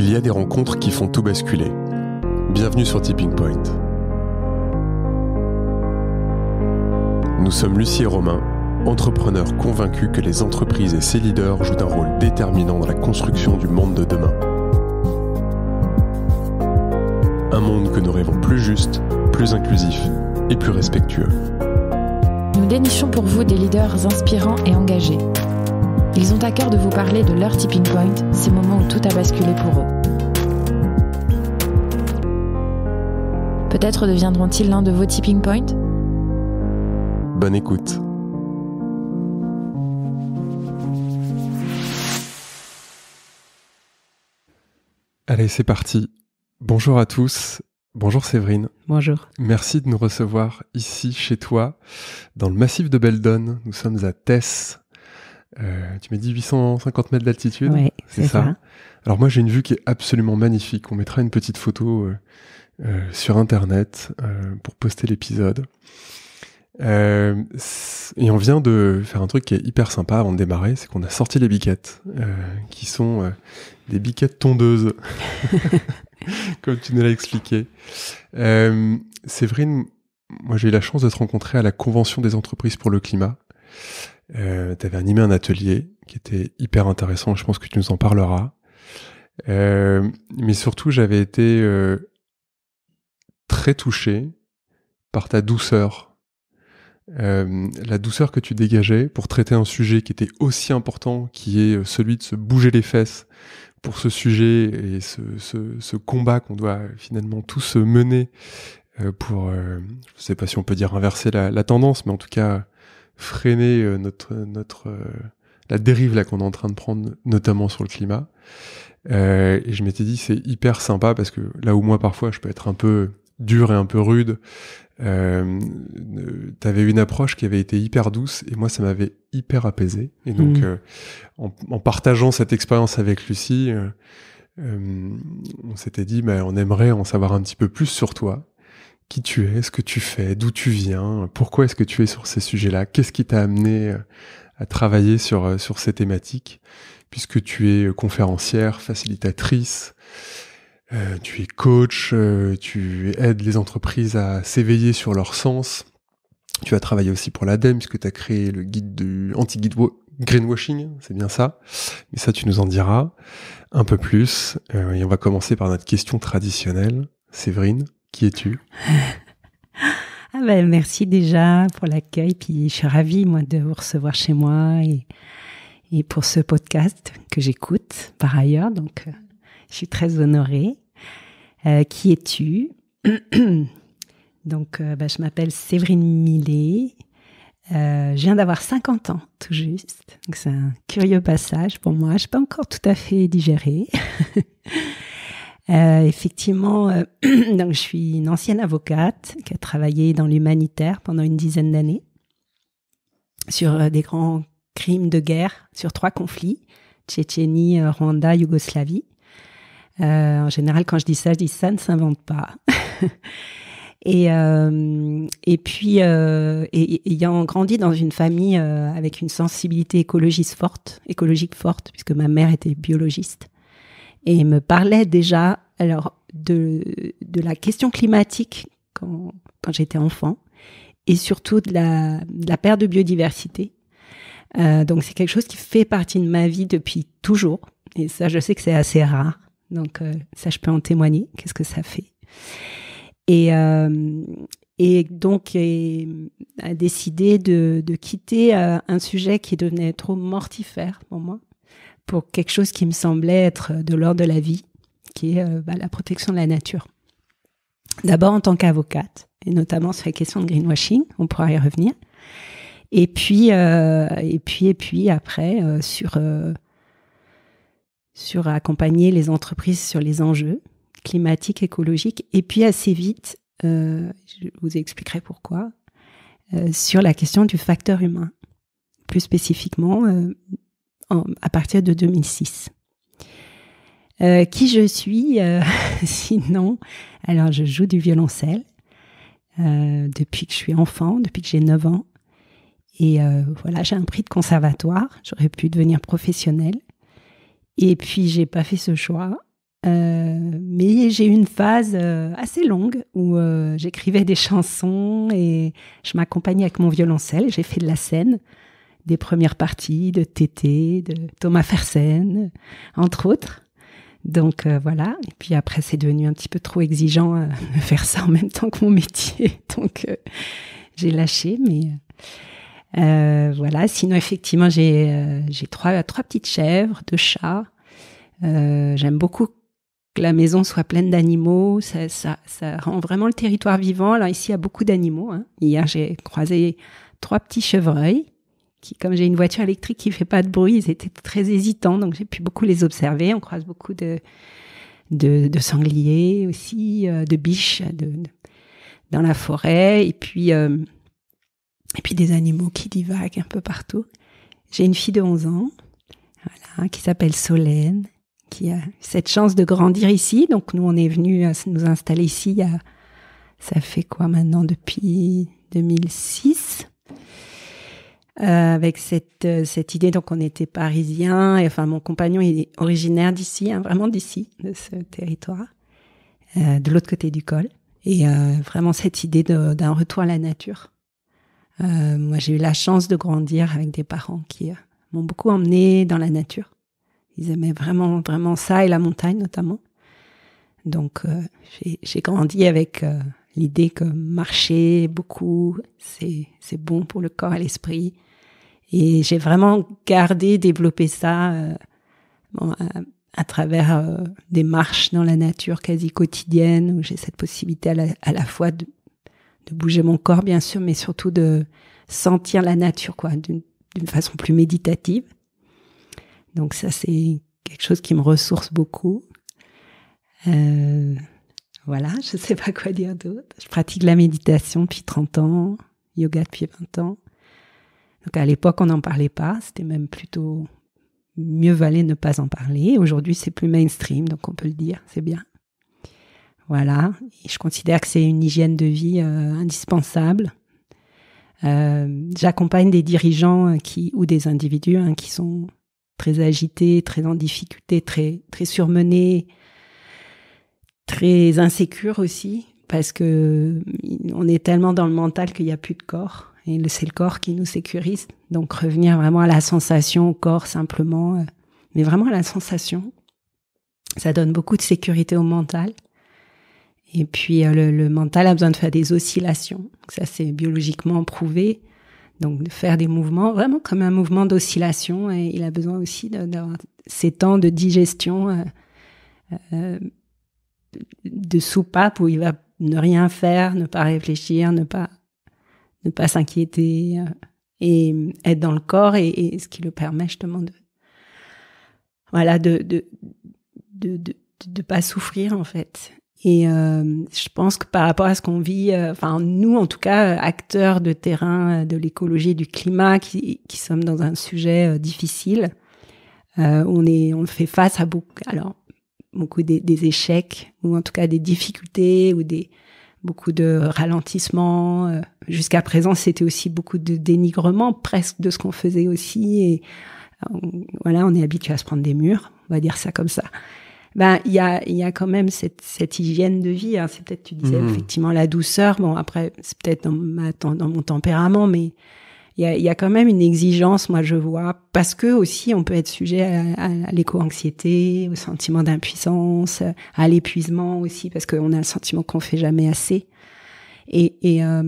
il y a des rencontres qui font tout basculer. Bienvenue sur Tipping Point. Nous sommes Lucie Romain, entrepreneurs convaincus que les entreprises et ses leaders jouent un rôle déterminant dans la construction du monde de demain. Un monde que nous rêvons plus juste, plus inclusif et plus respectueux. Nous dénichons pour vous des leaders inspirants et engagés ils ont à cœur de vous parler de leur tipping point, ces moments où tout a basculé pour eux. Peut-être deviendront-ils l'un de vos tipping points Bonne écoute. Allez, c'est parti. Bonjour à tous. Bonjour Séverine. Bonjour. Merci de nous recevoir ici chez toi, dans le massif de Beldon. Nous sommes à Tess, euh, tu m'as dit 850 mètres d'altitude. c'est ça. Alors moi j'ai une vue qui est absolument magnifique. On mettra une petite photo euh, euh sur internet euh, pour poster l'épisode. et on vient de faire un truc qui est hyper sympa avant de démarrer, c'est qu'on a sorti les biquettes, qui sont des biquettes tondeuses, comme tu nous l'as expliqué. Séverine, moi j'ai eu la chance de te rencontrer à la Convention des entreprises pour le climat. Euh, tu avais animé un atelier qui était hyper intéressant, je pense que tu nous en parleras. Euh, mais surtout, j'avais été euh, très touché par ta douceur. Euh, la douceur que tu dégageais pour traiter un sujet qui était aussi important, qui est euh, celui de se bouger les fesses pour ce sujet et ce, ce, ce combat qu'on doit finalement tous mener euh, pour, je ne sais pas si on peut dire inverser la, la tendance, mais en tout cas freiner euh, notre notre euh, la dérive là qu'on est en train de prendre, notamment sur le climat. Euh, et je m'étais dit c'est hyper sympa parce que là où moi parfois je peux être un peu dur et un peu rude, euh, euh t'avais une approche qui avait été hyper douce et moi ça m'avait hyper apaisé. Et donc mm. en, en, partageant cette expérience avec Lucie, on s'était dit ben on aimerait en savoir un petit peu plus sur toi qui tu es, ce que tu fais, d'où tu viens, pourquoi est-ce que tu es sur ces sujets-là, qu'est-ce qui t'a amené euh, à travailler sur, euh, sur ces thématiques, puisque tu es euh, conférencière, facilitatrice, tu es coach, tu aides les entreprises à s'éveiller sur leur sens. Tu as travaillé aussi pour l'ADEME, puisque tu as créé le guide du anti-guide greenwashing, c'est bien ça. Mais ça, tu nous en diras un peu plus. et on va commencer par notre question traditionnelle. Séverine, qui es-tu Ah ben, merci déjà pour l'accueil, puis je suis ravie moi de vous recevoir chez moi et, pour ce podcast que j'écoute par ailleurs, donc euh, je suis très honorée. Euh, qui es-tu Donc euh, ben, je m'appelle Séverine Millet, je viens d'avoir 50 ans tout juste, c'est un curieux passage pour moi, je n'ai pas encore tout à fait digéré. Euh, effectivement, euh, je suis une ancienne avocate qui a travaillé dans l'humanitaire pendant une dizaine d'années sur euh, des grands crimes de guerre, sur trois conflits, Tchétchénie, Rwanda, Yougoslavie. en général, quand je dis ça, je dis ça ne s'invente pas. et, puis, ayant grandi dans une famille avec une sensibilité écologiste forte, écologique forte, puisque ma mère était biologiste, et me parlait déjà alors de, de la question climatique quand, quand j'étais enfant et surtout de la, la perte de biodiversité. Euh, donc c'est quelque chose qui fait partie de ma vie depuis toujours et ça je sais que c'est assez rare. Donc euh, ça je peux en témoigner. Qu'est-ce que ça fait et, euh, et donc a euh, décidé de, de quitter euh, un sujet qui devenait trop mortifère pour moi pour quelque chose qui me semblait être euh, de l'ordre de la vie, qui est euh, bah, la protection de la nature. D'abord en tant qu'avocate, et notamment sur la question de greenwashing, on pourra y revenir. Et puis, euh, et puis, et puis après, sur, sur accompagner les entreprises sur les enjeux climatiques, écologiques. Et puis assez vite, je vous expliquerai pourquoi, sur la question du facteur humain. Plus spécifiquement, à partir de 2006. Euh, qui je suis euh, Sinon, alors je joue du violoncelle euh, depuis que je suis enfant, depuis que j'ai 9 ans. Et voilà, j'ai un prix de conservatoire. J'aurais pu devenir professionnelle. Et puis, j'ai pas fait ce choix. mais j'ai eu une phase assez longue où j'écrivais des chansons et je m'accompagnais avec mon violoncelle. J'ai fait de la scène des premières parties de Tété, de Thomas Fersen, entre autres. Donc euh, voilà, et puis après c'est devenu un petit peu trop exigeant euh, de faire ça en même temps que mon métier, donc euh, j'ai lâché, mais voilà, sinon effectivement j'ai trois, trois petites chèvres, deux chats, j'aime beaucoup que la maison soit pleine d'animaux, ça, ça, ça, rend vraiment le territoire vivant, alors ici il y a beaucoup d'animaux, hein. hier j'ai croisé trois petits chevreuils, comme j'ai une voiture électrique qui fait pas de bruit, ils étaient très hésitants, donc j'ai pu beaucoup les observer. On croise beaucoup de, sangliers aussi, euh, de biches dans la forêt, et puis, euh, et puis des animaux qui divaguent un peu partout. J'ai une fille de 11 ans, qui s'appelle Solène, qui a cette chance de grandir ici. Donc nous, on est venu euh, nous installer ici il y a, ça fait quoi maintenant depuis 2006 euh, avec cette, euh, cette idée. Donc, on était parisiens. Et, enfin, mon compagnon il est originaire d'ici, hein, vraiment d'ici, de ce territoire, euh, de l'autre côté du col. Et vraiment cette idée d'un retour à la nature. moi, j'ai eu la chance de grandir avec des parents qui m'ont beaucoup emmené dans la nature. Ils aimaient vraiment, vraiment ça et la montagne notamment. Donc, j'ai grandi avec l'idée que marcher beaucoup, c'est bon pour le corps et l'esprit. Et j'ai vraiment gardé, développé ça euh, euh, à, travers euh, des marches dans la nature quasi quotidienne où j'ai cette possibilité à la, fois de, bouger mon corps, bien sûr, mais surtout de sentir la nature, quoi, d'une façon plus méditative. Donc ça, c'est quelque chose qui me ressource beaucoup. voilà, je ne sais pas quoi dire d'autre. Je pratique la méditation depuis 30 ans, yoga depuis 20 ans. Donc à l'époque, on n'en parlait pas, c'était même plutôt mieux valait ne pas en parler. Aujourd'hui, c'est plus mainstream, donc on peut le dire, c'est bien. Voilà, je considère que c'est une hygiène de vie euh, indispensable. Euh, j'accompagne des dirigeants euh, qui ou des individus hein, qui sont très agités, très en difficulté, très très surmenés, très insécures aussi, parce que on est tellement dans le mental qu'il n'y a plus de corps et c'est le corps qui nous sécurise. Donc revenir vraiment à la sensation au corps simplement, euh, mais vraiment à la sensation. Ça donne beaucoup de sécurité au mental. Et puis euh, le, mental a besoin de faire des oscillations. Ça c'est biologiquement prouvé. Donc de faire des mouvements vraiment comme un mouvement d'oscillation. Et il a besoin aussi d'avoir ces temps de digestion, euh, de soupape où il va ne rien faire, ne pas réfléchir, ne pas ne pas s'inquiéter euh, et euh, être dans le corps et, ce qui le permet justement de voilà de de de, de, pas souffrir en fait et euh, je pense que par rapport à ce qu'on vit, enfin nous en tout cas, acteurs de terrain de l'écologie du climat, qui, qui sommes dans un sujet difficile, on est, on fait face à beaucoup, alors beaucoup des, échecs ou en tout cas des difficultés ou des beaucoup de ralentissement. Euh, jusqu'à présent, c'était aussi beaucoup de dénigrement presque de ce qu'on faisait aussi. Et euh, voilà, on est habitué à se prendre des murs, on va dire ça comme ça. Ben, il y a, y a quand même cette, hygiène de vie. Hein. C'est peut-être, tu disais, mmh. effectivement, la douceur. Bon, après, c'est peut-être dans, dans mon tempérament, mais il y a, y a, quand même une exigence, moi je vois, parce que aussi on peut être sujet à, l'éco-anxiété, au sentiment d'impuissance, à l'épuisement aussi, parce qu'on a le sentiment qu'on fait jamais assez. Et, et euh,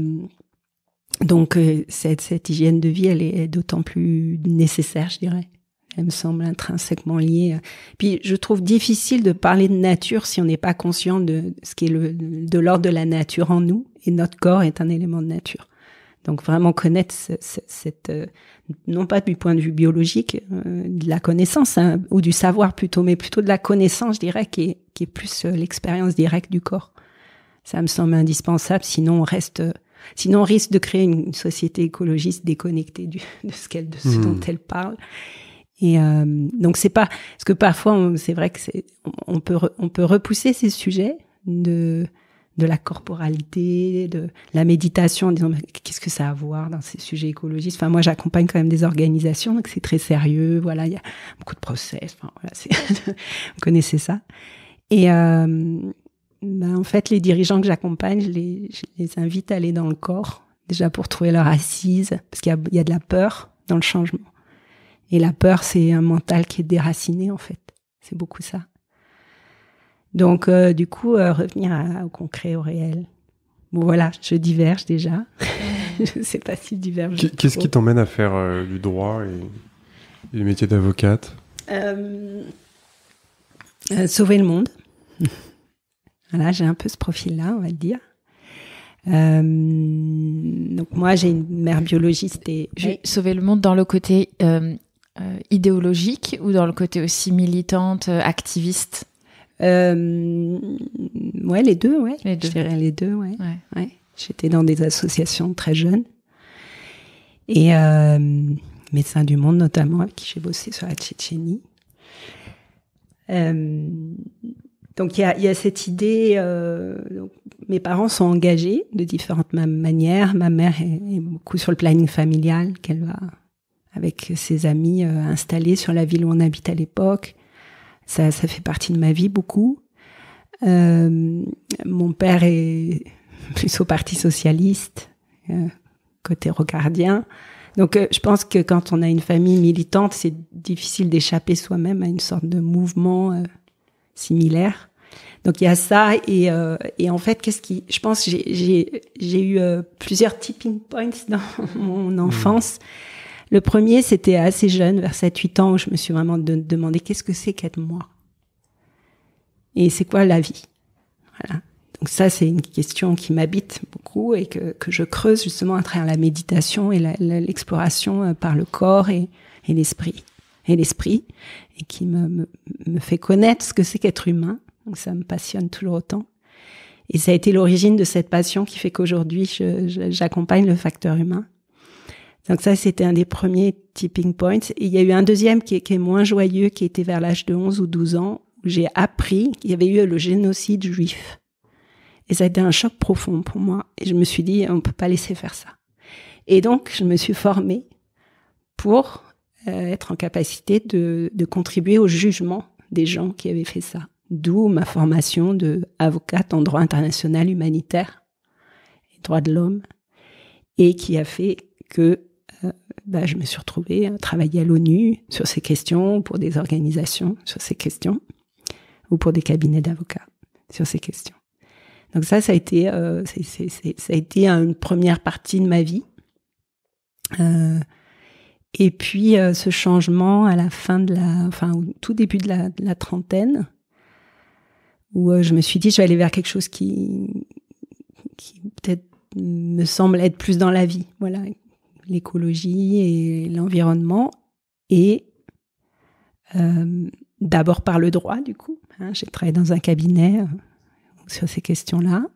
donc euh, cette, cette, hygiène de vie, elle est d'autant plus nécessaire, je dirais. Elle me semble intrinsèquement liée. Puis je trouve difficile de parler de nature si on n'est pas conscient de ce qui est le, de l'ordre de la nature en nous. Et notre corps est un élément de nature. Donc vraiment connaître cette, euh, non pas du point de vue biologique, euh, de la connaissance, hein, ou du savoir plutôt, mais plutôt de la connaissance, je dirais, qui est, qui est plus euh, l'expérience directe du corps. Ça me semble indispensable, sinon on reste... Sinon, on risque de créer une société écologiste déconnectée du, de ce, qu'elle, hmm. dont elle parle. Et donc, c'est pas parce que parfois, c'est vrai que c'est, on peut, on peut repousser ces sujets de de la corporalité, de la méditation, en disant qu'est-ce que ça a à voir dans ces sujets écologistes. Enfin, moi, j'accompagne quand même des organisations, donc c'est très sérieux. Voilà, il y a beaucoup de process. Enfin, voilà, vous connaissez ça. Et euh, ben, en fait, les dirigeants que j'accompagne, je les, invite à aller dans le corps déjà pour trouver leur assise, parce qu'il y, y, a de la peur dans le changement. Et la peur, c'est un mental qui est déraciné en fait. C'est beaucoup ça. Donc, euh, du coup, euh, revenir au concret, au réel. Bon, voilà, je diverge déjà. je ne sais pas si je diverge. Qu'est-ce qui t'emmène à faire euh, du droit et, du métier d'avocate Sauver le monde. voilà, j'ai un peu ce profil-là, on va dire. donc moi, j'ai une mère biologiste et sauver le monde dans le côté idéologique ou dans le côté aussi militante, activiste. Euh, ouais, les deux, ouais. Les deux. Je dirais les deux, ouais. ouais. J'étais dans des associations très jeunes. Et euh, Médecins du Monde, notamment, avec qui j'ai bossé sur la Tchétchénie. Euh, donc, il y, y a, cette idée. Euh, donc, mes parents sont engagés de différentes manières. Ma mère est, est beaucoup sur le planning familial qu'elle va avec ses amis euh, installer sur la ville où on habite à l'époque ça, ça fait partie de ma vie beaucoup. Euh, mon père est plus au Parti socialiste, euh, côté rocardien. Donc euh, je pense que quand on a une famille militante, c'est difficile d'échapper soi-même à une sorte de mouvement euh, similaire. Donc il y a ça et, et en fait qu'est-ce qui je pense j'ai eu plusieurs tipping points dans mon mmh. enfance. Le premier, c'était assez jeune, vers 7-8 ans, où je me suis vraiment demandé qu'est-ce que c'est qu'être moi Et c'est quoi la vie Voilà. Donc ça, c'est une question qui m'habite beaucoup et que, je creuse justement à travers la méditation et l'exploration euh, par le corps et, l'esprit. Et l'esprit, et qui me, me, fait connaître ce que c'est qu'être humain. Donc ça me passionne toujours autant. Et ça a été l'origine de cette passion qui fait qu'aujourd'hui, j'accompagne le facteur humain donc ça, c'était un des premiers tipping points. Et il y a eu un deuxième qui est, moins joyeux, qui était vers l'âge de 11 ou 12 ans, où j'ai appris qu'il y avait eu le génocide juif. Et ça a été un choc profond pour moi. Et je me suis dit, on ne peut pas laisser faire ça. Et donc, je me suis formée pour euh, être en capacité de, de contribuer au jugement des gens qui avaient fait ça. D'où ma formation de avocate en droit international humanitaire et droit de l'homme, et qui a fait que bah, je me suis retrouvée à travailler à l'ONU sur ces questions, pour des organisations sur ces questions, ou pour des cabinets d'avocats sur ces questions. Donc ça, ça a été, euh, ça a été une première partie de ma vie. Euh, et puis euh, ce changement à la fin de la, enfin au tout début de la, la trentaine, où je me suis dit je vais aller vers quelque chose qui, qui peut-être me semble être plus dans la vie, voilà, l'écologie et l'environnement, et euh, d'abord par le droit, du coup. Hein, j'ai travaillé dans un cabinet euh, sur ces questions-là.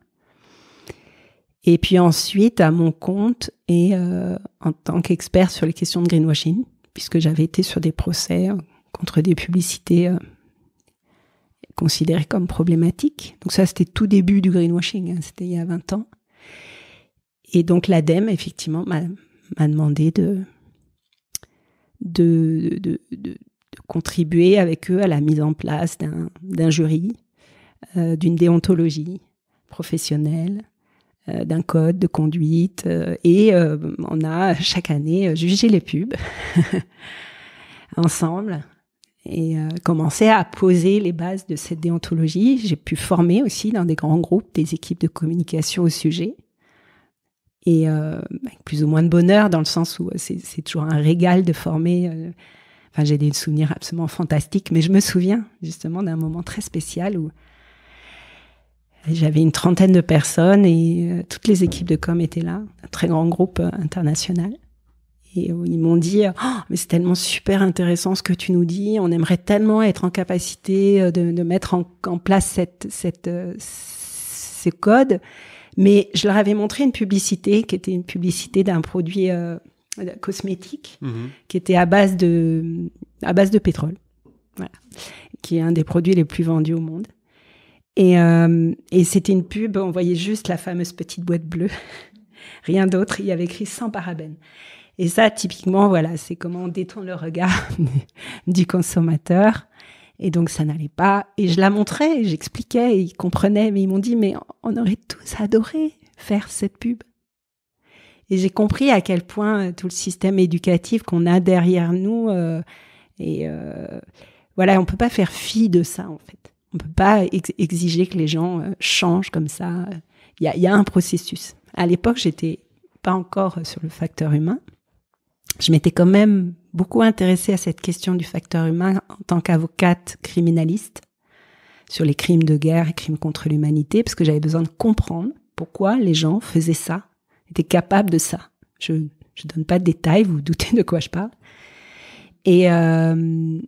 Et puis ensuite, à mon compte et euh, en tant qu'expert sur les questions de greenwashing, puisque j'avais été sur des procès contre des publicités considérées comme problématiques. Donc ça, c'était tout début du greenwashing, hein, c'était il y a 20 ans. Et donc l'ADEME, effectivement, m'a demandé de de, de, de, contribuer avec eux à la mise en place d'un jury, euh, d'une déontologie professionnelle, euh, d'un code de conduite. Euh, et on a chaque année jugé les pubs ensemble et commencé à poser les bases de cette déontologie. J'ai pu former aussi dans des grands groupes des équipes de communication au sujet et euh, avec plus ou moins de bonheur dans le sens où euh, c'est toujours un régal de former. Euh, enfin, j'ai des souvenirs absolument fantastiques, mais je me souviens justement d'un moment très spécial où j'avais une trentaine de personnes et euh, toutes les équipes de com étaient là, un très grand groupe international. Et ils m'ont dit, oh, mais c'est tellement super intéressant ce que tu nous dis, on aimerait tellement être en capacité de, mettre en, place cette, cette, ce code. Mais je leur avais montré une publicité qui était une publicité d'un produit euh, cosmétique mhm. qui était à base de, à base de pétrole, qui est un des produits les plus vendus au monde. Euh, et, c'était une pub, on voyait juste la fameuse petite boîte bleue, rien d'autre, il y avait écrit sans parabènes. Et ça, typiquement, voilà, c'est comment on détourne le regard du consommateur et donc ça n'allait pas. Et je la montrais, j'expliquais, ils comprenaient, mais ils m'ont dit, mais on aurait tous adoré faire cette pub. Et j'ai compris à quel point tout le système éducatif qu'on a derrière nous, euh, et euh, voilà, on peut pas faire fi de ça en fait. On peut pas exiger que les gens euh, changent comme ça. Il y a, y a un processus. À l'époque, j'étais pas encore sur le facteur humain je m'étais quand même beaucoup intéressée à cette question du facteur humain en tant qu'avocate criminaliste sur les crimes de guerre et crimes contre l'humanité, parce que j'avais besoin de comprendre pourquoi les gens faisaient ça, étaient capables de ça. Je ne donne pas de détails, vous, vous doutez de quoi je parle. Et, euh,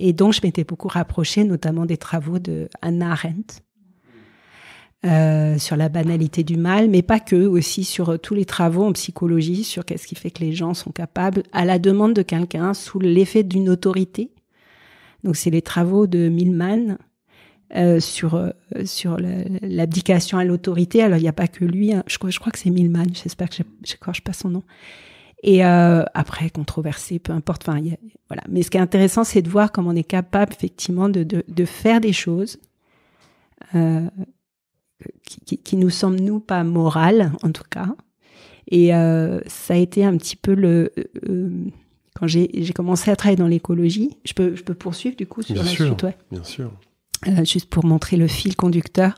et donc, je m'étais beaucoup rapprochée, notamment des travaux de Anna Arendt, euh, sur la banalité du mal, mais pas que, aussi sur euh, tous les travaux en psychologie, sur qu'est-ce qui fait que les gens sont capables, à la demande de quelqu'un, sous l'effet d'une autorité. Donc c'est les travaux de Milman. Euh, sur euh, sur l'abdication à l'autorité. Alors il n'y a pas que lui. Hein. Je, crois que c'est Milman. J'espère que je ne pas son nom. Et euh, après controversé, peu importe. Enfin voilà. Mais ce qui est intéressant, c'est de voir comment on est capable effectivement de de, de faire des choses qui, nous semble, nous, pas moral en tout cas. Et euh, ça a été un petit peu le... Euh, euh, quand j'ai commencé à travailler dans l'écologie, je peux, je peux poursuivre du coup sur la sûr, suite, ouais. Bien sûr. juste pour montrer le fil conducteur.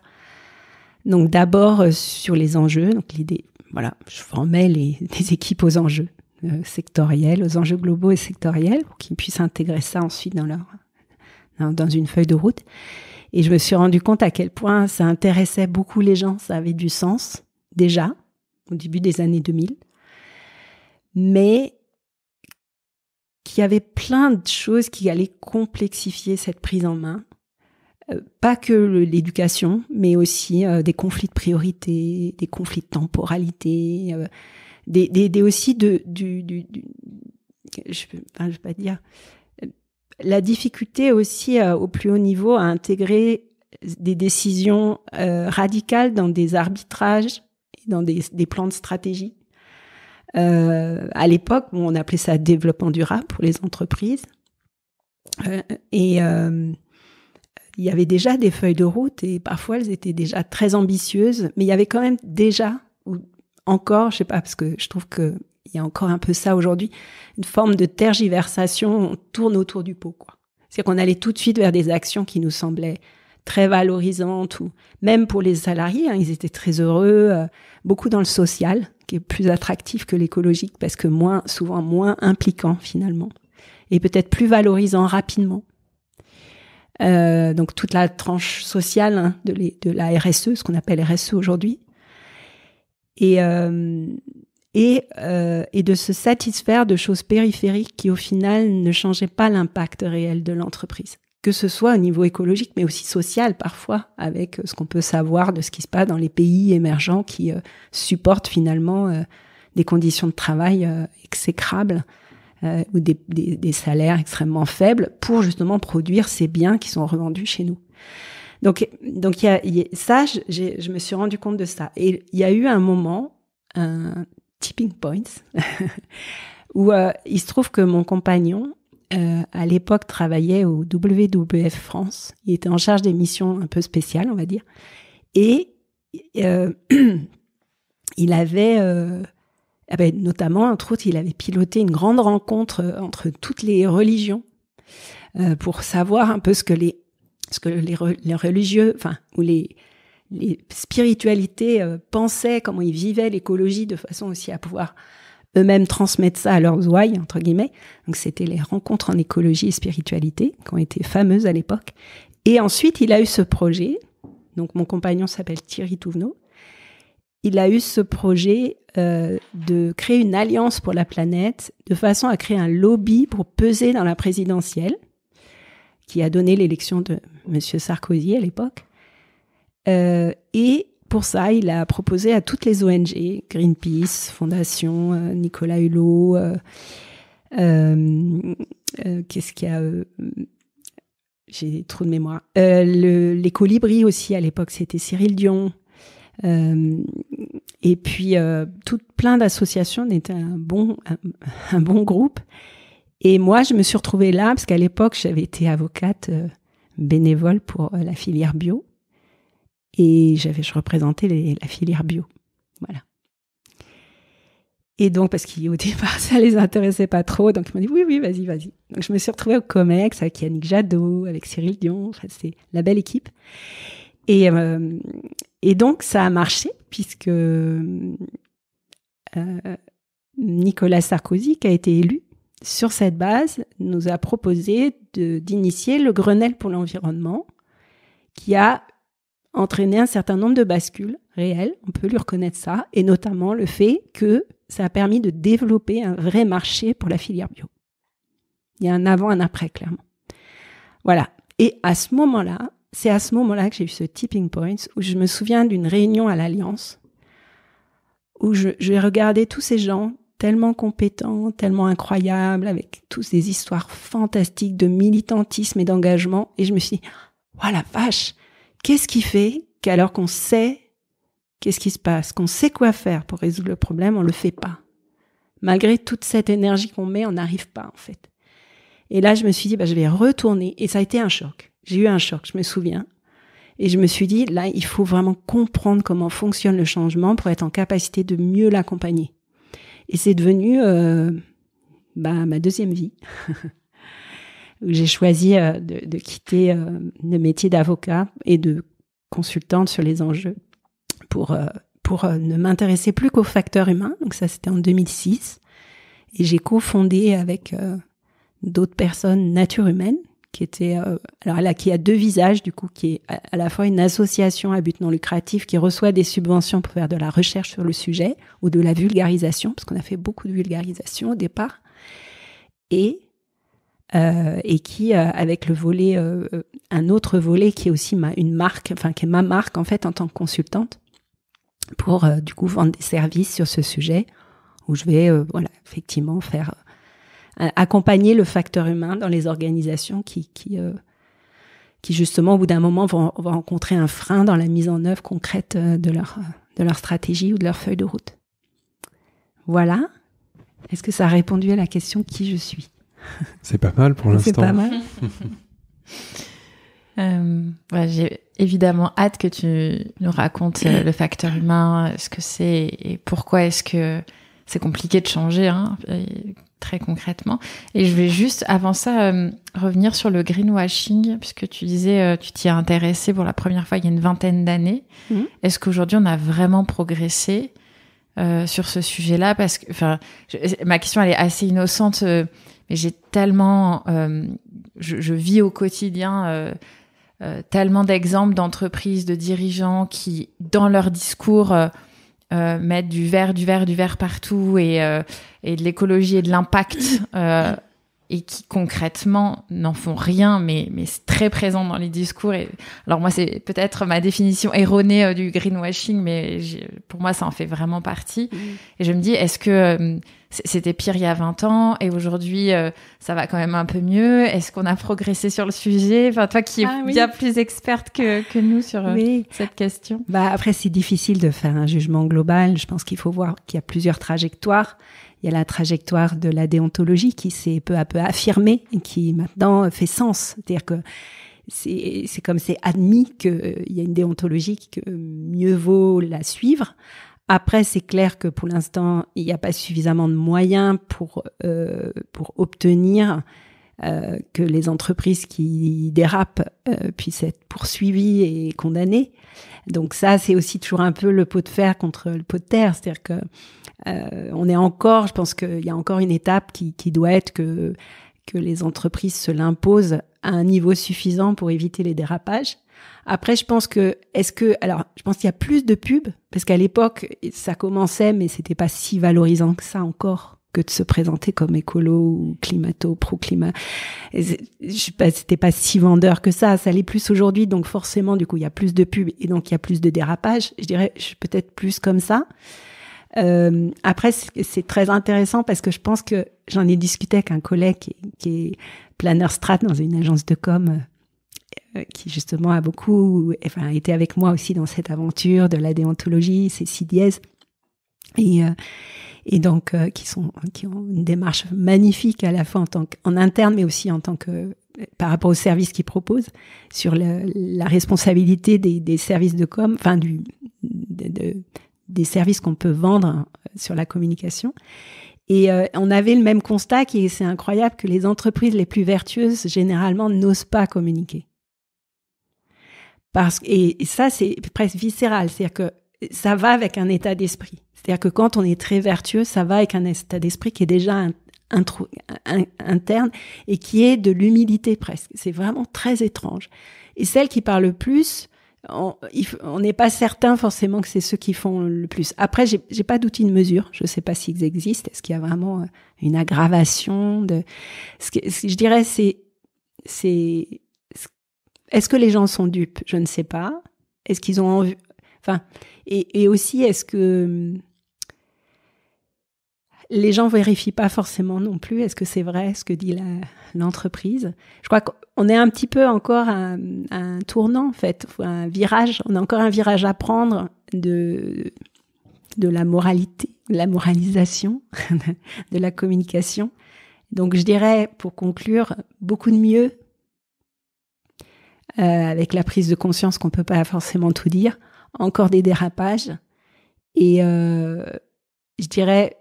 Donc d'abord sur les enjeux, donc l'idée, voilà, je formais les, les équipes aux enjeux sectoriels, aux enjeux globaux et sectoriels, pour qu'ils puissent intégrer ça ensuite dans leur dans une feuille de route. Et je me suis rendu compte à quel point ça intéressait beaucoup les gens, ça avait du sens déjà au début des années 2000, mais qu'il y avait plein de choses qui allaient complexifier cette prise en main. Euh, pas que l'éducation, mais aussi euh, des conflits de priorité, des conflits de temporalité, euh, des, aussi de, du, je ne pas dire, la difficulté aussi euh, au plus haut niveau à intégrer des décisions euh, radicales dans des arbitrages et dans des, plans de stratégie. Euh, à l'époque, bon, on appelait ça développement durable pour les entreprises. et il y avait déjà des feuilles de route et parfois elles étaient déjà très ambitieuses, mais il y avait quand même déjà ou encore, je sais pas, parce que je trouve que il y a encore un peu ça aujourd'hui, une forme de tergiversation, on tourne autour du pot, quoi. C'est qu'on allait tout de suite vers des actions qui nous semblaient très valorisantes ou même pour les salariés, hein, ils étaient très heureux, euh, beaucoup dans le social, qui est plus attractif que l'écologique parce que moins, souvent moins impliquant finalement et peut-être plus valorisant rapidement. Euh, donc toute la tranche sociale hein, de, de, la RSE, ce qu'on appelle RSE aujourd'hui. Et euh, et, euh, et de se satisfaire de choses périphériques qui au final ne changeaient pas l'impact réel de l'entreprise que ce soit au niveau écologique, mais aussi social parfois, avec euh, ce qu'on peut savoir de ce qui se passe dans les pays émergents qui euh, supportent finalement euh, des conditions de travail exécrables ou des, des, des, salaires extrêmement faibles pour justement produire ces biens qui sont revendus chez nous. Donc, donc y y a, ça, je me suis rendu compte de ça. Et il y a eu un moment, un tipping points, où euh, il se trouve que mon compagnon, euh, à l'époque, travaillait au WWF France. Il était en charge des missions un peu spéciales, on va dire. Et euh, il avait, ah ben, notamment, entre autres, il avait piloté une grande rencontre entre toutes les religions pour savoir un peu ce que les, ce que les religieux, enfin, ou les, les spiritualités euh, pensaient, comment ils vivaient l'écologie de façon aussi à pouvoir eux-mêmes transmettre ça à leurs ouailles, entre guillemets. Donc c'était les rencontres en écologie et spiritualité qui ont été fameuses à l'époque. Et ensuite, il a eu ce projet. Donc mon compagnon s'appelle Thierry Touvenot. Il a eu ce projet euh, de créer une alliance pour la planète de façon à créer un lobby pour peser dans la présidentielle qui a donné l'élection de M. Sarkozy à l'époque. Euh, et pour ça, il a proposé à toutes les ONG, Greenpeace, Fondation, euh, Nicolas Hulot, euh, euh, euh, qu'est-ce qu'il y a J'ai trop de mémoire. les colibris aussi, à l'époque, c'était Cyril Dion. et puis, tout, plein d'associations, n'était un bon, un, bon groupe. Et moi, je me suis retrouvée là, parce qu'à l'époque, j'avais été avocate bénévole pour la filière bio et j'avais, je représentais la filière bio. Voilà. Et donc, parce qu'au départ, ça les intéressait pas trop, donc ils m'ont dit oui, oui, vas-y, vas-y. Donc, je me suis retrouvée au COMEX avec Yannick Jadot, avec Cyril Dion, c'est la belle équipe. Euh, et, donc, ça a marché, puisque euh, Nicolas Sarkozy, qui a été élu sur cette base, nous a proposé d'initier le Grenelle pour l'environnement, qui a entraîné un certain nombre de bascules réelles, on peut lui reconnaître ça, et notamment le fait que ça a permis de développer un vrai marché pour la filière bio. Il y a un avant, un après, clairement. Voilà. Et à ce moment-là, c'est à ce moment-là que j'ai eu ce tipping point où je me souviens d'une réunion à l'Alliance où j'ai regardé tous ces gens tellement compétents, tellement incroyables, avec toutes ces histoires fantastiques de militantisme et d'engagement, et je me suis dit, oh la vache, Qu'est-ce qui fait qu'alors qu'on sait qu'est-ce qui se passe, qu'on sait quoi faire pour résoudre le problème, on le fait pas Malgré toute cette énergie qu'on met, on n'arrive pas en fait. Et là, je me suis dit, bah, je vais retourner. Et ça a été un choc. J'ai eu un choc, je me souviens. Et je me suis dit, là, il faut vraiment comprendre comment fonctionne le changement pour être en capacité de mieux l'accompagner. Et c'est devenu euh, bah, ma deuxième vie. j'ai choisi euh, de, de, quitter euh, le métier d'avocat et de consultante sur les enjeux pour, euh, pour ne m'intéresser plus qu'aux facteurs humains. Donc ça, c'était en 2006. Et j'ai cofondé avec d'autres personnes Nature Humaine, qui était alors elle a, qui a deux visages du coup qui est à la fois une association à but non lucratif qui reçoit des subventions pour faire de la recherche sur le sujet ou de la vulgarisation parce qu'on a fait beaucoup de vulgarisation au départ et euh, et qui, euh, avec le volet, euh, un autre volet qui est aussi ma, une marque, enfin qui est ma marque en fait en tant que consultante, pour du coup vendre des services sur ce sujet où je vais, voilà, effectivement faire accompagner le facteur humain dans les organisations qui, qui, justement au bout d'un moment vont, vont, rencontrer un frein dans la mise en œuvre concrète de leur, de leur stratégie ou de leur feuille de route. Voilà. Est-ce que ça a répondu à la question qui je suis C'est pas mal pour l'instant. C'est pas mal. Euh, j'ai évidemment hâte que tu nous racontes euh, le facteur humain, euh, ce que c'est et pourquoi est-ce que c'est compliqué de changer, hein, très concrètement. Et je vais juste, avant ça, revenir sur le greenwashing, puisque tu disais, tu t'y as intéressé pour la première fois il y a une vingtaine d'années. Mmh. Est-ce qu'aujourd'hui, on a vraiment progressé sur ce sujet-là Parce que, enfin, ma question, elle est assez innocente mais j'ai tellement, euh, je, vis au quotidien euh, euh, tellement d'exemples d'entreprises, de dirigeants qui, dans leur discours, mettent du vert, du vert, du vert partout et, de l'écologie et de l'impact et qui concrètement n'en font rien, mais, mais c'est très présent dans les discours. Et, alors moi, c'est peut-être ma définition erronée du greenwashing, mais pour moi, ça en fait vraiment partie. Mmh. Et je me dis, est-ce que c'était pire il y a 20 ans et aujourd'hui euh, ça va quand même un peu mieux Est-ce qu'on a progressé sur le sujet Enfin, toi qui es ah bien plus experte que, nous sur euh, cette question. Bah, après, c'est difficile de faire un jugement global. Je pense qu'il faut voir qu'il y a plusieurs trajectoires. Il y a la trajectoire de la déontologie qui s'est peu à peu affirmée et qui maintenant fait sens. C'est-à-dire que c'est comme c'est admis qu'il euh, y a une déontologie que mieux vaut la suivre. Après, c'est clair que pour l'instant, il n'y a pas suffisamment de moyens pour, euh, pour obtenir euh, que les entreprises qui dérapent euh, puissent être poursuivies et condamnées. Donc ça, c'est aussi toujours un peu le pot de fer contre le pot de terre. C'est-à-dire que euh, on est encore, je pense qu'il y a encore une étape qui, qui doit être que que les entreprises se l'imposent à un niveau suffisant pour éviter les dérapages. Après, je pense que, est-ce que, alors, je pense qu'il y a plus de pubs, parce qu'à l'époque, ça commençait, mais c'était pas si valorisant que ça encore que de se présenter comme écolo ou climato, pro-climat. C'était pas si vendeur que ça. Ça l'est plus aujourd'hui. Donc, forcément, du coup, il y a plus de pubs et donc il y a plus de dérapages. Je dirais, je suis peut-être plus comme ça. Euh, après, c'est très intéressant parce que je pense que j'en ai discuté avec un collègue qui, qui est planeur strat dans une agence de com euh, euh, qui justement a beaucoup enfin, été avec moi aussi dans cette aventure de la déontologie, c'est Sidiez. Et, euh, et donc, euh, qui, sont, qui ont une démarche magnifique à la fois en, tant en interne, mais aussi en tant que par rapport aux services qu'ils proposent, sur la responsabilité des, des, services de com, enfin du, de, de, des services qu'on peut vendre hein, sur la communication. Et on avait le même constat qui c'est incroyable que les entreprises les plus vertueuses généralement n'osent pas communiquer. Parce, et, ça, c'est presque viscéral. C'est-à-dire que ça va avec un état d'esprit. C'est-à-dire que quand on est très vertueux, ça va avec un état d'esprit qui est déjà un, interne et qui est de l'humilité presque. C'est vraiment très étrange. Et celles qui parlent le plus, on n'est pas certain forcément que c'est ceux qui font le plus. Après, j'ai pas d'outils de mesure. Je sais pas s'ils existent. Est-ce qu'il y a vraiment euh, une aggravation de ce que, je dirais, c'est c'est est-ce que les gens sont dupes Je ne sais pas. Est-ce qu'ils ont envie Enfin, et, aussi, est-ce que hum, les gens vérifient pas forcément non plus est-ce que c'est vrai ce que dit l'entreprise. Je crois qu'on est un petit peu encore à, un tournant en fait, un virage. On a encore un virage à prendre de de la moralité, de la moralisation, de la communication. Donc je dirais pour conclure beaucoup de mieux euh, avec la prise de conscience qu'on peut pas forcément tout dire, encore des dérapages. Et euh, je dirais,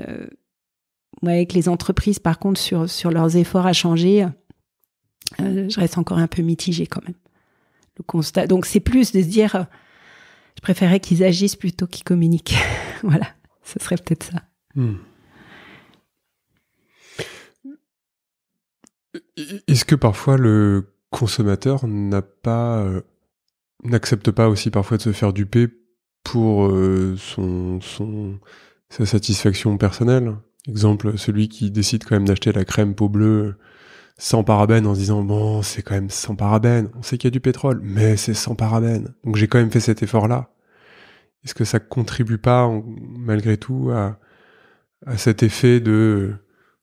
euh, avec les entreprises, par contre, sur, sur leurs efforts à changer, euh, je reste encore un peu mitigée quand même. Le constat. Donc c'est plus de se dire, je préférais qu'ils agissent plutôt qu'ils communiquent. voilà, ce serait peut-être ça. Hmm. Est-ce que parfois le consommateur n'a pas euh, n'accepte pas aussi parfois de se faire duper pour euh, son, son sa satisfaction personnelle. Exemple, celui qui décide quand même d'acheter la crème peau bleue euh, sans parabène en se disant bon c'est quand même sans parabène, on sait qu'il y a du pétrole, mais c'est sans parabène. Donc j'ai quand même fait cet effort là. Est-ce que ça contribue pas malgré tout à, à cet effet de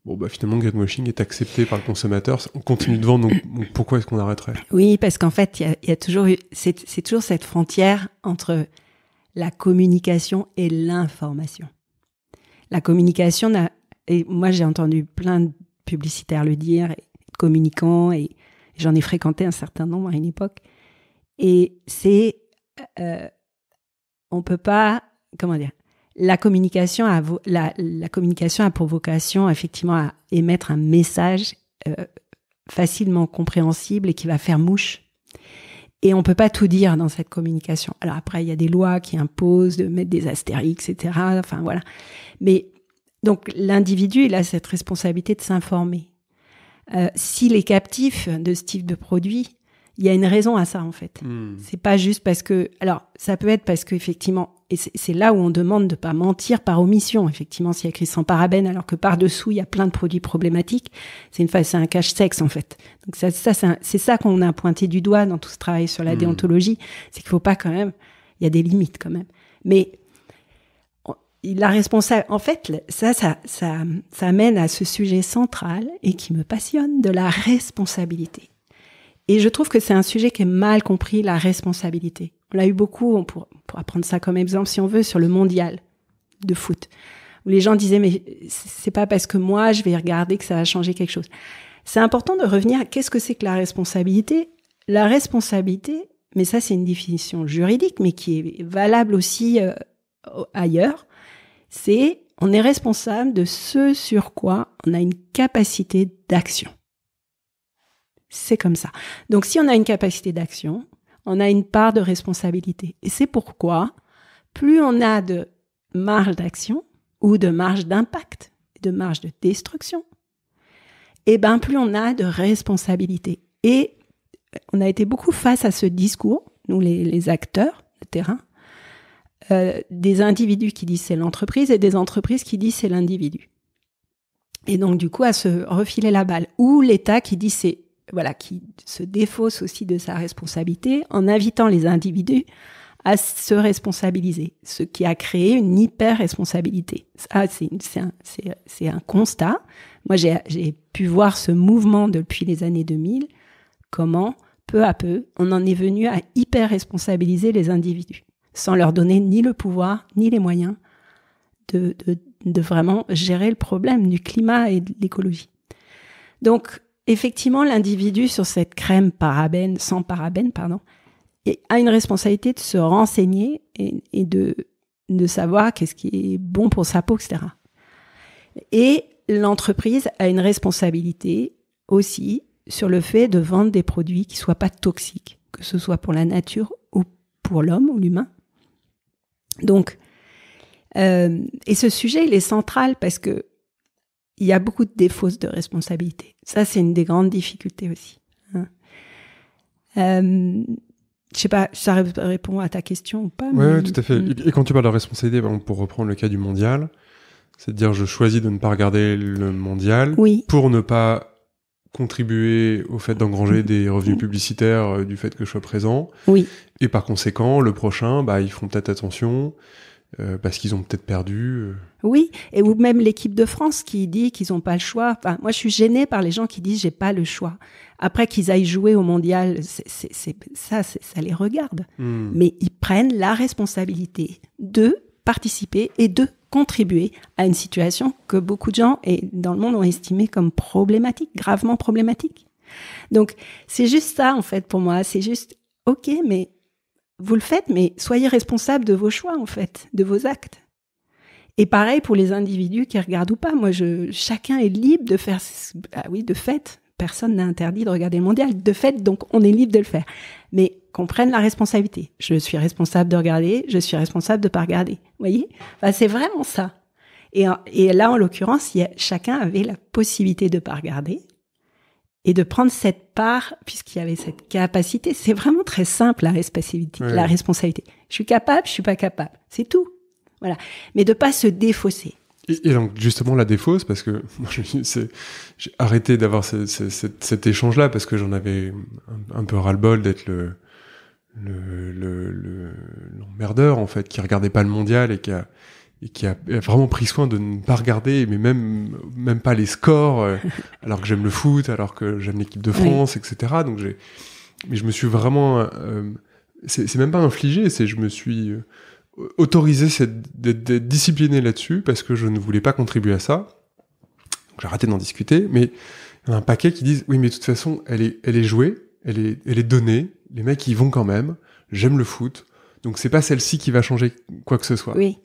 Bon, bah finalement, le greenwashing est accepté par le consommateur. On continue de vendre, donc, pourquoi est-ce qu'on arrêterait Oui, parce qu'en fait, il y, a, toujours eu, c'est toujours cette frontière entre la communication et l'information. La communication, et moi j'ai entendu plein de publicitaires le dire, et communicants, et j'en ai fréquenté un certain nombre à une époque. Et c'est, euh, on peut pas, comment dire, la communication a, la, communication a pour vocation effectivement à émettre un message euh, facilement compréhensible et qui va faire mouche. Et on peut pas tout dire dans cette communication. Alors après, il y a des lois qui imposent de mettre des astérix, etc. Enfin voilà. Mais donc l'individu, il a cette responsabilité de s'informer. Euh, s'il est captif de ce type de produit, il y a une raison à ça en fait. Hmm. C'est pas juste parce que. Alors, ça peut être parce que effectivement et c'est là où on demande de pas mentir par omission. Effectivement, s'il y a écrit sans parabène alors que par dessous il y a plein de produits problématiques, c'est une c'est un cache sexe en fait. Donc ça, ça c'est ça qu'on a pointé du doigt dans tout ce travail sur la hmm. déontologie, c'est qu'il faut pas quand même. Il y a des limites quand même. Mais la responsable, en fait, ça, ça, ça, ça mène à ce sujet central et qui me passionne de la responsabilité. Et je trouve que c'est un sujet qui est mal compris, la responsabilité. On l'a eu beaucoup, on pourra, prendre ça comme exemple si on veut, sur le mondial de foot. Où les gens disaient, mais c'est pas parce que moi je vais regarder que ça va changer quelque chose. C'est important de revenir à qu'est-ce que c'est que la responsabilité. La responsabilité, mais ça c'est une définition juridique, mais qui est valable aussi euh, ailleurs, c'est on est responsable de ce sur quoi on a une capacité d'action c'est comme ça. Donc si on a une capacité d'action, on a une part de responsabilité. Et c'est pourquoi plus on a de marge d'action ou de marge d'impact, de marge de destruction, et eh ben plus on a de responsabilité. Et euh, on a été beaucoup face à ce discours, nous les, acteurs le terrain, euh, des individus qui disent c'est l'entreprise et des entreprises qui disent c'est l'individu. Et donc du coup à se refiler la balle. Ou l'État qui dit c'est voilà, qui se défausse aussi de sa responsabilité en invitant les individus à se responsabiliser, ce qui a créé une hyper-responsabilité. Ah, c'est un, un, constat. Moi, j'ai pu voir ce mouvement depuis les années 2000, comment, peu à peu, on en est venu à hyper-responsabiliser les individus, sans leur donner ni le pouvoir, ni les moyens de, de vraiment gérer le problème du climat et de l'écologie. Donc, effectivement, l'individu sur cette crème parabène, sans parabène, pardon, a une responsabilité de se renseigner et, de, de savoir qu'est-ce qui est bon pour sa peau, etc. Et l'entreprise a une responsabilité aussi sur le fait de vendre des produits qui ne soient pas toxiques, que ce soit pour la nature ou pour l'homme ou l'humain. Donc, euh, et ce sujet, il est central parce que il y a beaucoup de défauts de responsabilité. Ça, c'est une des grandes difficultés aussi. Je hein. Euh, je sais pas, ça répond à ta question ou pas. Oui, tout à fait. Mm. Et quand tu parles de responsabilité, pour reprendre le cas du mondial, c'est à dire je choisis de ne pas regarder le mondial pour ne pas contribuer au fait d'engranger des revenus mm. publicitaires euh, du fait que je sois présent. Oui. Et par conséquent, le prochain, bah, ils font peut-être attention. Euh, parce qu'ils ont peut-être perdu. Euh. Oui, et ou même l'équipe de France qui dit qu'ils n'ont pas le choix. Enfin, moi, je suis gênée par les gens qui disent j'ai pas le choix. Après qu'ils aillent jouer au mondial, c'est, c'est, ça, ça les regarde. Hmm. Mais ils prennent la responsabilité de participer et de contribuer à une situation que beaucoup de gens et dans le monde ont estimée comme problématique, gravement problématique. Donc, c'est juste ça, en fait, pour moi. C'est juste, OK, mais vous le faites, mais soyez responsable de vos choix, en fait, de vos actes. Et pareil pour les individus qui regardent ou pas. Moi, je, chacun est libre de faire, ah oui, de fait, personne n'a interdit de regarder le mondial. De fait, donc, on est libre de le faire. Mais qu'on prenne la responsabilité. Je suis responsable de regarder, je suis responsable de pas regarder. Vous voyez? c'est vraiment ça. Et, et là, en l'occurrence, chacun avait la possibilité de pas regarder, et de prendre cette part, puisqu'il y avait cette capacité. C'est vraiment très simple, la responsabilité. La responsabilité. Je suis capable, je suis pas capable. C'est tout. Voilà. Mais de pas se défausser. Et, donc, justement, la défausse, parce que j'ai arrêté d'avoir cet, échange-là, parce que j'en avais un, peu ras-le-bol d'être le, le, l'emmerdeur, en fait, qui regardait pas le mondial et qui a, et qui a vraiment pris soin de ne pas regarder, mais même même pas les scores, euh, alors que j'aime le foot, alors que j'aime l'équipe de France, etc. Donc j'ai, mais je me suis vraiment, euh, c'est même pas infligé, c'est je me suis euh, autorisé d'être discipliné là-dessus parce que je ne voulais pas contribuer à ça. Donc j'ai raté d'en discuter, mais il y a un paquet qui disent oui, mais de toute façon, elle est elle est jouée, elle est elle est donnée, les mecs ils vont quand même, j'aime le foot, donc c'est pas celle-ci qui va changer quoi que ce soit. Oui.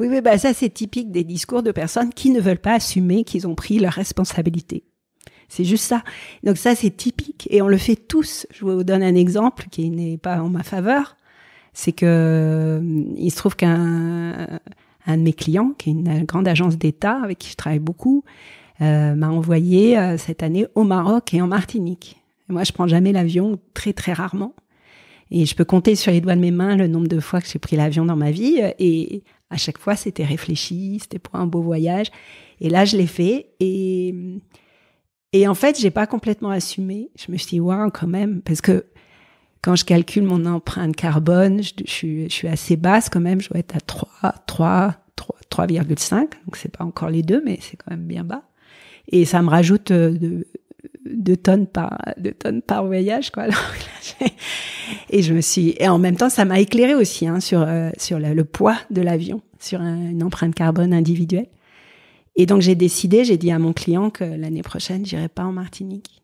Oui, oui, bah ça c'est typique des discours de personnes qui ne veulent pas assumer qu'ils ont pris leurs responsabilités. C'est juste ça. Donc ça c'est typique et on le fait tous. Je vous donne un exemple qui n'est pas en ma faveur. C'est que euh, il se trouve qu'un un de mes clients, qui est une grande agence d'État avec qui je travaille beaucoup, euh, m'a envoyé euh, cette année au Maroc et en Martinique. moi, je prends jamais l'avion, très très rarement. Et je peux compter sur les doigts de mes mains le nombre de fois que j'ai pris l'avion dans ma vie. Et à chaque fois, c'était réfléchi, c'était pour un beau voyage. Et là, je l'ai fait. Et, et en fait, j'ai pas complètement assumé. Je me suis dit, waouh, quand même, parce que quand je calcule mon empreinte carbone, je, suis, assez basse quand même. Je dois être à 3, 3, 3,5. donc c'est pas encore les deux, mais c'est quand même bien bas. Et ça me rajoute euh, de, de tonnes par de tonnes par voyage quoi. et je me suis et en même temps ça m'a éclairé aussi hein, sur euh, sur le, poids de l'avion, sur une empreinte carbone individuelle. Et donc j'ai décidé, j'ai dit à mon client que l'année prochaine j'irai pas en Martinique.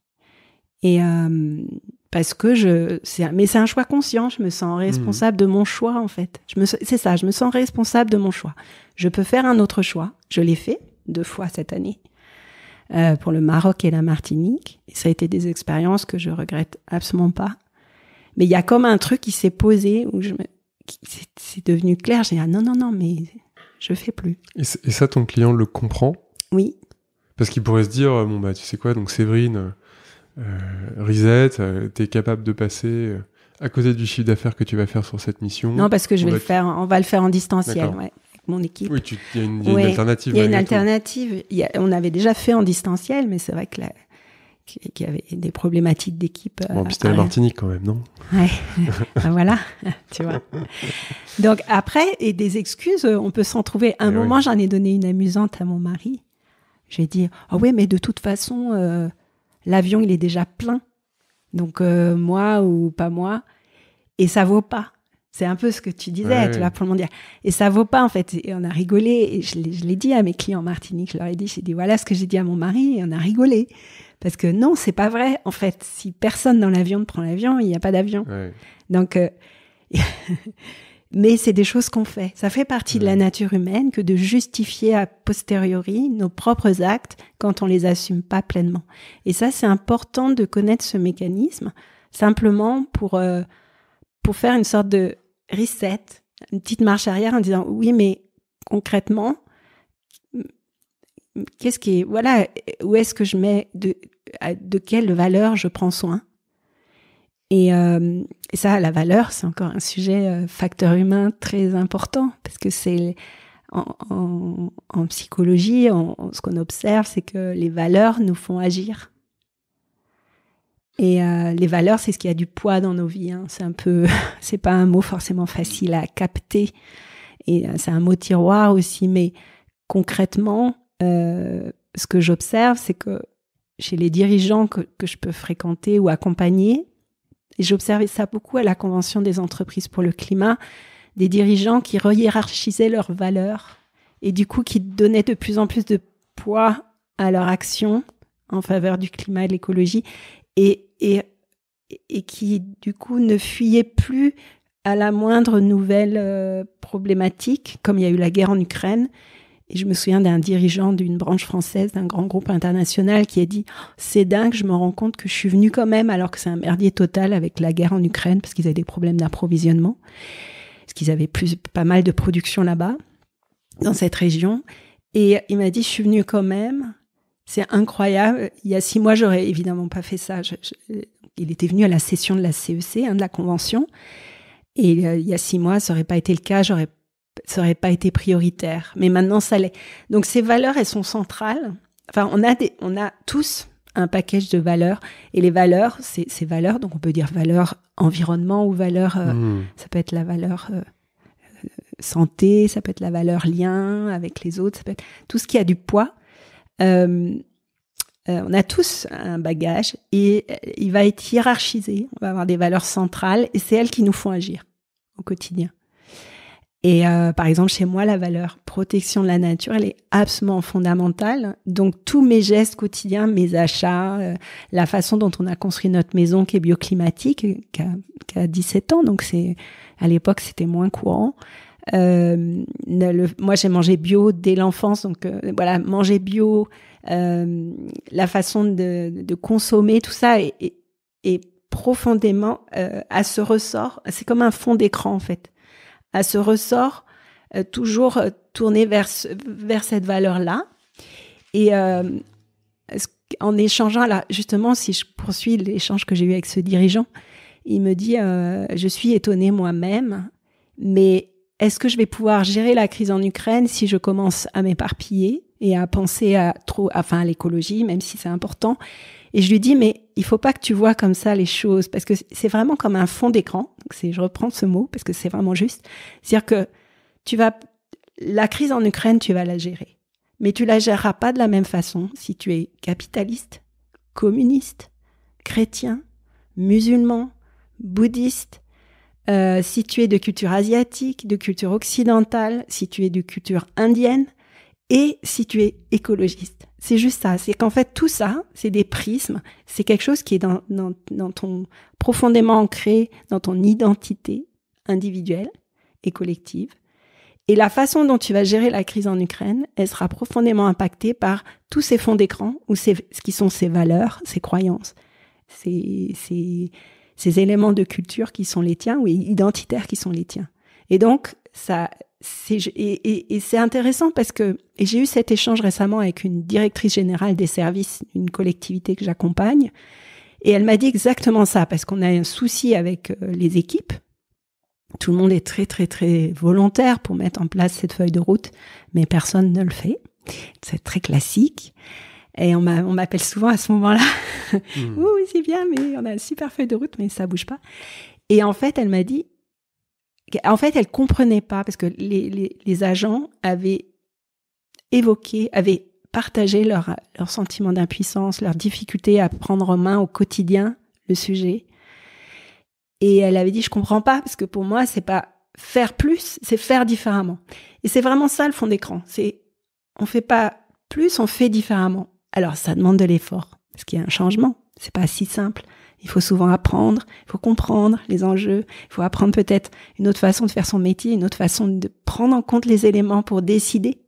Et euh, parce que je c'est mais c'est un choix conscient, je me sens responsable de mon choix en fait. Je me c'est ça, je me sens responsable de mon choix. Je peux faire un autre choix, je l'ai fait deux fois cette année. Euh, pour le Maroc et la Martinique. Et ça a été des expériences que je regrette absolument pas. Mais il y a comme un truc qui s'est posé où je me... c'est devenu clair. J'ai dit ah non non non mais je fais plus. Et, ça ton client le comprend Oui. Parce qu'il pourrait se dire euh, bon bah tu sais quoi donc Séverine, euh, euh Risette, t'es capable de passer à côté du chiffre d'affaires que tu vas faire sur cette mission. Non, parce que je vais le faire, on va le faire en distanciel. Ouais mon équipe. Oui, il y a une, alternative. Il y a une alternative. on avait déjà fait en distanciel, mais c'est vrai que qu'il y avait des problématiques d'équipe. Euh, bon, puis c'était la Martinique quand même, non Ouais, ah, voilà, tu vois. Donc après, et des excuses, on peut s'en trouver. À un eh moment, j'en ai donné une amusante à mon mari. J'ai dit, ah oh oui mais de toute façon, euh, l'avion, il est déjà plein. Donc euh, moi ou pas moi, et ça vaut pas. C'est un peu ce que tu disais, tu vois, pour le Et ça vaut pas, en fait. Et on a rigolé. Et je l'ai dit à mes clients en Martinique, je leur ai dit, j'ai dit, voilà ce que j'ai dit à mon mari, et on a rigolé. Parce que non, c'est pas vrai. En fait, si personne dans l'avion ne prend l'avion, il n'y a pas d'avion. Donc, euh, mais c'est des choses qu'on fait. Ça fait partie de la nature humaine que de justifier a posteriori nos propres actes quand on les assume pas pleinement. Et ça, c'est important de connaître ce mécanisme simplement pour, euh, pour faire une sorte de, reset, une petite marche arrière en disant oui, mais concrètement, qu'est-ce qui voilà, où est-ce que je mets, de, de quelle valeur je prends soin euh, et, ça, la valeur, c'est encore un sujet euh, facteur humain très important parce que c'est en, en, psychologie, ce qu'on observe, c'est que les valeurs nous font agir. Et euh, les valeurs, c'est ce qui a du poids dans nos vies. Hein. C'est un peu, c'est pas un mot forcément facile à capter. Et euh, c'est un mot tiroir aussi, mais concrètement, euh, ce que j'observe, c'est que chez les dirigeants que, je peux fréquenter ou accompagner, et j'observais ça beaucoup à la Convention des entreprises pour le climat, des dirigeants qui rehiérarchisaient leurs valeurs et du coup qui donnaient de plus en plus de poids à leur action en faveur du climat et de l'écologie et, et, et qui du coup ne fuyait plus à la moindre nouvelle euh, problématique, comme il y a eu la guerre en Ukraine. Et je me souviens d'un dirigeant d'une branche française, d'un grand groupe international, qui a dit oh, C'est dingue, je me rends compte que je suis venu quand même, alors que c'est un merdier total avec la guerre en Ukraine, parce qu'ils avaient des problèmes d'approvisionnement, parce qu'ils avaient plus, pas mal de production là-bas, dans cette région. Et il m'a dit Je suis venu quand même, c'est incroyable. Il y a six mois, j'aurais évidemment pas fait ça. il était venu à la session de la CEC, e hein, de la convention. Et euh, il y a six mois, ça aurait pas été le cas. J'aurais, ça aurait pas été prioritaire. Mais maintenant, ça l'est. Donc, ces valeurs, elles sont centrales. Enfin, on a on a tous un package de valeurs. Et les valeurs, c'est ces valeurs. Donc, on peut dire valeur environnement ou valeur. Euh, hmm. Ça peut être la valeur. Euh, santé, ça peut être la valeur lien avec les autres, ça peut être tout ce qui a du poids euh, euh, on a tous un bagage et euh, il va être hiérarchisé. On va avoir des valeurs centrales et c'est elles qui nous font agir au quotidien. Et par exemple, chez moi, la valeur protection de la nature, elle est absolument fondamentale. Donc tous mes gestes quotidiens, mes achats, la façon dont on a construit notre maison qui est bioclimatique, qui a, qui 17 ans, donc c'est à l'époque c'était moins courant. Euh, le, moi, j'ai mangé bio dès l'enfance, donc euh, voilà, manger bio, euh, la façon de, de, consommer, tout ça est, profondément euh, à ce ressort. C'est comme un fond d'écran en fait, à ce ressort euh, toujours tourné vers vers cette valeur là. Et en échangeant là, justement, si je poursuis l'échange que j'ai eu avec ce dirigeant, il me dit, je suis étonnée moi-même, mais est-ce que je vais pouvoir gérer la crise en Ukraine si je commence à m'éparpiller et à penser à trop, enfin à l'écologie, même si c'est important Et je lui dis, mais il faut pas que tu vois comme ça les choses, parce que c'est vraiment comme un fond d'écran. C'est, je reprends ce mot parce que c'est vraiment juste. C'est-à-dire que tu vas, la crise en Ukraine, tu vas la gérer, mais tu la géreras pas de la même façon si tu es capitaliste, communiste, chrétien, musulman, bouddhiste, euh, situé de culture asiatique, de culture occidentale, situé de culture indienne et situé écologiste. C'est juste ça, c'est qu'en fait tout ça, c'est des prismes, c'est quelque chose qui est dans, ton profondément ancré, dans ton identité individuelle et collective. Et la façon dont tu vas gérer la crise en Ukraine, elle sera profondément impactée par tous ces fonds d'écran ou ce qui sont ces valeurs, ces croyances, ces, ces éléments de culture qui sont les tiens, ou identitaires qui sont les tiens. Et donc, ça, c'est, et, et c'est intéressant parce que j'ai eu cet échange récemment avec une directrice générale des services, une collectivité que j'accompagne, et elle m'a dit exactement ça parce qu'on a un souci avec euh, les équipes. Tout le monde est très très très volontaire pour mettre en place cette feuille de route, mais personne ne le fait. C'est très classique. Et on m'appelle souvent à ce moment-là. Hmm. Oui, c'est bien, mais on a une super feuille de route, mais ça bouge pas. Et en fait, elle m'a dit, en fait, elle comprenait pas parce que les, les agents avaient évoqué, avaient partagé leur, leur sentiment d'impuissance, leur difficulté à prendre en main au quotidien le sujet. Et elle avait dit, je comprends pas parce que pour moi, c'est pas faire plus, c'est faire différemment. Et c'est vraiment ça le fond d'écran. C'est, on fait pas plus, on fait différemment. Alors ça demande de l'effort, parce qu'il y a un changement. C'est pas si simple. Il faut souvent apprendre, il faut comprendre les enjeux, il faut apprendre peut-être une autre façon de faire son métier, une autre façon de prendre en compte les éléments pour décider.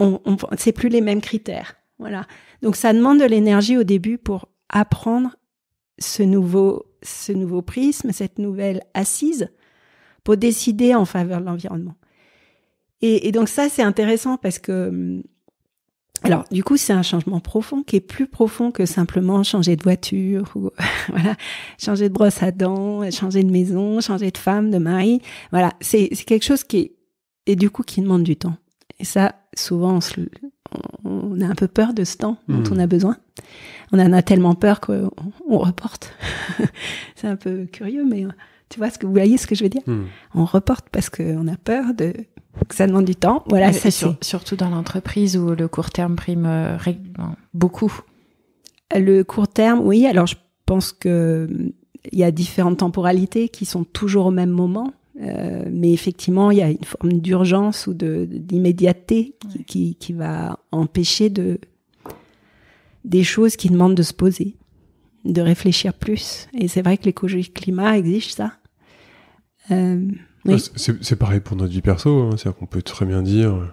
On, on c'est plus les mêmes critères, voilà. Donc ça demande de l'énergie au début pour apprendre ce nouveau, ce nouveau prisme, cette nouvelle assise, pour décider en faveur de l'environnement. Et, et, donc ça c'est intéressant parce que hum, alors, du coup, c'est un changement profond qui est plus profond que simplement changer de voiture ou voilà, changer de brosse à dents, changer de maison, changer de femme, de mari. Voilà, c'est c'est quelque chose qui est, et du coup qui demande du temps. Et ça, souvent, on, a un peu peur de ce temps dont hmm. on a besoin. On en a tellement peur qu'on reporte. c'est un peu curieux, mais tu vois ce que vous voyez ce que je veux dire hmm. On reporte parce qu'on a peur de que ça demande du temps. Voilà, ça surtout dans l'entreprise où le court terme prime euh, beaucoup. Le court terme, oui. Alors je pense que euh, il y a différentes temporalités qui sont toujours au même moment. Euh, mais effectivement, il y a une forme d'urgence ou d'immédiateté qui, va empêcher de, des choses qui demandent de se poser, de réfléchir plus. Et c'est vrai que l'écologie climat exige ça. Euh, c'est pareil pour notre vie perso, hein. c'est-à-dire qu'on peut très bien dire euh,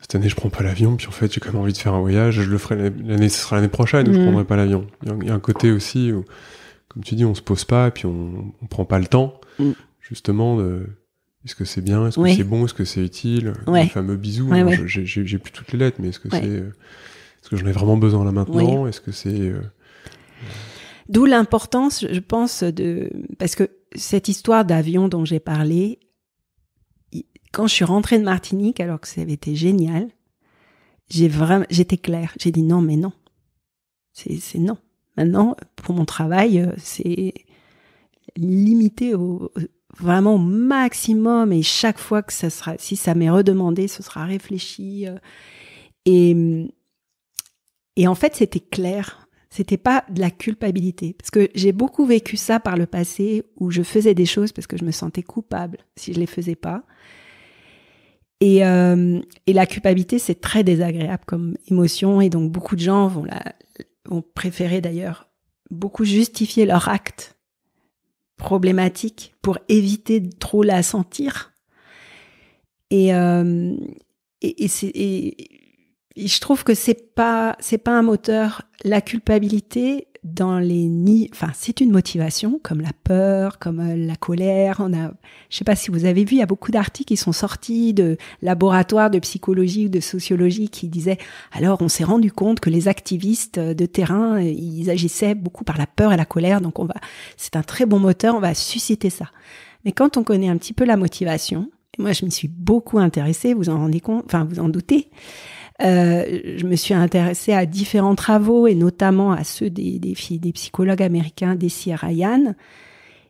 cette année je prends pas l'avion, puis en fait j'ai quand même envie de faire un voyage, je le ferai l'année, ce sera l'année prochaine où je mm. prendrai pas l'avion. Il y, a un côté aussi où, comme tu dis, on se pose pas, puis on, prend pas le temps, mm. justement, de, est-ce que c'est bien, est-ce que c'est bon, est-ce que c'est utile, le fameux bisou, hein, j'ai, plus toutes les lettres, mais est-ce que c'est, euh, est-ce que j'en ai vraiment besoin là maintenant, est-ce que c'est... D'où l'importance, je pense, de, parce que cette histoire d'avion dont j'ai parlé, quand je suis rentrée de Martinique, alors que ça avait été génial, j'ai vraiment, j'étais claire. J'ai dit non, mais non. C'est, non. Maintenant, pour mon travail, euh, c'est limité au, vraiment au maximum. Et chaque fois que ça sera, si ça m'est redemandé, ce sera réfléchi. Euh. Et, et en fait, c'était clair c'était pas de la culpabilité parce que j'ai beaucoup vécu ça par le passé où je faisais des choses parce que je me sentais coupable si je les faisais pas. Et, euh, et la culpabilité, c'est très désagréable comme émotion et donc beaucoup de gens vont la vont préférer d'ailleurs beaucoup justifier leur acte problématique pour éviter de trop la sentir. Et, euh, et, et je trouve que c'est pas c'est pas un moteur. La culpabilité dans les nids, enfin c'est une motivation comme la peur, comme euh, la colère. On a, je sais pas si vous avez vu, il y a beaucoup d'articles qui sont sortis de laboratoires de psychologie ou de sociologie qui disaient alors on s'est rendu compte que les activistes euh, de terrain euh, ils agissaient beaucoup par la peur et la colère, donc on va, c'est un très bon moteur, on va susciter ça. Mais quand on connaît un petit peu la motivation, et moi je me suis beaucoup intéressée, vous en rendez compte, enfin vous en doutez euh, je me suis intéressée à différents travaux et notamment à ceux des, psychologues américains, des et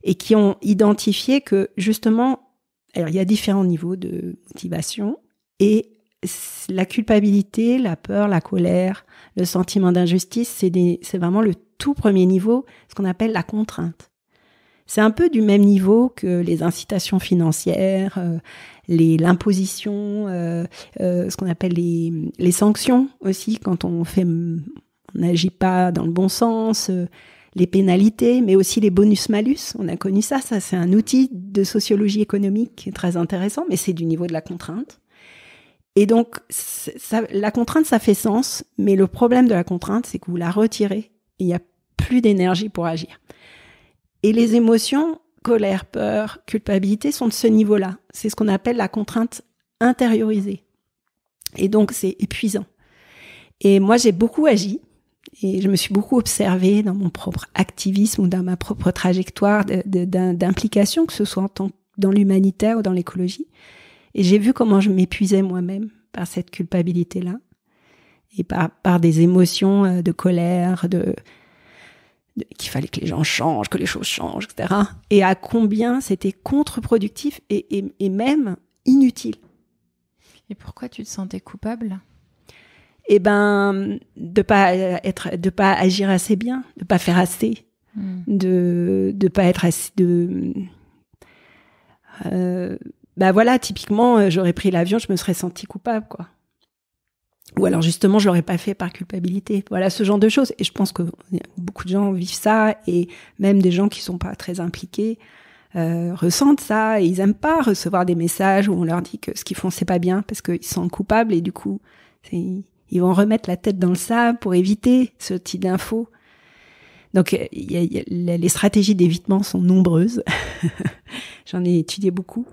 et qui ont identifié que justement, il y a différents niveaux de motivation et la culpabilité, la peur, la colère, le sentiment d'injustice, c'est vraiment le tout premier niveau, ce qu'on appelle la contrainte. C'est un peu du même niveau que les incitations financières, euh, l'imposition, euh, euh, ce qu'on appelle les, sanctions aussi quand on fait, n'agit pas dans le bon sens, les pénalités, mais aussi les bonus-malus. On a connu ça, ça c'est un outil de sociologie économique très intéressant, mais c'est du niveau de la contrainte. Et donc, la contrainte, ça fait sens, mais le problème de la contrainte, c'est que vous la retirez, il n'y a plus d'énergie pour agir. Et les émotions, colère, peur, culpabilité, sont de ce niveau-là. C'est ce qu'on appelle la contrainte intériorisée. Et donc, c'est épuisant. Et moi, j'ai beaucoup agi et je me suis beaucoup observée dans mon propre activisme ou dans ma propre trajectoire d'implication, que ce soit dans l'humanitaire ou dans l'écologie. Et j'ai vu comment je m'épuisais moi-même par cette culpabilité-là et par, par des émotions euh, de colère, de, qu'il fallait que les gens changent, que les choses changent, etc. Et à combien c'était contre-productif et, même inutile. Et pourquoi tu te sentais coupable Eh ben, de pas être, de pas agir assez bien, de pas faire assez, hmm. de de pas être assez, de euh, bah voilà, typiquement, j'aurais pris l'avion, je me serais sentie coupable, quoi ou alors justement je l'aurais pas fait par culpabilité. Voilà ce genre de choses. Et je pense que beaucoup de gens vivent ça et même des gens qui sont pas très impliqués euh, ressentent ça et ils aiment pas recevoir des messages où on leur dit que ce qu'ils font c'est pas bien parce qu'ils sont coupables et du coup ils vont remettre la tête dans le sable pour éviter ce type d'infos. Donc euh, les stratégies d'évitement sont nombreuses. J'en ai étudié beaucoup.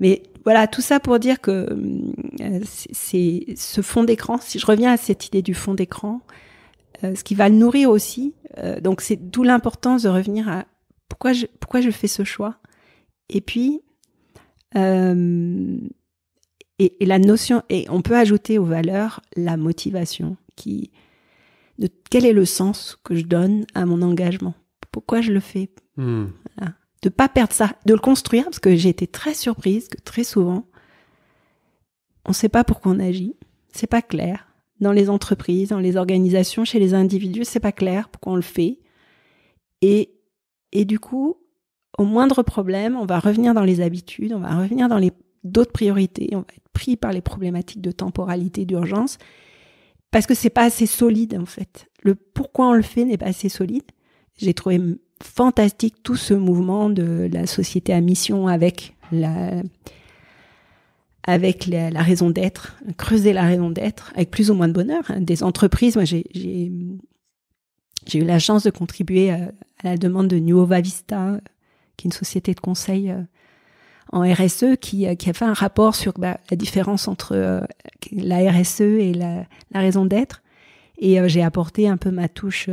Mais voilà, tout ça pour dire que euh, c'est ce fond d'écran, si je reviens à cette idée du fond d'écran, euh, ce qui va le nourrir aussi, euh, donc c'est d'où l'importance de revenir à pourquoi je, pourquoi je fais ce choix. Et puis, et, la notion, et on peut ajouter aux valeurs la motivation, qui, de quel est le sens que je donne à mon engagement, pourquoi je le fais. Hmm de pas perdre ça, de le construire, parce que j'ai été très surprise que très souvent, on ne sait pas pourquoi on agit, c'est pas clair. Dans les entreprises, dans les organisations, chez les individus, c'est pas clair pourquoi on le fait. Et, et du coup, au moindre problème, on va revenir dans les habitudes, on va revenir dans les d'autres priorités, on va être pris par les problématiques de temporalité, d'urgence, parce que c'est pas assez solide en fait. Le pourquoi on le fait n'est pas assez solide. J'ai trouvé fantastique tout ce mouvement de la société à mission avec la avec la, raison d'être, creuser la raison d'être avec plus ou moins de bonheur. Hein, des entreprises, moi j'ai j'ai eu la chance de contribuer euh, à, la demande de Nuova Vista, qui est une société de conseil euh, en RSE qui, euh, qui a fait un rapport sur bah, la différence entre la RSE et la, raison d'être. Et j'ai apporté un peu ma touche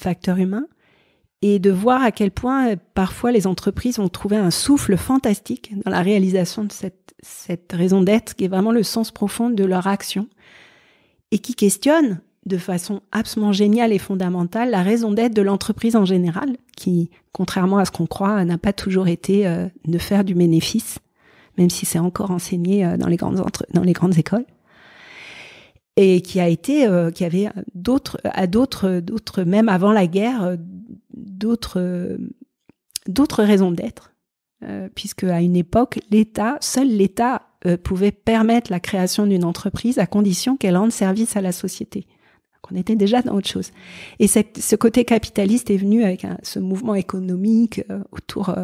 facteur humain et de voir à quel point euh, parfois les entreprises ont trouvé un souffle fantastique dans la réalisation de cette, cette raison d'être qui est vraiment le sens profond de leur action et qui questionne de façon absolument géniale et fondamentale la raison d'être de l'entreprise en général, qui, contrairement à ce qu'on croit, n'a pas toujours été euh, de faire du bénéfice, même si c'est encore enseigné euh, dans, les grandes dans les grandes écoles et qui a été, euh, qui avait d'autres, à d'autres, d'autres, même avant la guerre, euh, d'autres, euh, d'autres raisons d'être, Puisqu'à puisque à une époque, l'État, seul l'État pouvait permettre la création d'une entreprise à condition qu'elle rende service à la société. on était déjà dans autre chose. Et ce côté capitaliste est venu avec ce mouvement économique autour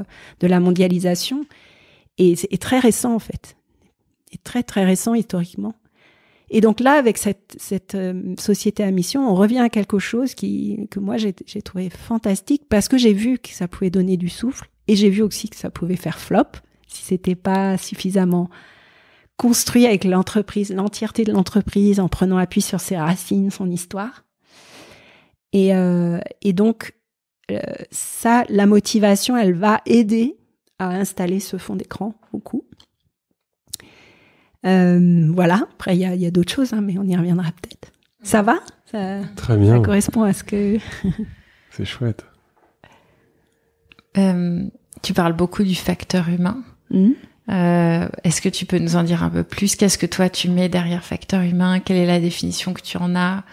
de la mondialisation. Et c'est très récent en fait, et très très récent historiquement. Et donc là, avec cette, euh, société à mission, on revient à quelque chose qui, que moi, j'ai trouvé fantastique parce que j'ai vu que ça pouvait donner du souffle et j'ai vu aussi que ça pouvait faire flop si c'était pas suffisamment construit avec l'entreprise, l'entièreté de l'entreprise, en prenant appui sur ses racines, son histoire. Et, euh, donc, euh, ça, la motivation, elle va aider à installer ce fond d'écran au euh, voilà, après il y a, d'autres choses, hein, mais on y reviendra peut-être. Ça va Très bien. Ça correspond à ce que... C'est chouette. Euh, tu parles beaucoup du facteur humain. Hmm. Euh, est-ce que tu peux nous en dire un peu plus Qu'est-ce que toi tu mets derrière facteur humain Quelle est la définition que tu en as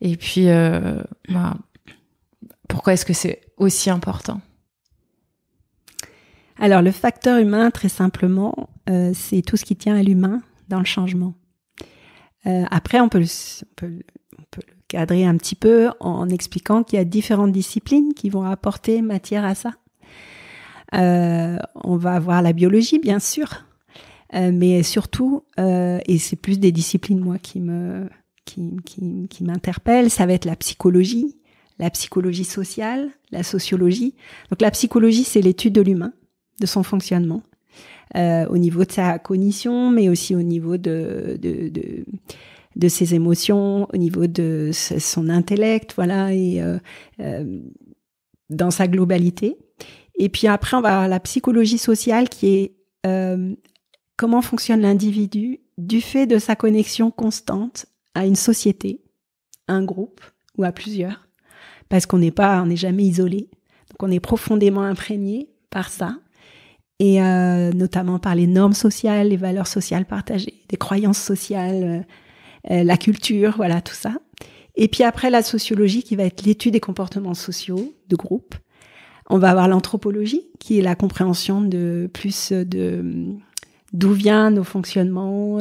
Et puis, bah, pourquoi est-ce que c'est aussi important Alors, le facteur humain, très simplement, euh, c'est tout ce qui tient à l'humain dans le changement. Euh, après, on peut, le, cadrer un petit peu en expliquant qu'il y a différentes disciplines qui vont apporter matière à ça. Euh, on va avoir la biologie, bien sûr, mais surtout, et c'est plus des disciplines, moi, qui me qui, qui, qui m'interpellent, ça va être la psychologie, la psychologie sociale, la sociologie. Donc la psychologie, c'est l'étude de l'humain, de son fonctionnement. Euh, au niveau de sa cognition, mais aussi au niveau de, de, de, de ses émotions, au niveau de son intellect, voilà, et euh, euh, dans sa globalité. Et puis après, on va avoir la psychologie sociale qui est comment fonctionne l'individu du fait de sa connexion constante à une société, un groupe ou à plusieurs, parce qu'on n'est pas, on n'est jamais isolé. Donc on est profondément imprégné par ça et euh, notamment par les normes sociales, les valeurs sociales partagées, des croyances sociales, euh, euh, la culture, voilà tout ça. Et puis après la sociologie qui va être l'étude des comportements sociaux de groupe. On va avoir l'anthropologie qui est la compréhension de plus de d'où vient nos fonctionnements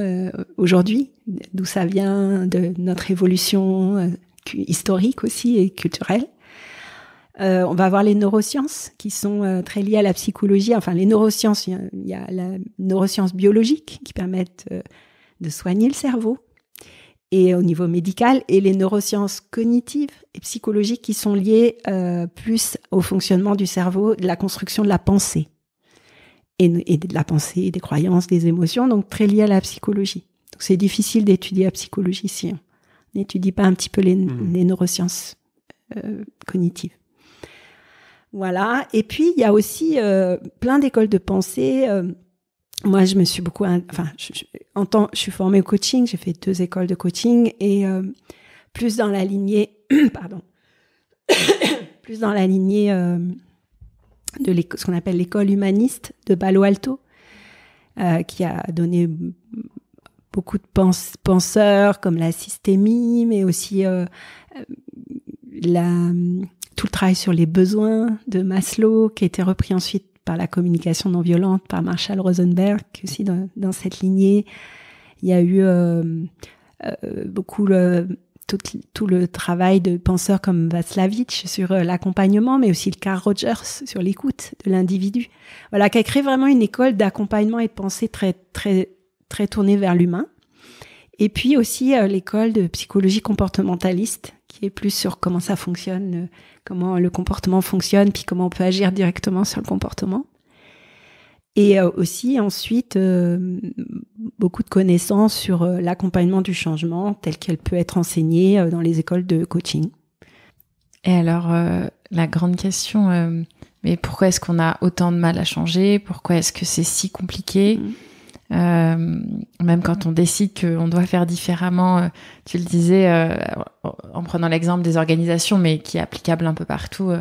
aujourd'hui, d'où ça vient de notre évolution historique aussi et culturelle. Euh, on va voir les neurosciences qui sont euh, très liées à la psychologie. Enfin, les neurosciences, il y, a la neurosciences biologiques qui permettent euh, de soigner le cerveau et au niveau médical, et les neurosciences cognitives et psychologiques qui sont liées plus au fonctionnement du cerveau, de la construction de la pensée et, de la pensée, des croyances, des émotions, donc très liées à la psychologie. Donc c'est difficile d'étudier la psychologie si on n'étudie pas un petit peu les mmh. neurosciences cognitives. Voilà. Et puis, il y a aussi euh, plein d'écoles de pensée. Euh, moi, je me suis beaucoup, enfin, je, suis formée au coaching. J'ai fait deux écoles de coaching et euh, plus dans la lignée, pardon, plus dans la lignée de ce qu'on appelle l'école humaniste de Palo Alto, qui a donné beaucoup de penseurs comme la systémie, mais aussi la tout le travail sur les besoins de Maslow, qui a été repris ensuite par la communication non violente, par Marshall Rosenberg, aussi dans, dans cette lignée. Il y a eu euh, euh, beaucoup tout, le travail de penseurs comme Vaslavitch sur euh, l'accompagnement, mais aussi le cas Rogers sur l'écoute de l'individu. Voilà, qui a créé vraiment une école d'accompagnement et de pensée très, très, très tournée vers l'humain. Et puis aussi l'école de psychologie comportementaliste qui est plus sur comment ça fonctionne, euh, comment le comportement fonctionne, puis comment on peut agir directement sur le comportement. Et euh, aussi ensuite, euh, beaucoup de connaissances sur l'accompagnement du changement tel qu'elle peut être enseignée dans les écoles de coaching. Et alors, la grande question, mais pourquoi est-ce qu'on a autant de mal à changer Pourquoi est-ce que c'est si compliqué mm-hmm. Euh, même quand on décide qu'on doit faire différemment, euh, tu le disais euh, en prenant l'exemple des organisations, mais qui est applicable un peu partout,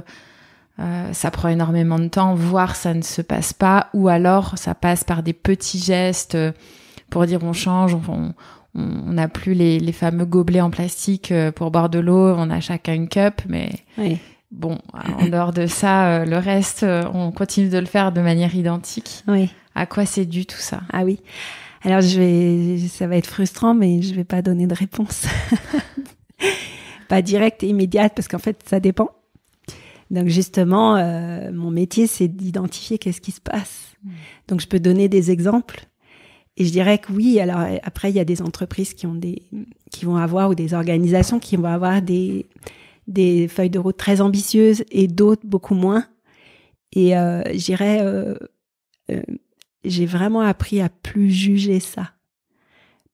ça prend énormément de temps, voire ça ne se passe pas, ou alors ça passe par des petits gestes pour dire on change, on, n'a plus les, fameux gobelets en plastique pour boire de l'eau, on a chacun une cup, mais bon, en dehors de ça, le reste, on continue de le faire de manière identique. Oui. À quoi c'est dû tout ça Ah oui. Alors je vais, ça va être frustrant, mais je vais pas donner de réponse. pas directe et immédiate, parce qu'en fait, ça dépend. Donc justement, euh, mon métier, c'est d'identifier qu'est-ce qui se passe. Hmm. Donc je peux donner des exemples. Et je dirais que oui, alors après, il y a des entreprises qui, ont des, qui vont avoir, ou des organisations qui vont avoir des, des feuilles de route très ambitieuses et d'autres beaucoup moins. Et euh, euh, euh j'ai vraiment appris à plus juger ça.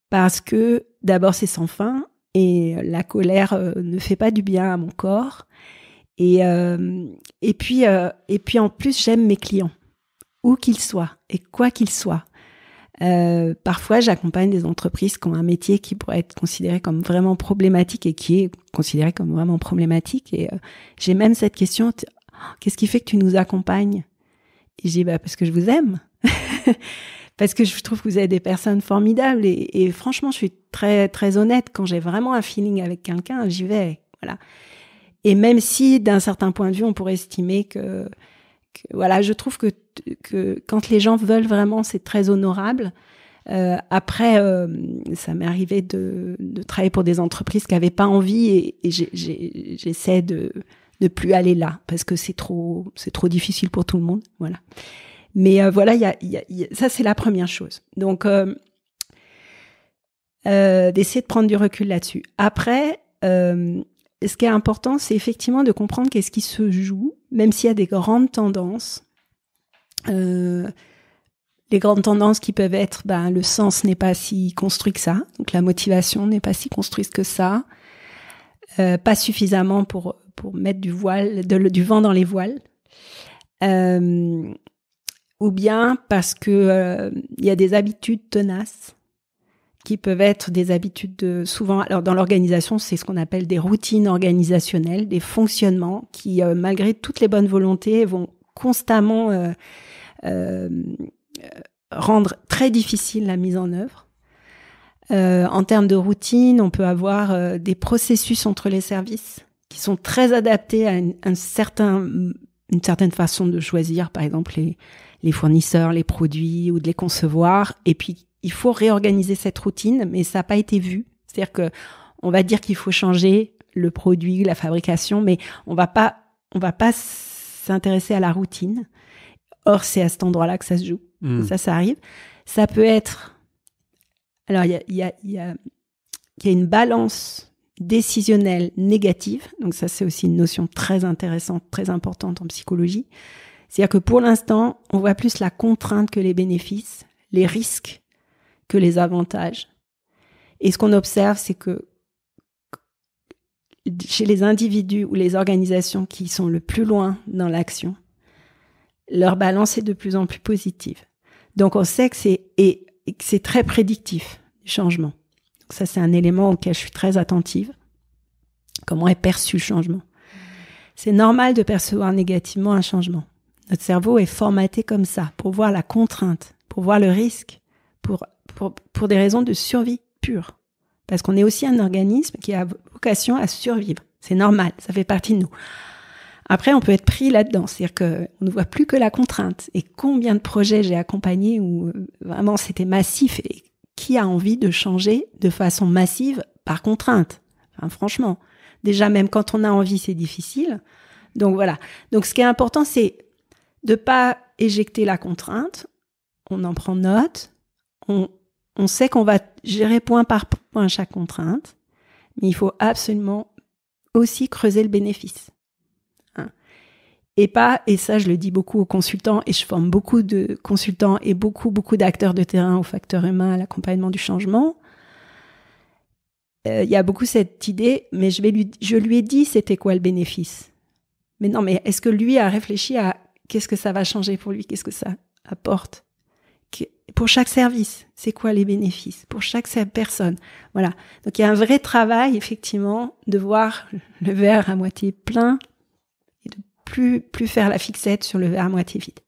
Parce que d'abord c'est sans fin et euh, la colère euh, ne fait pas du bien à mon corps. Et, euh, et, puis, et puis en plus j'aime mes clients, où qu'ils soient et quoi qu'ils soient. parfois, j'accompagne des entreprises qui ont un métier qui pourrait être considéré comme vraiment problématique et qui est considéré comme vraiment problématique. Et j'ai même cette question oh, qu'est-ce qui fait que tu nous accompagnes Et j'ai bah parce que je vous aime. parce que je trouve que vous êtes des personnes formidables et, et franchement, je suis très très honnête quand j'ai vraiment un feeling avec quelqu'un, j'y vais, voilà. Et même si d'un certain point de vue, on pourrait estimer que, voilà, je trouve que, que quand les gens veulent vraiment, c'est très honorable. Euh, après, euh, ça m'est arrivé de, de, travailler pour des entreprises qui n'avaient pas envie et, et j'essaie de ne plus aller là parce que c'est trop, c'est trop difficile pour tout le monde. Voilà. Mais voilà, ça c'est la première chose. Donc, euh, euh, d'essayer de prendre du recul là-dessus. Après, euh, ce qui est important, c'est effectivement de comprendre qu'est-ce qui se joue, même s'il y a des grandes tendances. les grandes tendances qui peuvent être, ben, le sens n'est pas si construit que ça, donc la motivation n'est pas si construite que ça, pas suffisamment pour, pour mettre du voile, du vent dans les voiles ou bien parce que euh, il y a des habitudes tenaces qui peuvent être des habitudes de, souvent alors dans l'organisation c'est ce qu'on appelle des routines organisationnelles des fonctionnements qui euh, malgré toutes les bonnes volontés vont constamment euh, euh rendre très difficile la mise en œuvre en termes de routine on peut avoir des processus entre les services qui sont très adaptés à, une, un certain une certaine façon de choisir par exemple les les fournisseurs, les produits ou de les concevoir. Et puis, il faut réorganiser cette routine, mais ça n'a pas été vu. C'est-à-dire que on va dire qu'il faut changer le produit, la fabrication, mais on va pas, on va pas s'intéresser à la routine. Or, c'est à cet endroit-là que ça se joue. Hmm. Ça, ça arrive. Ça peut être. Alors, il a, y a, une balance décisionnelle négative. Donc, ça, c'est aussi une notion très intéressante, très importante en psychologie. C'est-à-dire que pour l'instant, on voit plus la contrainte que les bénéfices, les risques que les avantages. Et ce qu'on observe, c'est que chez les individus ou les organisations qui sont le plus loin dans l'action, leur balance est de plus en plus positive. Donc on sait que c'est et, c'est très prédictif du changement. ça c'est un élément auquel je suis très attentive. Comment est perçu le changement C'est normal de percevoir négativement un changement. Notre cerveau est formaté comme ça, pour voir la contrainte, pour voir le risque, pour, pour, pour des raisons de survie pure. Parce qu'on est aussi un organisme qui a vocation à survivre. C'est normal, ça fait partie de nous. Après, on peut être pris là-dedans, c'est-à-dire qu'on ne voit plus que la contrainte. Et combien de projets j'ai accompagnés où euh, vraiment c'était massif et qui a envie de changer de façon massive par contrainte Franchement, déjà même quand on a envie, c'est difficile. Donc voilà. Donc ce qui est important, c'est de pas éjecter la contrainte, on en prend note, on, sait qu'on va gérer point par point chaque contrainte, mais il faut absolument aussi creuser le bénéfice. Hein. Et pas, et ça je le dis beaucoup aux consultants, et je forme beaucoup de consultants et beaucoup, beaucoup d'acteurs de terrain aux facteurs humains, à l'accompagnement du changement, euh, il y a beaucoup cette idée, mais je, vais lui, je lui ai dit c'était quoi le bénéfice. Mais non, mais est-ce que lui a réfléchi à Qu'est-ce que ça va changer pour lui Qu'est-ce que ça apporte pour chaque service, c'est quoi les bénéfices pour chaque personne Voilà. Donc il y a un vrai travail effectivement de voir le verre à moitié plein et de plus plus faire la fixette sur le verre à moitié vide.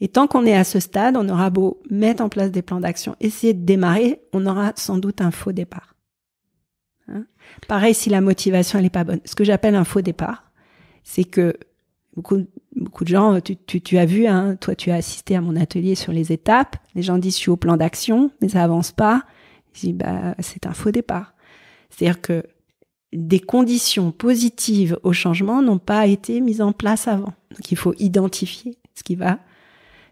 Et tant qu'on est à ce stade, on aura beau mettre en place des plans d'action, essayer de démarrer, on aura sans doute un faux départ. Hein? Pareil si la motivation elle pas bonne. Ce que j'appelle un faux départ, c'est que beaucoup, de gens, euh, tu, as vu, hein, toi tu as assisté à mon atelier sur les étapes, les gens disent je suis au plan d'action, mais ça avance pas. bah c'est un faux départ. C'est-à-dire que des conditions positives au changement n'ont pas été mises en place avant. Donc il faut identifier ce qui va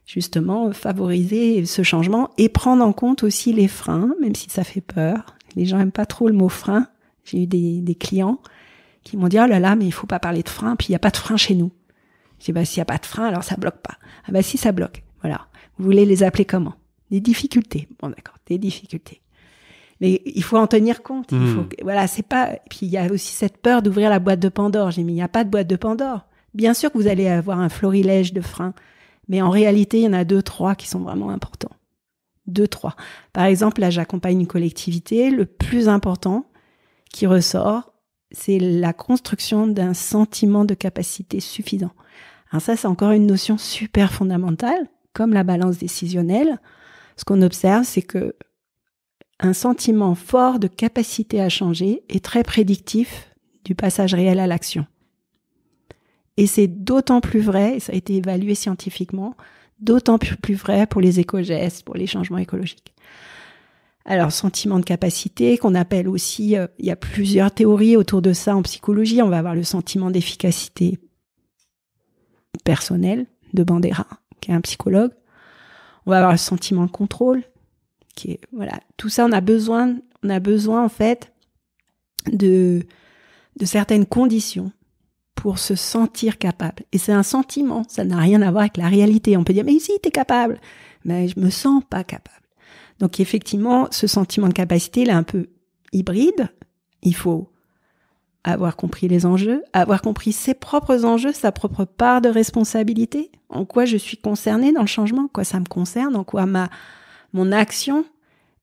justement favoriser ce changement et prendre en compte aussi les freins, même si ça fait peur. Les gens aiment pas trop le mot frein. J'ai eu des, clients qui m'ont dit oh là là mais il faut pas parler de frein puis il n'y a pas de frein chez nous. Je dis, bah, s'il n'y a pas de frein, alors ça bloque pas. Ah, bah, si, ça bloque. Voilà. Vous voulez les appeler comment? Des difficultés. Bon, d'accord. Des difficultés. Mais il faut en tenir compte. Il hmm. voilà, c'est pas, puis il y a aussi cette peur d'ouvrir la boîte de Pandore. J'ai mis, il n'y a pas de boîte de Pandore. Bien sûr que vous allez avoir un florilège de freins, mais en réalité, il y en a deux, trois qui sont vraiment importants. Deux, trois. Par exemple, là, j'accompagne une collectivité. Le plus important qui ressort, c'est la construction d'un sentiment de capacité suffisant. Alors ça, c'est encore une notion super fondamentale, comme la balance décisionnelle. Ce qu'on observe, c'est que un sentiment fort de capacité à changer est très prédictif du passage réel à l'action. Et c'est d'autant plus vrai, et ça a été évalué scientifiquement, d'autant plus vrai pour les éco-gestes, pour les changements écologiques. Alors, sentiment de capacité, qu'on appelle aussi, euh, il y a plusieurs théories autour de ça en psychologie. On va avoir le sentiment d'efficacité personnelle de Bandera, qui est un psychologue. On va avoir le sentiment de contrôle, qui est, voilà, tout ça, on a besoin, on a besoin, en fait, de, de certaines conditions pour se sentir capable. Et c'est un sentiment, ça n'a rien à voir avec la réalité. On peut dire, mais si, t'es capable. Mais je me sens pas capable. Donc effectivement, ce sentiment de capacité, il est un peu hybride. Il faut avoir compris les enjeux, avoir compris ses propres enjeux, sa propre part de responsabilité, en quoi je suis concernée dans le changement, en quoi ça me concerne, en quoi ma mon action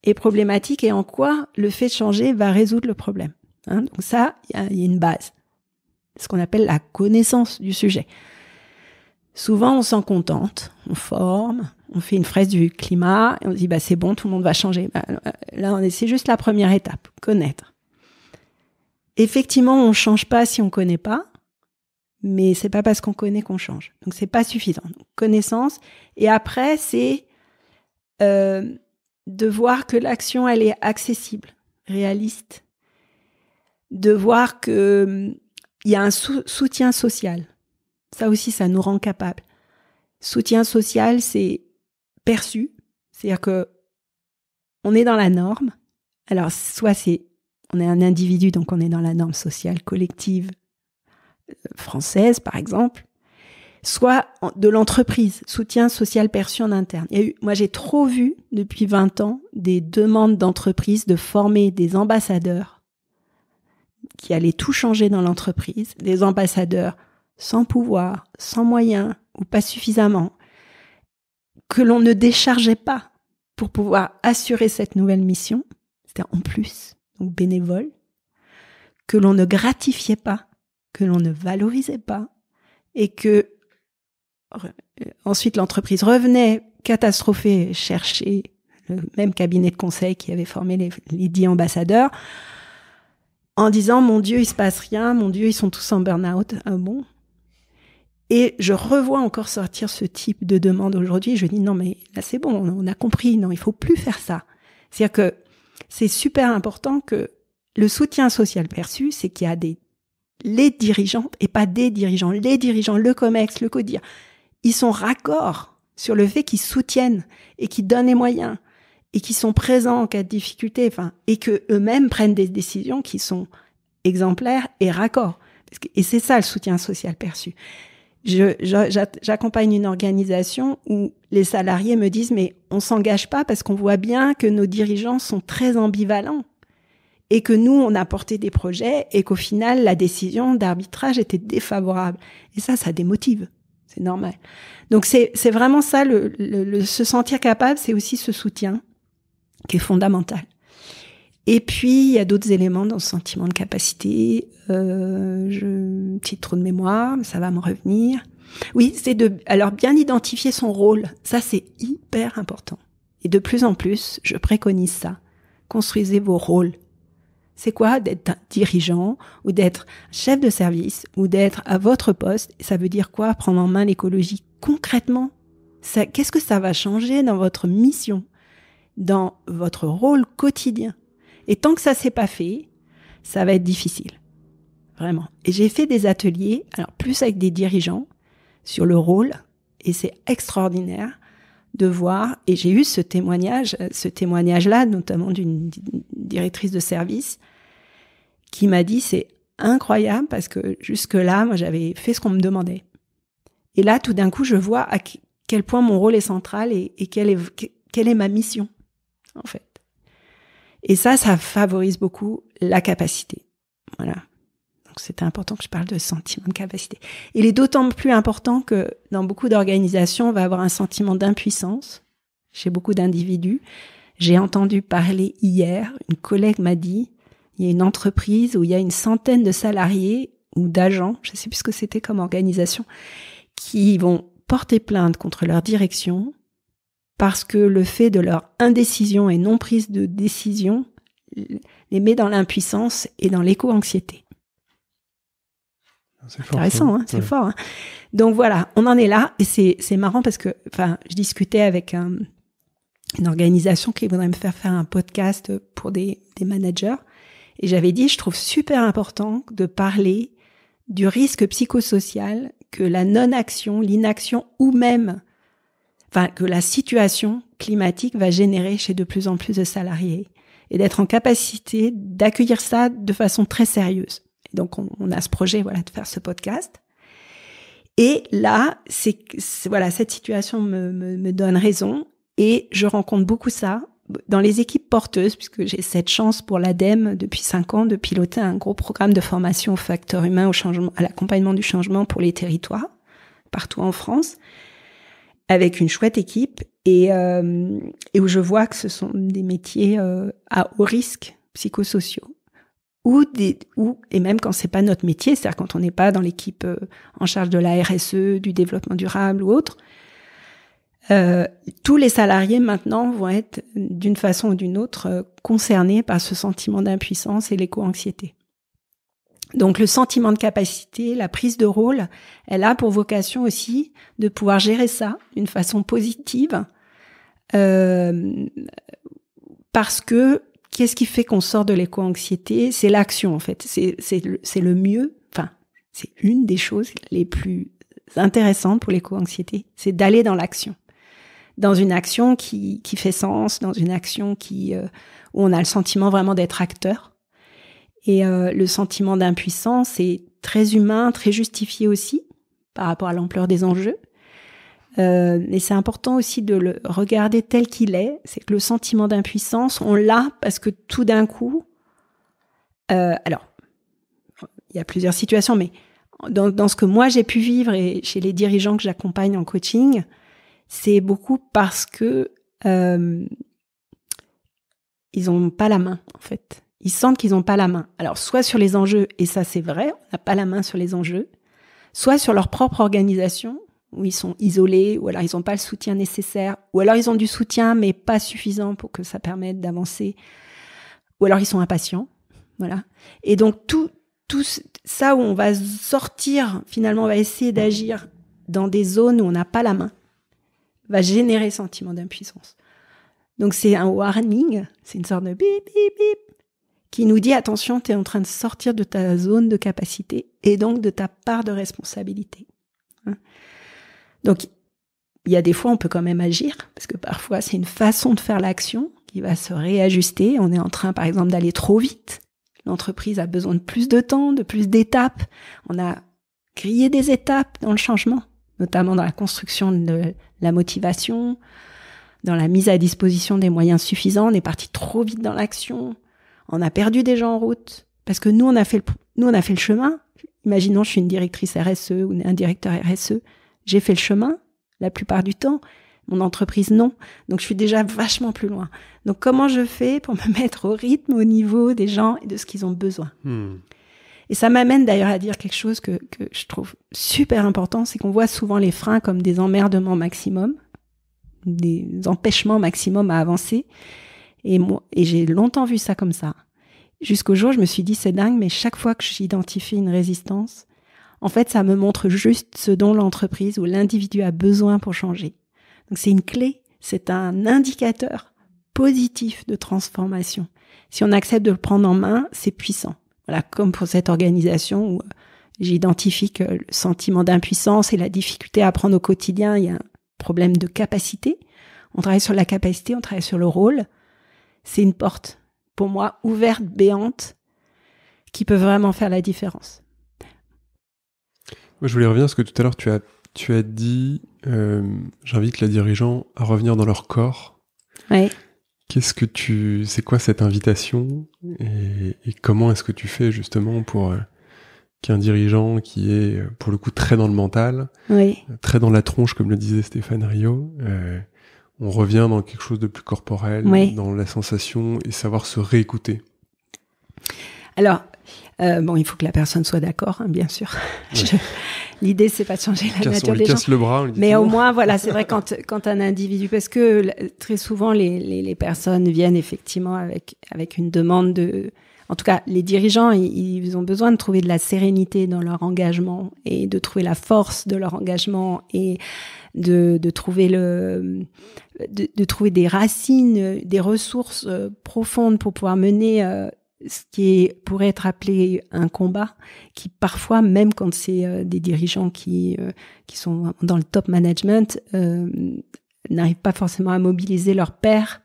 est problématique et en quoi le fait de changer va résoudre le problème. Hein, donc ça, il y, y, a une base, ce qu'on appelle la connaissance du sujet. Souvent, on s'en contente, on forme, on fait une fraise du climat et on dit bah c'est bon, tout le monde va changer. Bah, euh, là, c'est juste la première étape, connaître. Effectivement, on change pas si on connaît pas, mais c'est pas parce qu'on connaît qu'on change. Donc c'est pas suffisant. connaissance et après c'est euh, de voir que l'action elle est accessible, réaliste, de voir que il y a un soutien social. Ça aussi, ça nous rend capable. Soutien social, c'est perçu. C'est-à-dire que on est dans la norme. Alors, soit c'est, on est un individu, donc on est dans la norme sociale collective euh, française, par exemple, soit de l'entreprise, soutien social perçu en interne. Il eu, moi, j'ai trop vu depuis 20 ans des demandes d'entreprise de former des ambassadeurs qui allaient tout changer dans l'entreprise, des ambassadeurs sans pouvoir, sans moyens ou pas suffisamment, que l'on ne déchargeait pas pour pouvoir assurer cette nouvelle mission, c'était en plus, donc bénévole, que l'on ne gratifiait pas, que l'on ne valorisait pas, et que euh, ensuite l'entreprise revenait catastrophée chercher le même cabinet de conseil qui avait formé les, les dix ambassadeurs, en disant mon Dieu, il se passe rien, mon Dieu, ils sont tous en burn-out. Ah bon, et je revois encore sortir ce type de demande aujourd'hui. Je dis non, mais là c'est bon, on a compris, non, il faut plus faire ça. C'est-à-dire que c'est super important que le soutien social perçu, c'est qu'il y a des les dirigeants et pas des dirigeants, les dirigeants, le Comex, le CODIR, ils sont raccords sur le fait qu'ils soutiennent et qu'ils donnent les moyens et qu'ils sont présents en cas de difficulté, enfin, et que eux-mêmes prennent des décisions qui sont exemplaires et raccords. Et c'est ça le soutien social perçu j'accompagne une organisation où les salariés me disent mais on s'engage pas parce qu'on voit bien que nos dirigeants sont très ambivalents et que nous on a porté des projets et qu'au final la décision d'arbitrage était défavorable et ça ça démotive c'est normal donc c'est c'est vraiment ça le, le se sentir capable c'est aussi ce soutien qui est fondamental et puis, il y a d'autres éléments dans ce sentiment de capacité. Euh, je, petit trou de mémoire, mais ça va me revenir. Oui, c'est de, alors bien identifier son rôle. Ça, c'est hyper important. Et de plus en plus, je préconise ça. Construisez vos rôles. C'est quoi d'être dirigeant ou d'être chef de service ou d'être à votre poste Ça veut dire quoi prendre en main l'écologie concrètement Qu'est-ce que ça va changer dans votre mission, dans votre rôle quotidien et tant que ça s'est pas fait, ça va être difficile. Vraiment. Et j'ai fait des ateliers, alors plus avec des dirigeants, sur le rôle, et c'est extraordinaire de voir, et j'ai eu ce témoignage, ce témoignage-là, notamment d'une directrice de service, qui m'a dit c'est incroyable parce que jusque-là, moi, j'avais fait ce qu'on me demandait. Et là, tout d'un coup, je vois à quel point mon rôle est central et, quelle, est, quelle est ma mission, en fait. Et ça, ça favorise beaucoup la capacité. Voilà. Donc c'était important que je parle de sentiment de capacité. Il est d'autant plus important que dans beaucoup d'organisations, on va avoir un sentiment d'impuissance chez beaucoup d'individus. J'ai entendu parler hier, une collègue m'a dit, il y a une entreprise où il y a une centaine de salariés ou d'agents, je ne sais plus ce que c'était comme organisation, qui vont porter plainte contre leur direction parce que le fait de leur indécision et non prise de décision les met dans l'impuissance et dans l'éco-anxiété. C'est intéressant, hein, c'est fort. Hein. Donc voilà, on en est là et c'est marrant parce que enfin, je discutais avec euh, une organisation qui voudrait me faire faire un podcast pour des, des managers et j'avais dit, je trouve super important de parler du risque psychosocial que la non-action, l'inaction ou même que la situation climatique va générer chez de plus en plus de salariés et d'être en capacité d'accueillir ça de façon très sérieuse. donc, on, a ce projet, voilà, de faire ce podcast. Et là, c'est, voilà, cette situation me, me, me donne raison et je rencontre beaucoup ça dans les équipes porteuses, puisque j'ai cette chance pour l'ADEME depuis cinq ans de piloter un gros programme de formation aux facteurs humains, au changement, à l'accompagnement du changement pour les territoires, partout en France avec une chouette équipe et, euh, et, où je vois que ce sont des métiers euh, à haut risque psychosociaux ou des ou et même quand c'est pas notre métier, c'est-à-dire quand on n'est pas dans l'équipe euh, en charge de la RSE, du développement durable ou autre, tous les salariés maintenant vont être d'une façon ou d'une autre concernés par ce sentiment d'impuissance et l'éco-anxiété. Donc le sentiment de capacité, la prise de rôle, elle a pour vocation aussi de pouvoir gérer ça d'une façon positive. Euh, parce que qu'est-ce qui fait qu'on sort de l'éco-anxiété C'est l'action en fait. C'est le, le mieux, enfin c'est une des choses les plus intéressantes pour l'éco-anxiété, c'est d'aller dans l'action. Dans une action qui, qui fait sens, dans une action qui, euh, où on a le sentiment vraiment d'être acteur. Et euh, le sentiment d'impuissance est très humain, très justifié aussi par rapport à l'ampleur des enjeux. Euh, et c'est important aussi de le regarder tel qu'il est. C'est que le sentiment d'impuissance, on l'a parce que tout d'un coup, euh, alors, il y a plusieurs situations, mais dans, dans ce que moi j'ai pu vivre et chez les dirigeants que j'accompagne en coaching, c'est beaucoup parce que euh, ils n'ont pas la main, en fait ils sentent qu'ils n'ont pas la main. Alors soit sur les enjeux, et ça c'est vrai, on n'a pas la main sur les enjeux, soit sur leur propre organisation, où ils sont isolés, ou alors ils n'ont pas le soutien nécessaire, ou alors ils ont du soutien, mais pas suffisant pour que ça permette d'avancer, ou alors ils sont impatients. Voilà. Et donc tout, tout ça où on va sortir, finalement, on va essayer d'agir dans des zones où on n'a pas la main, va générer sentiment d'impuissance. Donc c'est un warning, c'est une sorte de bip, bip, bip, qui nous dit attention, tu es en train de sortir de ta zone de capacité et donc de ta part de responsabilité. Hein. donc, il y a des fois, on peut quand même agir, parce que parfois, c'est une façon de faire l'action qui va se réajuster. On est en train, par exemple, d'aller trop vite. L'entreprise a besoin de plus de temps, de plus d'étapes. On a grillé des étapes dans le changement, notamment dans la construction de la motivation, dans la mise à disposition des moyens suffisants. On est parti trop vite dans l'action on a perdu des gens en route parce que nous on a fait le, nous on a fait le chemin. Imaginons je suis une directrice RSE ou un directeur RSE, j'ai fait le chemin la plupart du temps. Mon entreprise non, donc je suis déjà vachement plus loin. Donc comment je fais pour me mettre au rythme, au niveau des gens et de ce qu'ils ont besoin hmm. Et ça m'amène d'ailleurs à dire quelque chose que, que je trouve super important, c'est qu'on voit souvent les freins comme des emmerdements maximum, des empêchements maximum à avancer. Et, moi, et j'ai longtemps vu ça comme ça. Jusqu'au jour, je me suis dit, c'est dingue, mais chaque fois que j'identifie une résistance, en fait, ça me montre juste ce dont l'entreprise ou l'individu a besoin pour changer. Donc c'est une clé, c'est un indicateur positif de transformation. Si on accepte de le prendre en main, c'est puissant. Voilà, comme pour cette organisation où euh, j'identifie que le sentiment d'impuissance et la difficulté à apprendre au quotidien, il y a un problème de capacité. On travaille sur la capacité, on travaille sur le rôle, c'est une porte, pour moi, ouverte, béante, qui peut vraiment faire la différence. je voulais revenir ce que tout à l'heure, tu as, tu as dit, euh, j'invite les dirigeants à revenir dans leur corps. Oui. Qu'est-ce que tu, c'est quoi cette invitation et, comment est-ce que tu fais justement pour euh, qu'un dirigeant qui est euh, pour le coup très dans le mental, très dans la tronche comme le disait Stéphane Rio, on revient dans quelque chose de plus corporel, dans la sensation et savoir se réécouter. Alors, euh, bon, il faut que la personne soit d'accord, hein, bien sûr. L'idée, c'est pas de changer la nature des gens. Le bras, mais au moins, voilà, c'est vrai quand quand un individu, parce que euh, très souvent les, les, personnes viennent effectivement avec avec une demande de, en tout cas, les dirigeants, ils, ils ont besoin de trouver de la sérénité dans leur engagement et de trouver la force de leur engagement et de, de trouver le, de, trouver des racines, des ressources euh, profondes pour pouvoir mener euh, ce qui pourrait être appelé un combat, qui parfois, même quand c'est euh, des dirigeants qui, qui sont dans le top management, euh, n'arrivent pas forcément à mobiliser leurs pairs,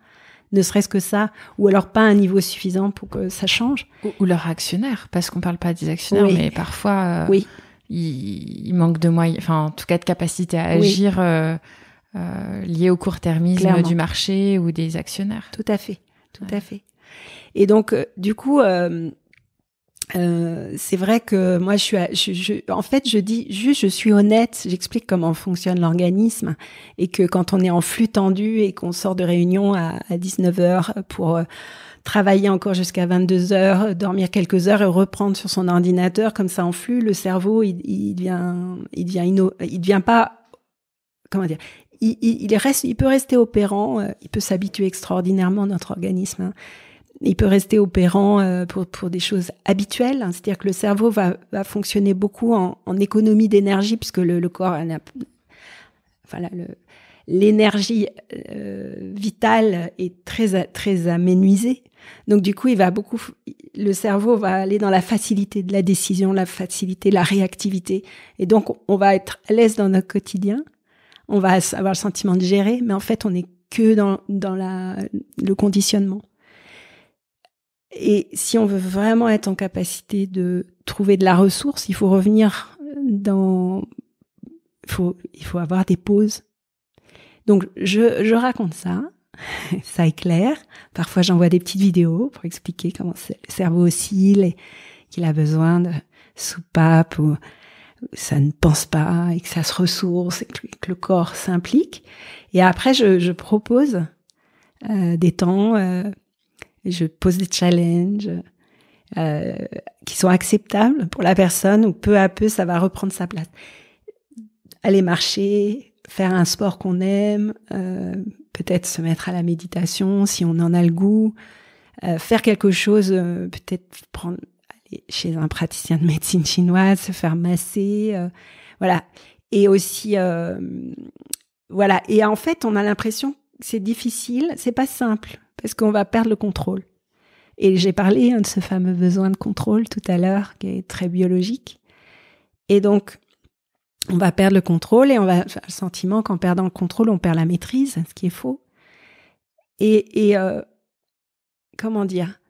ne serait-ce que ça, ou alors pas à un niveau suffisant pour que ça change. Ou, leur actionnaire, parce qu'on ne parle pas des actionnaires, mais parfois... Oui il, manque de moyens, enfin en tout cas de capacité à agir euh, euh, lié euh, au court-termisme du marché ou des actionnaires. Tout à fait, tout à fait. Et donc euh, du coup, euh, c'est vrai que moi, je suis, je, en fait, je dis juste, je suis honnête. J'explique comment fonctionne l'organisme et que quand on est en flux tendu et qu'on sort de réunion à, à 19 h pour travailler encore jusqu'à 22 heures, dormir quelques heures et reprendre sur son ordinateur. Comme ça, en flux, le cerveau, il, il vient il vient ino il vient pas, comment dire, il, il, reste, il peut rester opérant, euh, il peut s'habituer extraordinairement notre organisme. Hein. Il peut rester opérant euh, pour, pour des choses habituelles, hein. c'est-à-dire que le cerveau va, va fonctionner beaucoup en, en économie d'énergie puisque le, le corps, a, l'énergie euh, vitale est très très aménuisée donc du coup, il va beaucoup, le cerveau va aller dans la facilité de la décision, la facilité, la réactivité. Et donc, on va être à l'aise dans notre quotidien. On va avoir le sentiment de gérer, mais en fait, on n'est que dans, le conditionnement. Et si on veut vraiment être en capacité de trouver de la ressource, il faut revenir dans, il faut, avoir des pauses. Donc, je raconte ça ça éclaire. Parfois, j'envoie des petites vidéos pour expliquer comment le cerveau oscille et qu'il a besoin de soupape ou ça ne pense pas et que ça se ressource et que le corps s'implique. Et après, je, je propose euh, des temps, euh, je pose des challenges euh, qui sont acceptables pour la personne où peu à peu, ça va reprendre sa place. Aller marcher, faire un sport qu'on aime, euh, peut-être se mettre à la méditation si on en a le goût, euh, faire quelque chose, euh, peut-être prendre aller chez un praticien de médecine chinoise, se faire masser, euh, voilà. Et aussi, voilà. Et en fait, on a l'impression que c'est difficile, c'est pas simple parce qu'on va perdre le contrôle. Et j'ai parlé hein, de ce fameux besoin de contrôle tout à l'heure qui est très biologique. Et donc, on va perdre le contrôle et on va le sentiment qu'en perdant le contrôle, on perd la maîtrise, ce qui est faux. Et, et euh, comment dire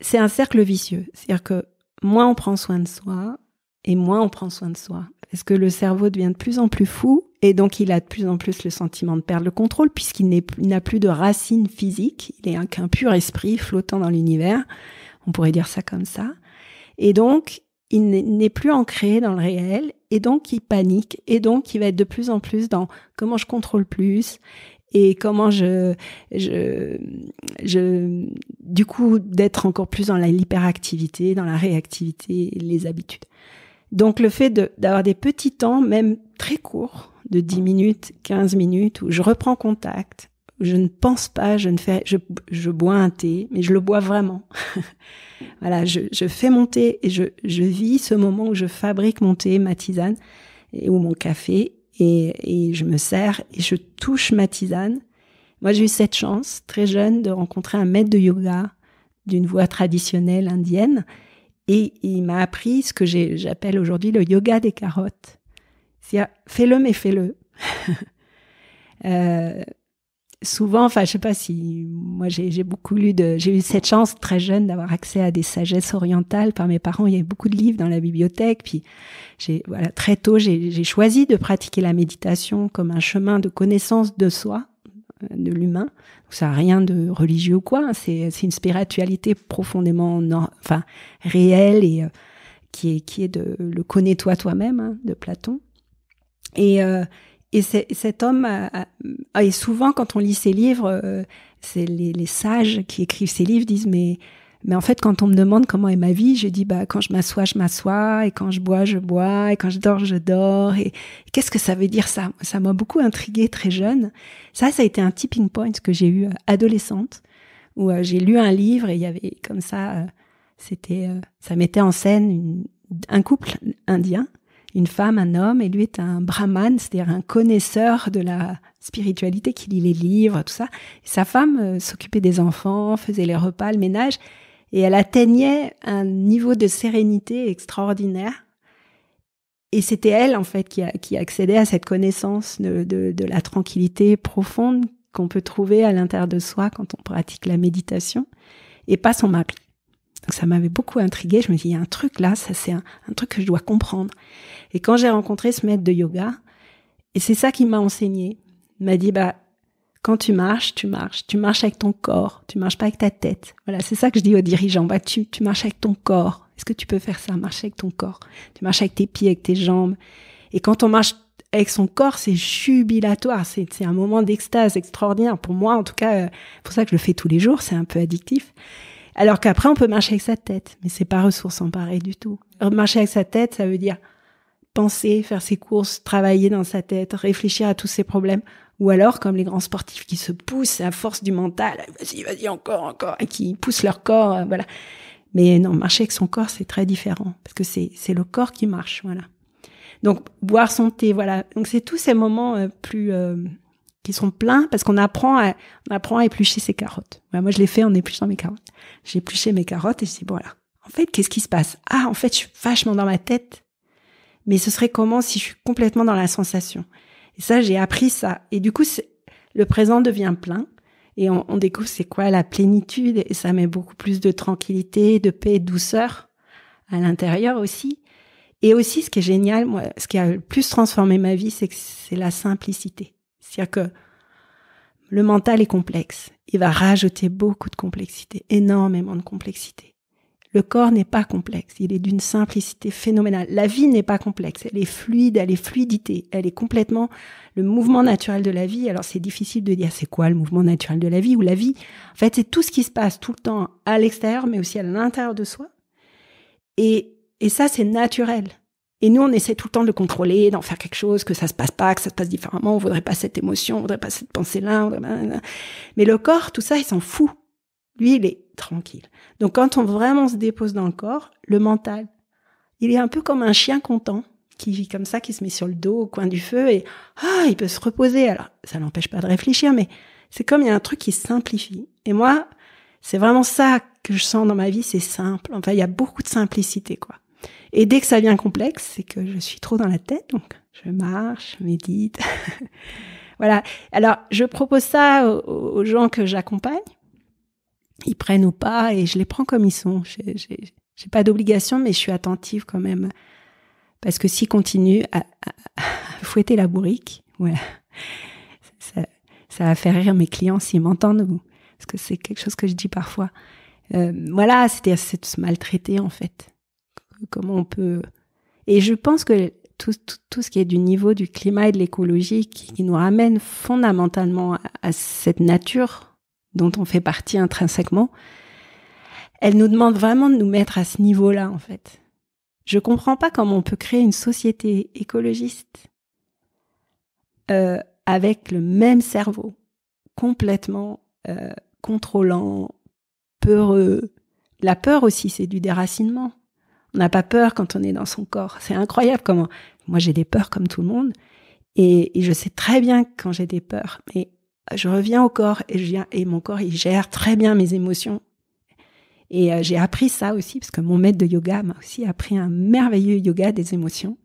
C'est un cercle vicieux. C'est-à-dire que moins on prend soin de soi et moins on prend soin de soi. Parce que le cerveau devient de plus en plus fou et donc il a de plus en plus le sentiment de perdre le contrôle puisqu'il n'a plus de racines physiques. Il n'est qu'un pur esprit flottant dans l'univers. On pourrait dire ça comme ça. Et donc, il n'est plus ancré dans le réel et donc il panique et donc il va être de plus en plus dans comment je contrôle plus et comment je, je, du coup, d'être encore plus dans la l'hyperactivité, dans la réactivité, les habitudes. Donc le fait d'avoir des petits temps, même très courts, de 10 minutes, 15 minutes, où je reprends contact, où je ne pense pas, je ne fais, je bois un thé, mais je le bois vraiment. Voilà, je, je fais mon thé et je, je, vis ce moment où je fabrique mon thé, ma tisane et, ou mon café et, et je me sers et je touche ma tisane. Moi, j'ai eu cette chance, très jeune, de rencontrer un maître de yoga d'une voie traditionnelle indienne et il m'a appris ce que j'appelle aujourd'hui le yoga des carottes. C'est-à-dire, fais-le, mais fais-le. euh, souvent, enfin, je sais pas si moi j'ai beaucoup lu de, j'ai eu cette chance très jeune d'avoir accès à des sagesses orientales par mes parents. Il y avait beaucoup de livres dans la bibliothèque. Puis j'ai voilà très tôt j'ai choisi de pratiquer la méditation comme un chemin de connaissance de soi, euh, de l'humain. Ça n'a rien de religieux ou quoi. Hein. C'est une spiritualité profondément enfin réelle et euh, qui est qui est de le connais-toi toi-même hein, de Platon. Et euh, et cet homme a, souvent quand on lit ses livres, euh, c'est les, sages qui écrivent ces livres disent mais en fait quand on me demande comment est ma vie, je dis bah quand je m'assois je m'assois et quand je bois je bois et quand je dors je dors et, qu'est-ce que ça veut dire ça Ça m'a beaucoup intriguée très jeune. Ça ça a été un tipping point que j'ai eu euh, adolescente où euh, j'ai lu un livre et il y avait comme ça c'était ça mettait en scène un couple indien une femme, un homme, et lui est un brahman, c'est-à-dire un connaisseur de la spiritualité qui lit les livres, tout ça. sa femme euh, s'occupait des enfants, faisait les repas, le ménage, et elle atteignait un niveau de sérénité extraordinaire. Et c'était elle, en fait, qui, accédait à cette connaissance de, la tranquillité profonde qu'on peut trouver à l'intérieur de soi quand on pratique la méditation, et pas son mari. Donc ça m'avait beaucoup intrigué Je me dis, il y a un truc là, ça c'est un, truc que je dois comprendre. Et quand j'ai rencontré ce maître de yoga, et c'est ça qu'il m'a enseigné, m'a dit, bah, quand tu marches, tu marches, tu marches avec ton corps, tu marches pas avec ta tête. Voilà, c'est ça que je dis aux dirigeants, bah, tu, marches avec ton corps. Est-ce que tu peux faire ça, marcher avec ton corps Tu marches avec tes pieds, avec tes jambes. Et quand on marche avec son corps, c'est jubilatoire, c'est un moment d'extase extraordinaire. Pour moi, en tout cas, euh, c'est pour ça que je le fais tous les jours, c'est un peu addictif. Alors qu'après, on peut marcher avec sa tête, mais c'est pas ressources pareil du tout. Euh, marcher avec sa tête, ça veut dire penser, faire ses courses, travailler dans sa tête, réfléchir à tous ses problèmes. Ou alors, comme les grands sportifs qui se poussent à force du mental, vas-y, vas-y, encore, encore, et qui poussent leur corps, euh, voilà. Mais non, marcher avec son corps, c'est très différent, parce que c'est, c'est le corps qui marche, voilà. Donc, boire son thé, voilà. Donc, c'est tous ces moments euh, plus qui sont pleins parce qu'on apprend à, on apprend à éplucher ses carottes. moi, je l'ai fait en épluchant mes carottes. J'ai épluché mes carottes et je dis, voilà. En fait, qu'est-ce qui se passe? Ah, en fait, je suis vachement dans ma tête. Mais ce serait comment si je suis complètement dans la sensation? Et ça, j'ai appris ça. Et du coup, le présent devient plein et on, découvre c'est quoi la plénitude et ça met beaucoup plus de tranquillité, de paix, de douceur à l'intérieur aussi. Et aussi, ce qui est génial, moi, ce qui a le plus transformé ma vie, c'est que c'est la simplicité. C'est-à-dire que le mental est complexe. Il va rajouter beaucoup de complexité, énormément de complexité. Le corps n'est pas complexe, il est d'une simplicité phénoménale. La vie n'est pas complexe, elle est fluide, elle est fluidité, elle est complètement le mouvement naturel de la vie. Alors c'est difficile de dire c'est quoi le mouvement naturel de la vie ou la vie. En fait, c'est tout ce qui se passe tout le temps à l'extérieur, mais aussi à l'intérieur de soi. Et, et ça, c'est naturel. Et nous, on essaie tout le temps de le contrôler, d'en faire quelque chose, que ça se passe pas, que ça se passe différemment, on voudrait pas cette émotion, on voudrait pas cette pensée-là. Mais le corps, tout ça, il s'en fout. Lui, il est tranquille. Donc quand on vraiment se dépose dans le corps, le mental, il est un peu comme un chien content qui vit comme ça, qui se met sur le dos au coin du feu et ah, il peut se reposer. Alors, ça l'empêche pas de réfléchir, mais c'est comme il y a un truc qui simplifie. Et moi, c'est vraiment ça que je sens dans ma vie, c'est simple. Enfin, il y a beaucoup de simplicité, quoi. Et dès que ça devient complexe, c'est que je suis trop dans la tête, donc je marche, médite. voilà. Alors, je propose ça aux, gens que j'accompagne. Ils prennent ou pas, et je les prends comme ils sont. J'ai pas d'obligation, mais je suis attentive quand même. Parce que s'ils continuent à, fouetter la bourrique, voilà, ça, va faire rire mes clients s'ils m'entendent, parce que c'est quelque chose que je dis parfois. Euh, voilà, c'est-à-dire se maltraiter en fait comment on peut. Et je pense que tout, tout, ce qui est du niveau du climat et de l'écologie qui, nous ramène fondamentalement à, cette nature dont on fait partie intrinsèquement, elle nous demande vraiment de nous mettre à ce niveau-là, en fait. Je comprends pas comment on peut créer une société écologiste euh, avec le même cerveau, complètement euh, contrôlant, peureux. La peur aussi, c'est du déracinement. On n'a pas peur quand on est dans son corps. C'est incroyable comment. Moi, j'ai des peurs comme tout le monde. Et, je sais très bien quand j'ai des peurs. Mais je reviens au corps et, je et mon corps, il gère très bien mes émotions. Et euh, j'ai appris ça aussi, parce que mon maître de yoga m'a aussi appris un merveilleux yoga des émotions,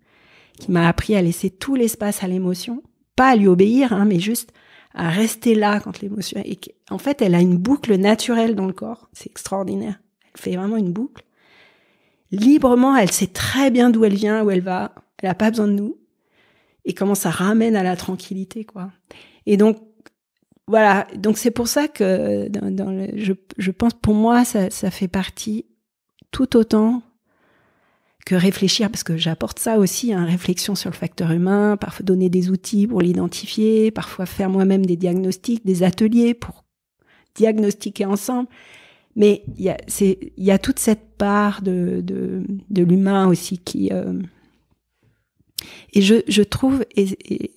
qui m'a appris à laisser tout l'espace à l'émotion, pas à lui obéir, hein, mais juste à rester là quand l'émotion. Et en fait, elle a une boucle naturelle dans le corps. C'est extraordinaire. Elle fait vraiment une boucle librement, elle sait très bien d'où elle vient, où elle va, elle n'a pas besoin de nous, et comment ça ramène à la tranquillité, quoi. Et donc, voilà, donc c'est pour ça que je, pense, pour moi, ça, ça fait partie tout autant que réfléchir, parce que j'apporte ça aussi, hein, réflexion sur le facteur humain, parfois donner des outils pour l'identifier, parfois faire moi-même des diagnostics, des ateliers pour diagnostiquer ensemble. Mais il y, a, toute cette part de, de, l'humain aussi qui... Euh, et je, je trouve, et,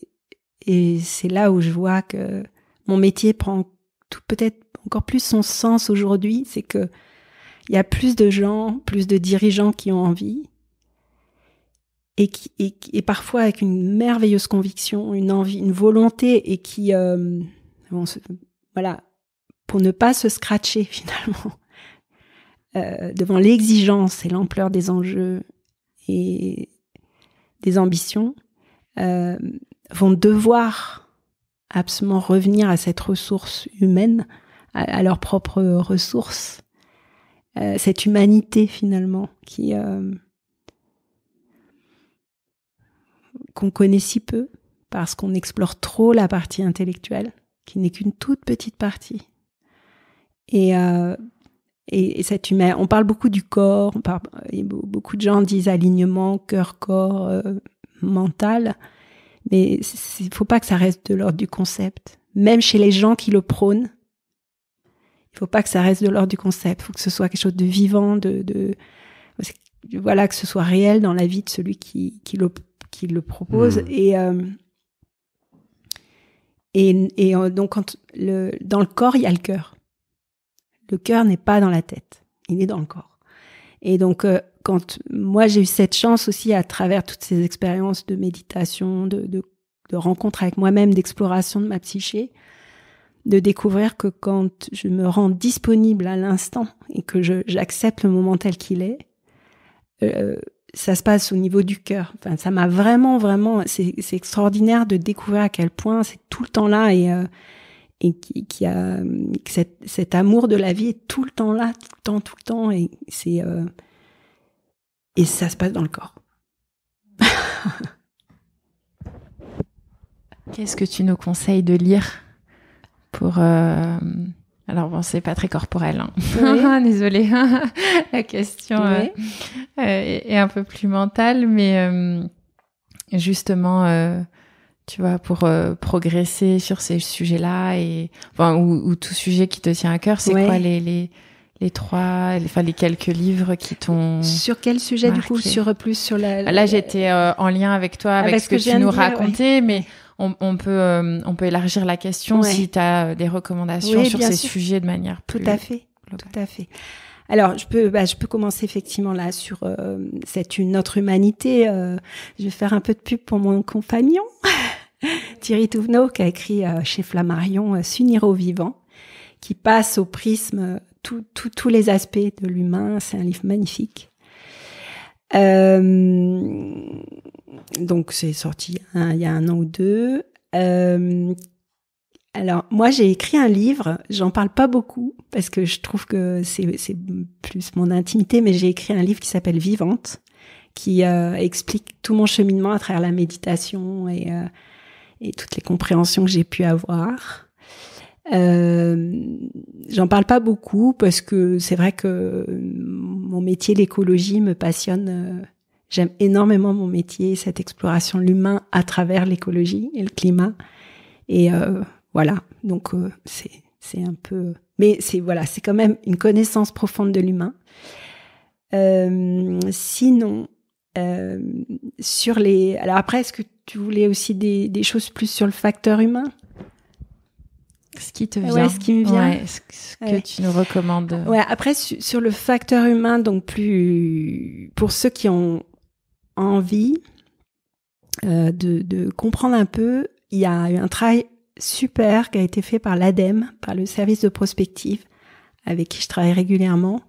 et, c'est là où je vois que mon métier prend peut-être encore plus son sens aujourd'hui, c'est que il y a plus de gens, plus de dirigeants qui ont envie, et, qui, et, parfois avec une merveilleuse conviction, une envie, une volonté, et qui, euh, voilà, pour ne pas se scratcher finalement euh, devant l'exigence et l'ampleur des enjeux et des ambitions, euh, vont devoir absolument revenir à cette ressource humaine, à, leur propre ressource, euh, cette humanité finalement qui qu'on connaît si peu parce qu'on explore trop la partie intellectuelle, qui n'est qu'une toute petite partie et, euh, et, et, tu on parle beaucoup du corps, on parle, euh, beaucoup de gens disent alignement, cœur, corps, euh, mental, mais il ne faut pas que ça reste de l'ordre du concept. Même chez les gens qui le prônent, il ne faut pas que ça reste de l'ordre du concept. Il faut que ce soit quelque chose de vivant, de, de, voilà, que ce soit réel dans la vie de celui qui, qui, le, qui le propose. Mmh. Euh, et, et, et, donc, quand le, dans le corps, il y a le cœur. Le cœur n'est pas dans la tête, il est dans le corps. Et donc, euh, quand moi j'ai eu cette chance aussi à travers toutes ces expériences de méditation, de, rencontres rencontre avec moi-même, d'exploration de ma psyché, de découvrir que quand je me rends disponible à l'instant et que j'accepte le moment tel qu'il est, euh, ça se passe au niveau du cœur. Enfin, ça m'a vraiment, vraiment, c'est extraordinaire de découvrir à quel point c'est tout le temps là et euh, et qui, a cet amour de la vie est tout le temps là, tout le temps, tout le temps, et c'est euh, et ça se passe dans le corps. Qu'est-ce que tu nous conseilles de lire pour euh, Alors bon, c'est pas très corporel, hein. désolée. la question euh, est, un peu plus mentale, mais justement tu vois, pour euh, progresser sur ces sujets-là et enfin, ou, tout sujet qui te tient à cœur C'est quoi les, les, les trois, enfin les quelques livres qui t'ont sur quel sujet du coup Sur euh, plus sur la. Ah, là, j'étais euh, en lien avec toi avec, ce que, tu nous racontais, mais on, on, peut on peut élargir la question si tu as des recommandations sur ces sujets de manière plus. Tout à fait. Tout à fait. Alors, je peux, bah, je peux commencer effectivement là sur euh, c'est une autre humanité. Euh, je vais faire un peu de pub pour mon compagnon Thierry Touvenot qui a écrit euh, chez Flammarion S'unir au vivant, qui passe au prisme tous les aspects de l'humain. C'est un livre magnifique. donc c'est sorti il y a un an ou deux. Alors moi j'ai écrit un livre, j'en parle pas beaucoup parce que je trouve que c'est plus mon intimité, mais j'ai écrit un livre qui s'appelle Vivante, qui euh, explique tout mon cheminement à travers la méditation et, euh, et toutes les compréhensions que j'ai pu avoir. Euh, j'en parle pas beaucoup parce que c'est vrai que mon métier, l'écologie, me passionne. J'aime énormément mon métier, cette exploration de l'humain à travers l'écologie et le climat. Et voilà. Donc euh, c'est un peu, mais c'est voilà, c'est quand même une connaissance profonde de l'humain. Euh, sinon, euh, sur les, alors après, est-ce que tu voulais aussi des, choses plus sur le facteur humain ce qui te vient. ce qui me vient. ce, que tu nous recommandes. Ouais, après, sur le facteur humain, donc plus. Pour ceux qui ont envie de, comprendre un peu, il y a un travail super qui a été fait par l'ADEME, par le service de prospective, avec qui je travaille régulièrement,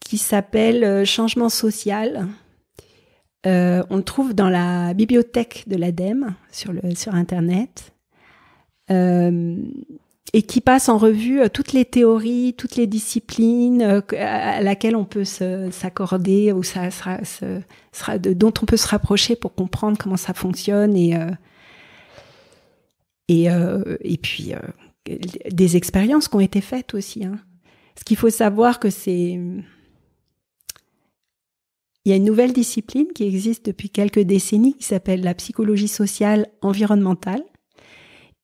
qui s'appelle euh, Changement social. Euh, on le trouve dans la bibliothèque de l'ADEME sur, sur Internet. Euh, et qui passe en revue toutes les théories, toutes les disciplines à laquelle on peut s'accorder ou dont on peut se rapprocher pour comprendre comment ça fonctionne et, et, euh, et puis, euh, des expériences qui ont été faites aussi. Hein. Ce qu'il faut savoir, que c'est... Il y a une nouvelle discipline qui existe depuis quelques décennies qui s'appelle la psychologie sociale environnementale.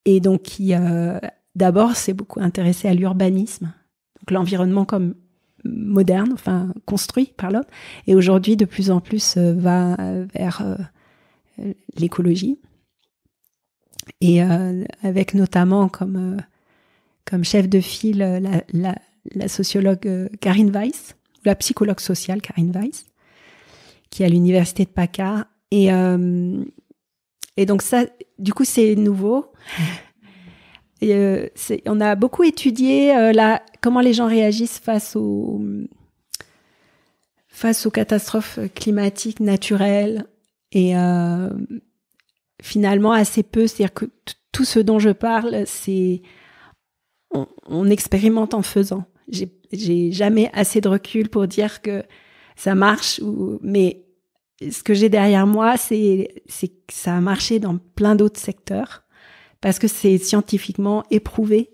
Et donc, qui, euh, d'abord, s'est beaucoup intéressée à l'urbanisme, donc l'environnement comme moderne, enfin construit par l'homme, et aujourd'hui de plus en plus va vers l'écologie. Et euh, avec notamment comme, euh, comme chef de file euh, la, la, la sociologue Karine Weiss, la psychologue sociale Karine Weiss, qui est à l'université de PACA. Et, et donc ça, du coup, c'est nouveau. Et euh, on a beaucoup étudié la, comment les gens réagissent face aux, face aux catastrophes climatiques naturelles. Et, euh, finalement assez peu. C'est-à-dire que tout ce dont je parle, c'est on, expérimente en faisant. J'ai jamais assez de recul pour dire que ça marche, ou, mais ce que j'ai derrière moi, c'est que ça a marché dans plein d'autres secteurs parce que c'est scientifiquement éprouvé.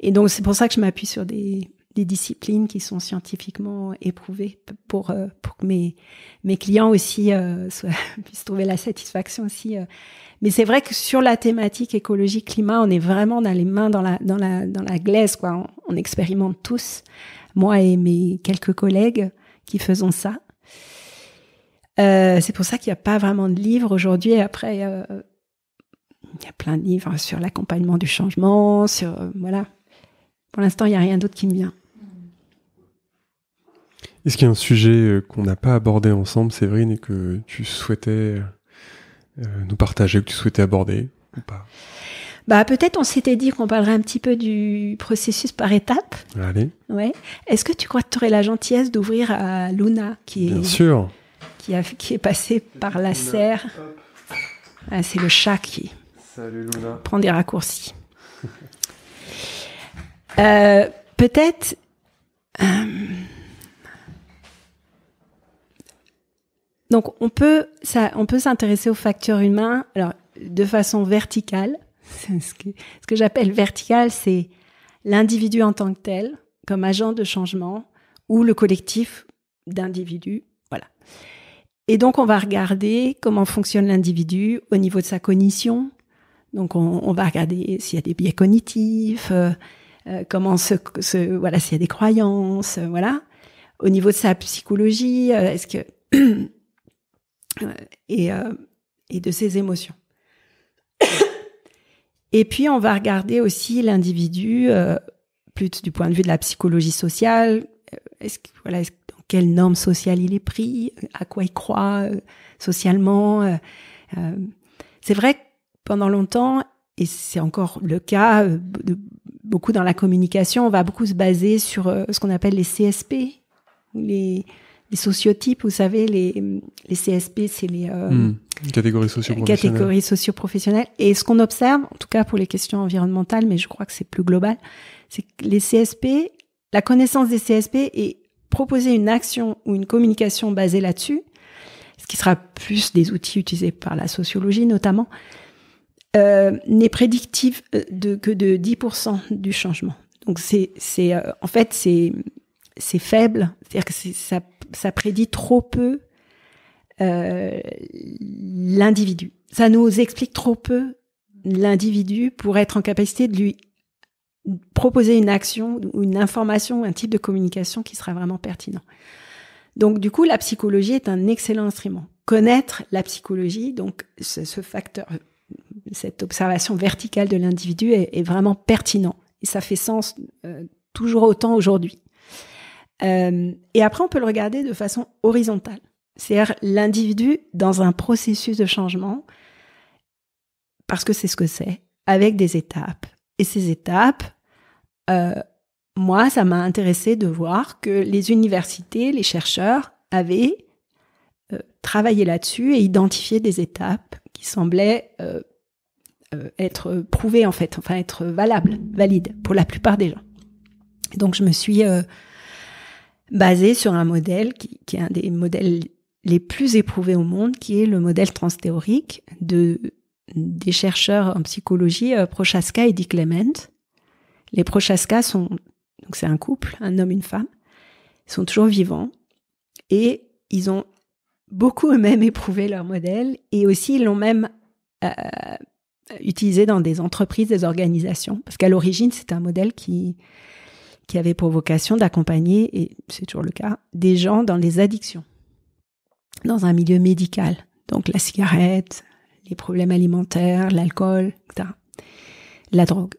Et donc, c'est pour ça que je m'appuie sur des, des, disciplines qui sont scientifiquement éprouvées pour, euh, pour que mes, mes clients aussi euh, soient, puissent trouver la satisfaction aussi. Euh, mais c'est vrai que sur la thématique écologie climat, on est vraiment dans les mains dans la dans dans la glaise quoi. On, expérimente tous, moi et mes quelques collègues qui faisons ça. Euh, c'est pour ça qu'il n'y a pas vraiment de livre aujourd'hui. Après, euh, il y a plein de livres sur l'accompagnement du changement, sur euh, voilà. Pour l'instant, il n'y a rien d'autre qui me vient. Est-ce qu'il y a un sujet qu'on n'a pas abordé ensemble, Séverine, et que tu souhaitais euh, nous partager, que tu souhaitais aborder ou pas bah, peut-être on s'était dit qu'on parlerait un petit peu du processus par étapes. Allez. Ouais. Est-ce que tu crois que tu aurais la gentillesse d'ouvrir à Luna qui est Bien sûr. Qui, a, qui est passée par la serre ah, C'est le chat qui prend des raccourcis. Euh, peut-être. Euh, donc on peut, ça, on peut s'intéresser aux facteurs humains, alors de façon verticale. Ce que, j'appelle vertical, c'est l'individu en tant que tel, comme agent de changement, ou le collectif d'individus. Voilà. Et donc on va regarder comment fonctionne l'individu au niveau de sa cognition. Donc on, va regarder s'il y a des biais cognitifs, euh, euh, comment se, voilà s'il y a des croyances, euh, voilà. Au niveau de sa psychologie, est-ce que Euh, et, euh, et de ses émotions. Et puis, on va regarder aussi l'individu, euh, plus du point de vue de la psychologie sociale. Est-ce que, voilà, dans quelles normes sociales il est pris À quoi il croit socialement C'est vrai que pendant longtemps, et c'est encore le cas beaucoup dans la communication, on va beaucoup se baser sur ce qu'on appelle les CSP, les les sociotypes, vous savez, les, les CSP, c'est euh, hmm. les catégories socioprofessionnelles. Catégories Et ce qu'on observe, en tout cas pour les questions environnementales, mais je crois que c'est plus global, c'est que les CSP, la connaissance des CSP et proposer une action ou une communication basée là-dessus, ce qui sera plus des outils utilisés par la sociologie notamment, euh, n'est prédictive euh, de, que de 10% du changement. Donc c'est, c'est euh, en fait c'est c'est faible, c'est-à-dire que ça, ça prédit trop peu euh, l'individu. Ça nous explique trop peu l'individu pour être en capacité de lui proposer une action ou une information, un type de communication qui sera vraiment pertinent. Donc du coup, la psychologie est un excellent instrument. Connaître la psychologie, donc ce, facteur, cette observation verticale de l'individu est, vraiment pertinent et ça fait sens euh, toujours autant aujourd'hui. Euh, et après, on peut le regarder de façon horizontale. C'est-à-dire l'individu dans un processus de changement, parce que c'est ce que c'est, avec des étapes. Et ces étapes, euh, moi, ça m'a intéressé de voir que les universités, les chercheurs avaient euh, travaillé là-dessus et identifié des étapes qui semblaient être prouvées en fait, enfin être valables, valides pour la plupart des gens. Donc je me suis basé sur un modèle qui, est un des modèles les plus éprouvés au monde, qui est le modèle transthéorique de, des chercheurs en psychologie euh, Prochaska et Dick Clement. Les Prochaska sont, donc c'est un couple, un homme, une femme, sont toujours vivants et ils ont beaucoup eux-mêmes éprouvé leur modèle et aussi ils l'ont même euh, utilisé dans des entreprises, des organisations, parce qu'à l'origine c'est un modèle qui, qui avait pour vocation d'accompagner, et c'est toujours le cas, des gens dans les addictions, dans un milieu médical, donc la cigarette, les problèmes alimentaires, l'alcool, etc., la drogue.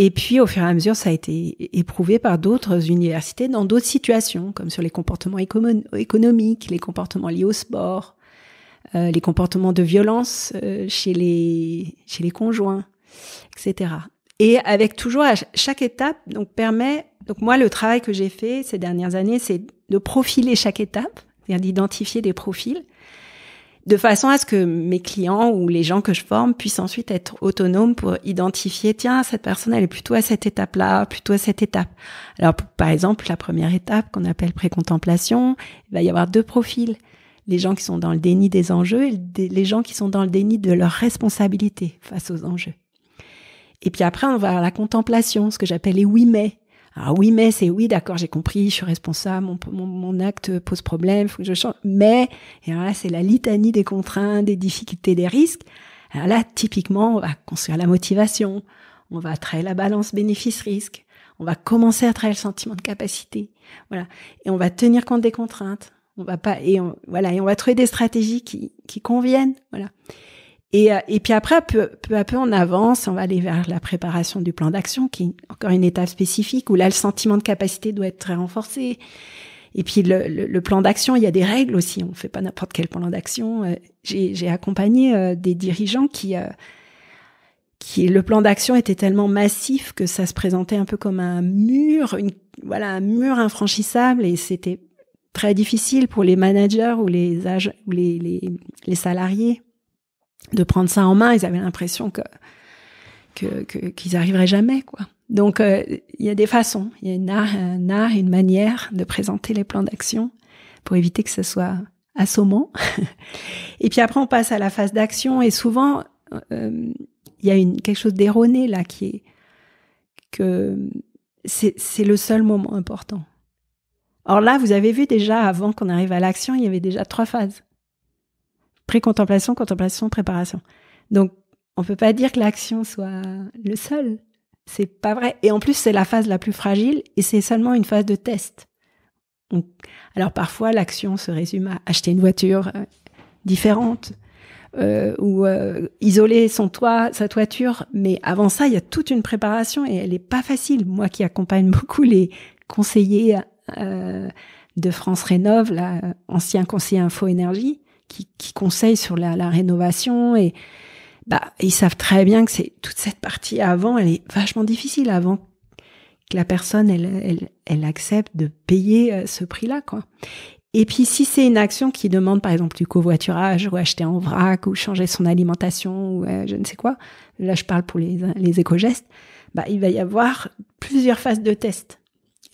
Et puis, au fur et à mesure, ça a été éprouvé par d'autres universités dans d'autres situations, comme sur les comportements économiques, les comportements liés au sport, euh, les comportements de violence euh, chez, les, chez les conjoints, etc. Et avec toujours à chaque étape, donc permet, donc moi le travail que j'ai fait ces dernières années, c'est de profiler chaque étape, cest d'identifier des profils, de façon à ce que mes clients ou les gens que je forme puissent ensuite être autonomes pour identifier, tiens, cette personne, elle est plutôt à cette étape-là, plutôt à cette étape. Alors, par exemple, la première étape qu'on appelle précontemplation, il va y avoir deux profils. Les gens qui sont dans le déni des enjeux et les gens qui sont dans le déni de leur responsabilité face aux enjeux. Et puis après, on va à la contemplation, ce que j'appelle les oui mais. Alors, oui mais c'est oui, d'accord, j'ai compris, je suis responsable, mon, acte pose problème, faut que je change. Mais, et là, c'est la litanie des contraintes, des difficultés, des risques. Alors là, typiquement, on va construire la motivation, on va traiter la balance bénéfice-risque, on va commencer à traiter le sentiment de capacité, voilà, et on va tenir compte des contraintes. On va pas et on, voilà et on va trouver des stratégies qui, qui conviennent, voilà. Et, euh, et puis après, peu, peu, à peu, on avance, on va aller vers la préparation du plan d'action, qui est encore une étape spécifique, où là, le sentiment de capacité doit être très renforcé. Et puis le, le, plan d'action, il y a des règles aussi, on fait pas n'importe quel plan d'action. Euh, j'ai accompagné euh, des dirigeants qui, qui... Le plan d'action était tellement massif que ça se présentait un peu comme un mur, une, voilà, un mur infranchissable, et c'était très difficile pour les managers ou les, âges, ou les, les salariés de prendre ça en main. Ils avaient l'impression que qu'ils que, arriveraient jamais, quoi. Donc euh, il y a des façons, il y a une un art, une manière de présenter les plans d'action pour éviter que ce soit assommant. et puis après on passe à la phase d'action et souvent euh, il y a une, quelque chose d'erroné là qui est que c'est le seul moment important. Or là, vous avez vu déjà, avant qu'on arrive à l'action, il y avait déjà trois phases. Pré-contemplation, contemplation, préparation. Donc, on peut pas dire que l'action soit le seul. C'est pas vrai. Et en plus, c'est la phase la plus fragile et c'est seulement une phase de test. alors parfois, l'action se résume à acheter une voiture euh, différente euh, ou euh, isoler son toit, sa toiture. Mais avant ça, il y a toute une préparation et elle n'est pas facile. Moi qui accompagne beaucoup les conseillers de France Rénov, l'ancien conseiller Info Énergie, qui, qui conseillent sur la, la, rénovation et bah ils savent très bien que c'est toute cette partie avant, elle est vachement difficile avant que la personne elle, elle, accepte de payer euh, ce prix-là quoi. Et puis si c'est une action qui demande par exemple du covoiturage ou acheter en vrac ou changer son alimentation ou euh, je ne sais quoi, là je parle pour les, les éco-gestes, bah, il va y avoir plusieurs phases de test.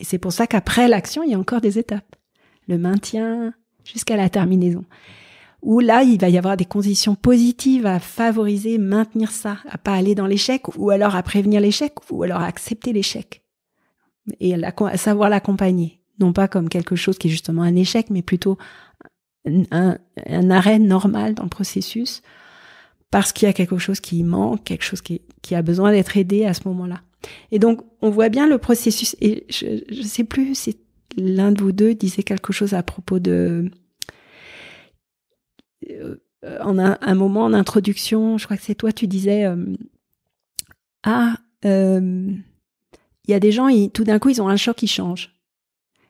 Et c'est pour ça qu'après l'action, il y a encore des étapes. Le maintien jusqu'à la terminaison où là, il va y avoir des conditions positives à favoriser, maintenir ça, à pas aller dans l'échec, ou alors à prévenir l'échec, ou alors à accepter l'échec. Et à savoir l'accompagner. Non pas comme quelque chose qui est justement un échec, mais plutôt un, arrêt normal dans le processus, parce qu'il y a quelque chose qui manque, quelque chose qui, qui a besoin d'être aidé à ce moment-là. Et donc, on voit bien le processus, et je ne sais plus si l'un de vous deux disait quelque chose à propos de euh, euh, en un, moment en introduction, je crois que c'est toi, tu disais euh, ah il y a des gens, ils, tout d'un coup, ils ont un choc, ils changent.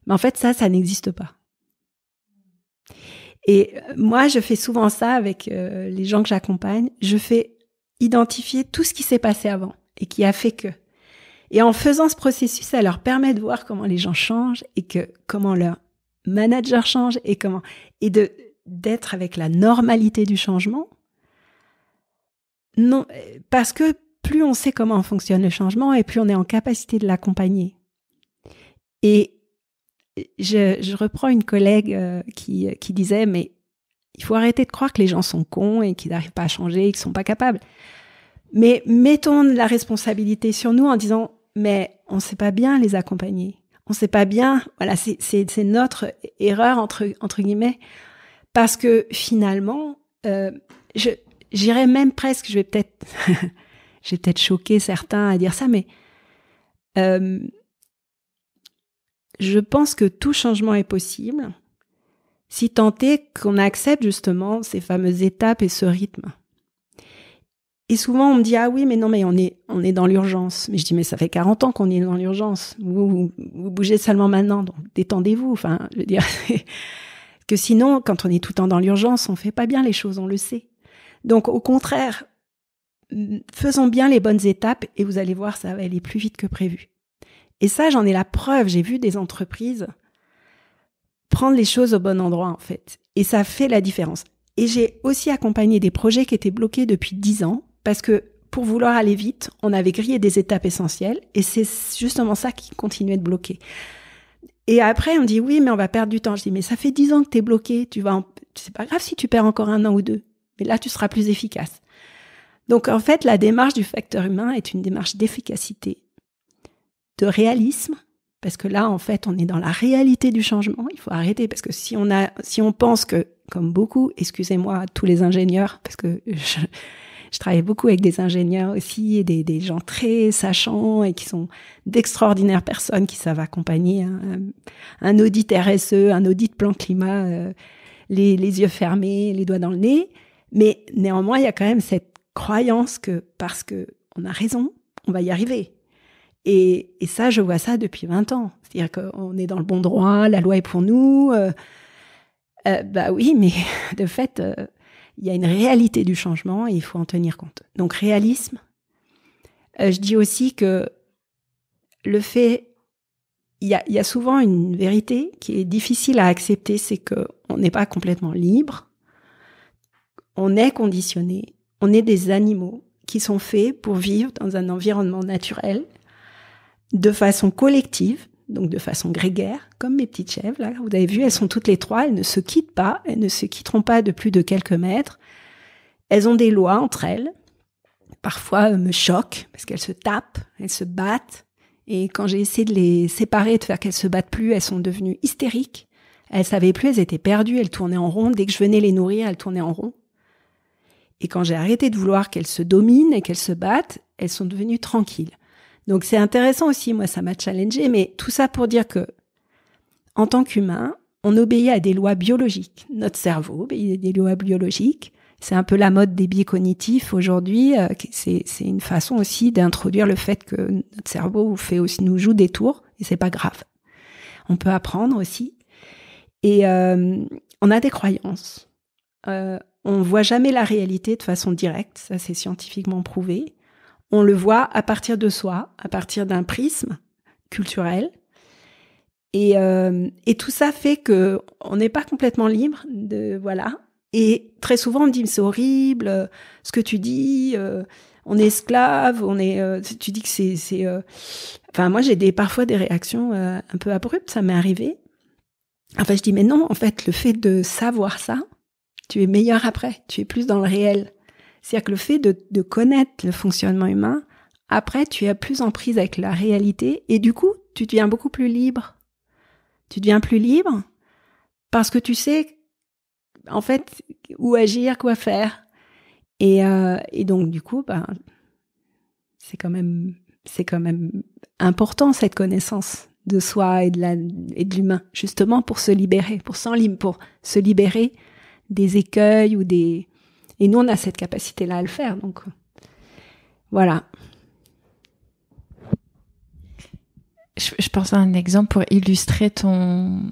Mais en fait, ça, ça n'existe pas. Et moi, je fais souvent ça avec les gens que j'accompagne. Je fais identifier tout ce qui s'est passé avant et qui a fait que. Et en faisant ce processus, ça leur permet de voir comment les gens changent et que comment leur manager change et comment et de d'être avec la normalité du changement. Non, parce que plus on sait comment fonctionne le changement et plus on est en capacité de l'accompagner. Et je, reprends une collègue euh, euh, qui, disait, mais il faut arrêter de croire que les gens sont cons et qu'ils n'arrivent pas à changer qu'ils ne sont pas capables. Mais mettons la responsabilité sur nous en disant, mais on ne sait pas bien les accompagner. On ne sait pas bien, voilà, c'est notre erreur, entre guillemets. Parce que finalement, euh, j'irais même presque, je vais peut-être, j'ai peut-être choqué certains à dire ça, mais euh, je pense que tout changement est possible si tant est qu'on accepte justement ces fameuses étapes et ce rythme. Et souvent, on me dit, ah oui, mais non, mais on est, on est dans l'urgence. Mais je dis, mais ça fait 40 ans qu'on est dans l'urgence. Vous, vous bougez seulement maintenant, donc détendez-vous. Enfin, je veux dire, que sinon, quand on est tout le temps dans l'urgence, on fait pas bien les choses, on le sait. Donc au contraire, faisons bien les bonnes étapes et vous allez voir, ça va aller plus vite que prévu. Et ça, j'en ai la preuve. J'ai vu des entreprises prendre les choses au bon endroit, en fait. Et ça fait la différence. Et j'ai aussi accompagné des projets qui étaient bloqués depuis dix ans parce que pour vouloir aller vite, on avait grillé des étapes essentielles et c'est justement ça qui continuait de bloquer. Et après, on dit oui, mais on va perdre du temps. Je dis mais ça fait dix ans que t'es bloqué. Tu vas, en... c'est pas grave si tu perds encore un an ou deux. Mais là, tu seras plus efficace. Donc en fait, la démarche du facteur humain est une démarche d'efficacité, de réalisme, parce que là, en fait, on est dans la réalité du changement. Il faut arrêter parce que si on a, si on pense que, comme beaucoup, excusez-moi, tous les ingénieurs, parce que je travaille beaucoup avec des ingénieurs aussi et des, gens très sachants et qui sont d'extraordinaires personnes qui savent accompagner un, audit RSE, un audit plan climat, euh, les, yeux fermés, les doigts dans le nez. Mais néanmoins, il y a quand même cette croyance que parce que on a raison, on va y arriver. Et, ça, je vois ça depuis 20 ans. C'est-à-dire qu'on est dans le bon droit, la loi est pour nous. Euh, euh bah oui, mais de fait, euh, il y a une réalité du changement et il faut en tenir compte. Donc réalisme. Euh, je dis aussi que le fait, il y a, souvent une vérité qui est difficile à accepter, c'est que on n'est pas complètement libre, on est conditionné, on est des animaux qui sont faits pour vivre dans un environnement naturel, de façon collective, donc de façon grégaire, comme mes petites chèvres. Là, vous avez vu, elles sont toutes les trois, elles ne se quittent pas, elles ne se quitteront pas de plus de quelques mètres. Elles ont des lois entre elles. Parfois, elles me choquent parce qu'elles se tapent, elles se battent. Et quand j'ai essayé de les séparer, de faire qu'elles se battent plus, elles sont devenues hystériques. Elles savaient plus, elles étaient perdues, elles tournaient en rond. Dès que je venais les nourrir, elles tournaient en rond. Et quand j'ai arrêté de vouloir qu'elles se dominent et qu'elles se battent, elles sont devenues tranquilles. Donc c'est intéressant aussi, moi ça m'a challengé, mais tout ça pour dire que en tant qu'humain, on obéit à des lois biologiques. Notre cerveau obéit à des lois biologiques. C'est un peu la mode des biais cognitifs aujourd'hui. Euh, c'est une façon aussi d'introduire le fait que notre cerveau fait aussi, nous joue des tours et c'est pas grave. On peut apprendre aussi. Et euh, on a des croyances. Euh, on voit jamais la réalité de façon directe, ça c'est scientifiquement prouvé on le voit à partir de soi, à partir d'un prisme culturel. Euh, et, tout ça fait que on n'est pas complètement libre de voilà. Et très souvent on me dit c'est horrible euh, ce que tu dis. Euh, on est esclave. On est. tu dis que c'est. c'est Enfin moi j'ai des parfois des réactions un peu abruptes. Ça m'est arrivé. Enfin je dis mais non en fait le fait de savoir ça, tu es meilleur après. Tu es plus dans le réel. C'est-à-dire que le fait de, connaître le fonctionnement humain, après, tu es plus en prise avec la réalité et du coup, tu deviens beaucoup plus libre. Tu deviens plus libre parce que tu sais, en fait, où agir, quoi faire. Et, euh, donc, du coup, ben, c'est quand même, quand même important cette connaissance de soi et de la, l'humain, justement pour se libérer, pour s'en pour se libérer des écueils ou des, et nous, on a cette capacité-là à le faire. Donc, euh, voilà. Je, pense à un exemple pour illustrer ton.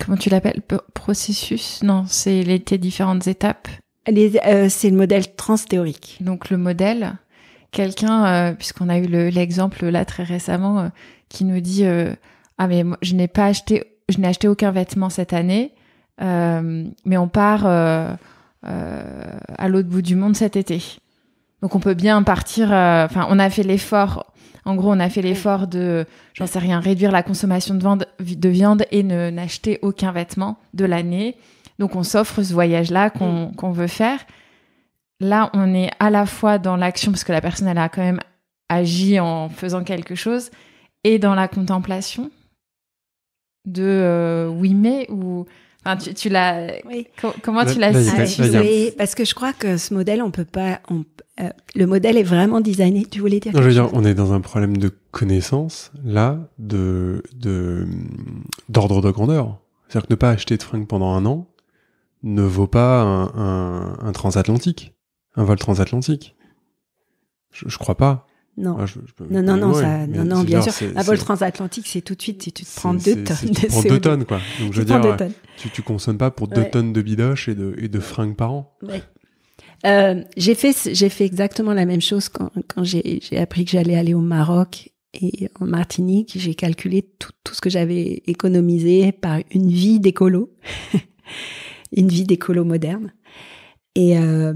Comment tu l'appelles Processus Non, c'est les, tes différentes étapes. Euh, c'est le modèle trans-théorique. Donc, le modèle. Quelqu'un, euh, puisqu'on a eu l'exemple là très récemment, qui nous dit Ah, mais je n'ai pas acheté, je n'ai acheté aucun vêtement cette année, mais on part euh, à l'autre bout du monde cet été. Donc on peut bien partir. Euh, enfin, on a fait l'effort. En gros, on a fait l'effort de, j'en sais rien, réduire la consommation de viande, et ne n'acheter aucun vêtement de l'année. Donc on s'offre ce voyage-là mm. qu'on veut faire. Là, on est à la fois dans l'action parce que la personne elle a quand même agi en faisant quelque chose et dans la contemplation de oui euh, mais ou Enfin, tu, tu l'as. Oui. comment tu l'as suivi Parce que je crois que ce modèle, on peut pas. Euh, le modèle est vraiment designé. Tu voulais dire Non, je veux dire, on est dans un problème de connaissance là, de de d'ordre de, grandeur. C'est-à-dire que ne pas acheter de fringues pendant un an ne vaut pas un, un, un transatlantique, un vol transatlantique. Je, je crois pas. Ah, non. non. non, non, bien sûr. La vol transatlantique, c'est tout de suite si tu te prends deux tonnes. de deux tonnes, quoi. Donc, je veux euh, tu, ne consommes pas pour deux tonnes de bidoches et de, fringues par an. Euh, j'ai fait, j'ai fait exactement la même chose quand, j'ai appris que j'allais aller au Maroc et en Martinique. J'ai calculé tout, ce que j'avais économisé par une vie d'écolo, une vie d'écolo moderne. Et, euh,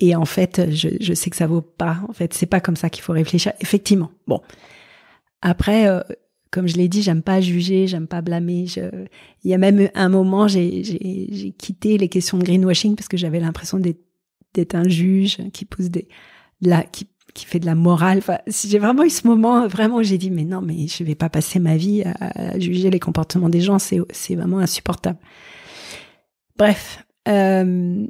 et en fait, je, je, sais que ça vaut pas. En fait, c'est pas comme ça qu'il faut réfléchir. Effectivement. Bon. Après, euh, comme je l'ai dit, j'aime pas juger, j'aime pas blâmer. Je... Il y a même un moment, j'ai quitté les questions de greenwashing parce que j'avais l'impression d'être un juge qui pousse des, la, qui, qui, fait de la morale. Enfin, j'ai vraiment eu ce moment, vraiment, j'ai dit mais non, mais je vais pas passer ma vie à, juger les comportements des gens. C'est vraiment insupportable. Bref. Euh,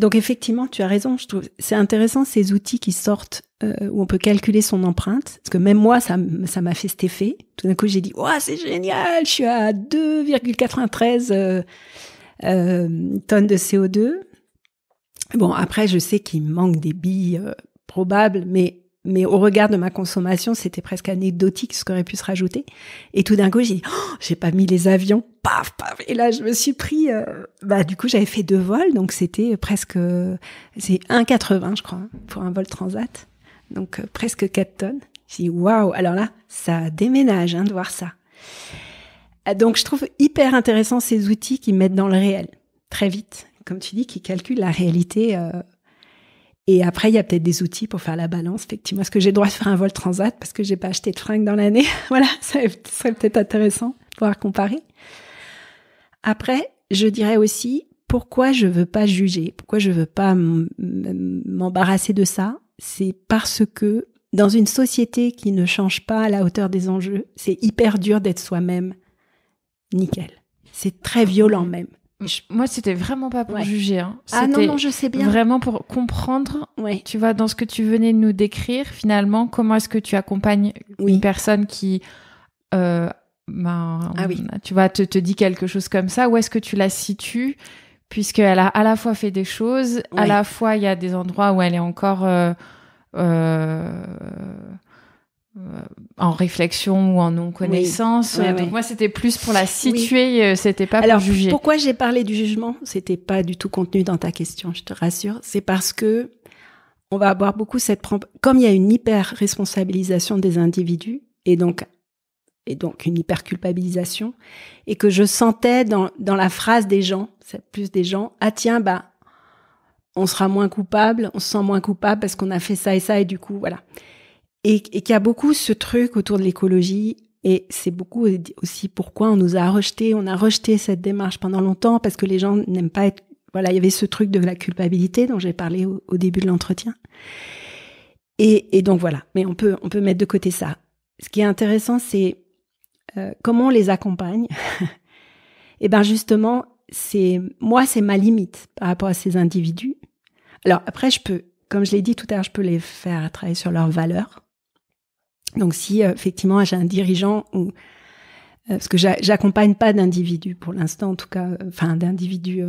donc effectivement, tu as raison. Je trouve c'est intéressant ces outils qui sortent euh, où on peut calculer son empreinte. Parce que même moi, ça m'a fait cet effet. Tout d'un coup, j'ai dit waouh, c'est génial. Je suis à 2,93 euh, euh, tonnes de CO2. Bon, après, je sais qu'il manque des billes probables, mais mais au regard de ma consommation, c'était presque anecdotique ce qu'aurait pu se rajouter. Et tout d'un coup, j'ai dit, oh, j'ai pas mis les avions, paf, paf. Et là, je me suis pris, euh, bah, du coup, j'avais fait deux vols, donc c'était presque, euh, c'est 1,80, je crois, hein, pour un vol transat. Donc, euh, presque 4 tonnes. J'ai dit, waouh, alors là, ça déménage, hein, de voir ça. Ah, donc, je trouve hyper intéressant ces outils qui mettent dans le réel, très vite. Comme tu dis, qui calculent la réalité et après, il y a peut-être des outils pour faire la balance. Effectivement, est-ce que j'ai le droit de faire un vol transat parce que j'ai pas acheté de fringues dans l'année Voilà, ça serait peut-être intéressant de pouvoir comparer. Après, je dirais aussi pourquoi je veux pas juger, pourquoi je veux pas m'embarrasser de ça. C'est parce que dans une société qui ne change pas à la hauteur des enjeux, c'est hyper dur d'être soi-même. Nickel. C'est très violent même moi, c'était vraiment pas pour juger. Hein. Ah non, non, je sais bien. Vraiment pour comprendre, tu vois, dans ce que tu venais de nous décrire, finalement, comment est-ce que tu accompagnes une personne qui, euh, ben, ah tu vois, te, te dit quelque chose comme ça, où est-ce que tu la situes puisqu'elle a à la fois fait des choses, à la fois il y a des endroits où elle est encore... Euh, euh, euh, en réflexion ou en non connaissance. Euh, donc moi, c'était plus pour la situer. Euh, c'était pas Alors, pour juger. Pourquoi j'ai parlé du jugement C'était pas du tout contenu dans ta question. Je te rassure. C'est parce que on va avoir beaucoup cette comme il y a une hyper responsabilisation des individus et donc et donc une hyper culpabilisation et que je sentais dans, la phrase des gens, plus des gens, ah tiens bah on sera moins coupable, on se sent moins coupable parce qu'on a fait ça et ça et du coup voilà et, et qu'il y a beaucoup ce truc autour de l'écologie. Et c'est beaucoup aussi pourquoi on nous a rejeté, on a rejeté cette démarche pendant longtemps parce que les gens n'aiment pas être. Voilà, il y avait ce truc de la culpabilité dont j'ai parlé au, début de l'entretien. Et, et, donc voilà, mais on peut on peut mettre de côté ça. Ce qui est intéressant, c'est euh, comment on les accompagne. et eh ben justement, c'est moi, c'est ma limite par rapport à ces individus. Alors après, je peux, comme je l'ai dit tout à l'heure, je peux les faire travailler sur leurs valeurs donc si euh, effectivement j'ai un dirigeant ou euh, parce que j'accompagne pas d'individus pour l'instant en tout cas euh, enfin d'individus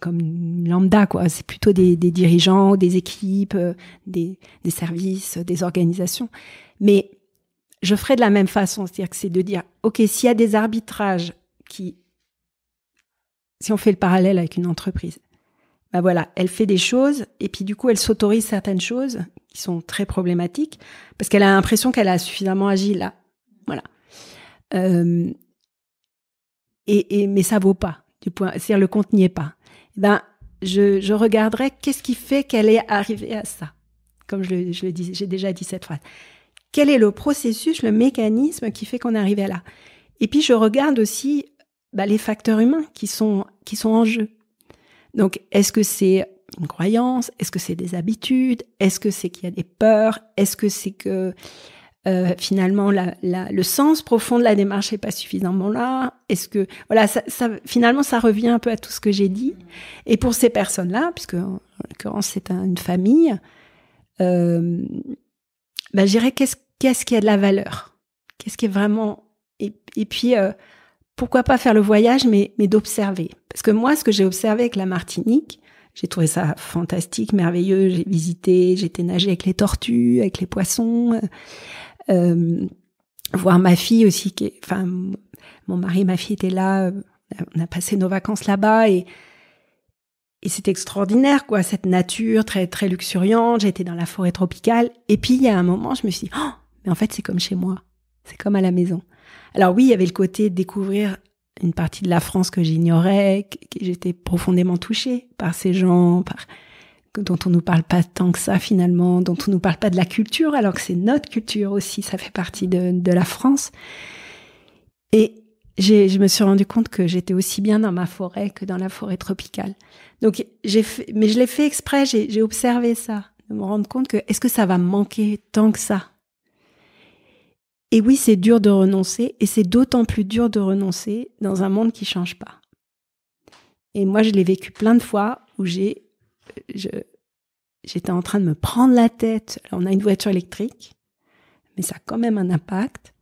comme lambda quoi c'est plutôt des, dirigeants des équipes des, des, services des organisations mais je ferai de la même façon c'est-à-dire que c'est de dire ok s'il y a des arbitrages qui si on fait le parallèle avec une entreprise bah voilà, elle fait des choses et puis du coup elle s'autorise certaines choses qui sont très problématiques parce qu'elle a l'impression qu'elle a suffisamment agi là. Voilà. Euh, et, mais ça vaut pas du point, c'est-à-dire le compte n'y est pas. Eh ben je, je regarderai qu'est-ce qui fait qu'elle est arrivée à ça. Comme je le, je dis, j'ai déjà dit cette phrase. Quel est le processus, le mécanisme qui fait qu'on est arrivé à là Et puis je regarde aussi bah, les facteurs humains qui sont qui sont en jeu. Donc, est-ce que c'est une croyance Est-ce que c'est des habitudes Est-ce que c'est qu'il y a des peurs Est-ce que c'est que euh, finalement le sens profond de la démarche n'est pas suffisamment là Est-ce que voilà, ça, finalement ça revient un peu à tout ce que j'ai dit. Mmh. Et pour ces personnes-là, puisque en, l'occurrence c'est une famille, euh, bah, je dirais qu'est-ce qu'est-ce qui a de la valeur Qu'est-ce qui est vraiment et, puis euh, pourquoi pas faire le voyage, mais, mais d'observer. Parce que moi, ce que j'ai observé avec la Martinique, j'ai trouvé ça fantastique, merveilleux. J'ai visité, j'étais nagée avec les tortues, avec les poissons. Euh, euh, voir ma fille aussi, qui enfin, mon mari, et ma fille étaient là. Euh, on a passé nos vacances là-bas et, et c'est extraordinaire, quoi, cette nature très, très luxuriante. J'étais dans la forêt tropicale. Et puis, il y a un moment, je me suis dit, oh, mais en fait, c'est comme chez moi. C'est comme à la maison. Alors oui, il y avait le côté de découvrir une partie de la France que j'ignorais, que j'étais profondément touchée par ces gens, par dont on nous parle pas tant que ça finalement, dont on nous parle pas de la culture, alors que c'est notre culture aussi, ça fait partie de, la France. Et je me suis rendu compte que j'étais aussi bien dans ma forêt que dans la forêt tropicale. Donc j'ai, mais je l'ai fait exprès, j'ai observé ça, de me rendre compte que est-ce que ça va me manquer tant que ça et oui, c'est dur de renoncer, et c'est d'autant plus dur de renoncer dans un monde qui change pas. Et moi, je l'ai vécu plein de fois où j'ai, euh, j'étais en train de me prendre la tête. on a une voiture électrique, mais ça a quand même un impact.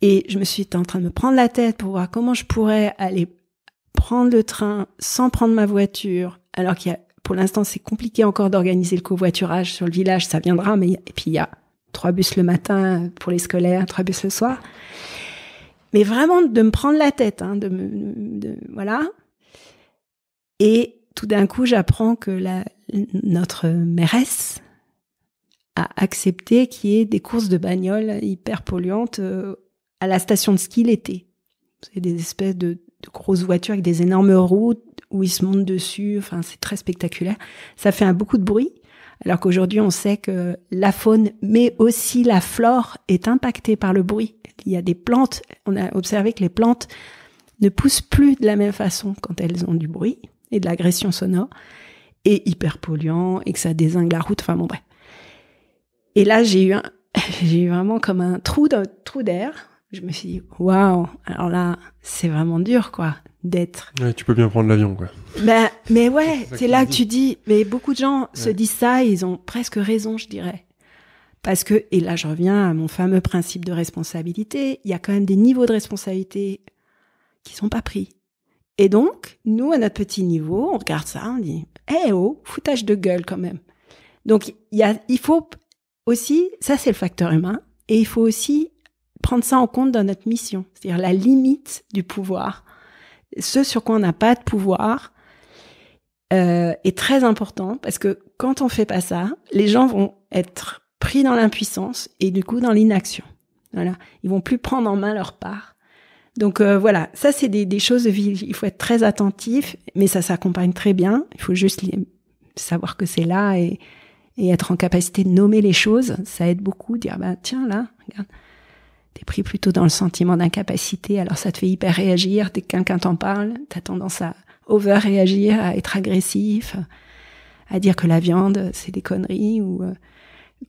Et je me suis en train de me prendre la tête pour voir comment je pourrais aller prendre le train sans prendre ma voiture, alors qu'il y a, pour l'instant, c'est compliqué encore d'organiser le covoiturage sur le village, ça viendra, mais et puis il y a trois bus le matin pour les scolaires, trois bus le soir. Mais vraiment de me prendre la tête, hein, de, me, de, voilà. Et tout d'un coup, j'apprends que la, notre mairesse a accepté qu'il y ait des courses de bagnoles hyper polluantes euh, à la station de ski l'été. C'est des espèces de, grosses voitures avec des énormes roues où ils se montent dessus. Enfin, c'est très spectaculaire. Ça fait un beaucoup de bruit. Alors qu'aujourd'hui, on sait que la faune, mais aussi la flore, est impactée par le bruit. Il y a des plantes, on a observé que les plantes ne poussent plus de la même façon quand elles ont du bruit et de l'agression sonore, et hyper polluant, et que ça désingue la route, enfin bon bref. Et là, j'ai eu, un, j'ai eu vraiment comme un trou, trou d'air. Je me suis dit, waouh, alors là, c'est vraiment dur, quoi d'être. tu peux bien prendre l'avion, quoi. Bah, mais ouais, c'est là que tu dis. Mais beaucoup de gens se disent ça, et ils ont presque raison, je dirais. Parce que, et là je reviens à mon fameux principe de responsabilité, il y a quand même des niveaux de responsabilité qui sont pas pris. Et donc, nous, à notre petit niveau, on regarde ça, on dit, eh oh, foutage de gueule quand même. Donc, il faut aussi, ça c'est le facteur humain, et il faut aussi prendre ça en compte dans notre mission, c'est-à-dire la limite du pouvoir ce sur quoi on n'a pas de pouvoir, euh, est très important parce que quand on fait pas ça, les gens vont être pris dans l'impuissance et du coup dans l'inaction. Voilà, ils vont plus prendre en main leur part. Donc euh, voilà, ça c'est des, choses de vie. Il faut être très attentif, mais ça s'accompagne très bien. Il faut juste savoir que c'est là et, et, être en capacité de nommer les choses. Ça aide beaucoup. Dire bah tiens là, regarde, pris plutôt dans le sentiment d'incapacité, alors ça te fait hyper réagir. Dès que quelqu'un t'en parle, t'as tendance à over-réagir, à être agressif, à dire que la viande, c'est des conneries ou euh,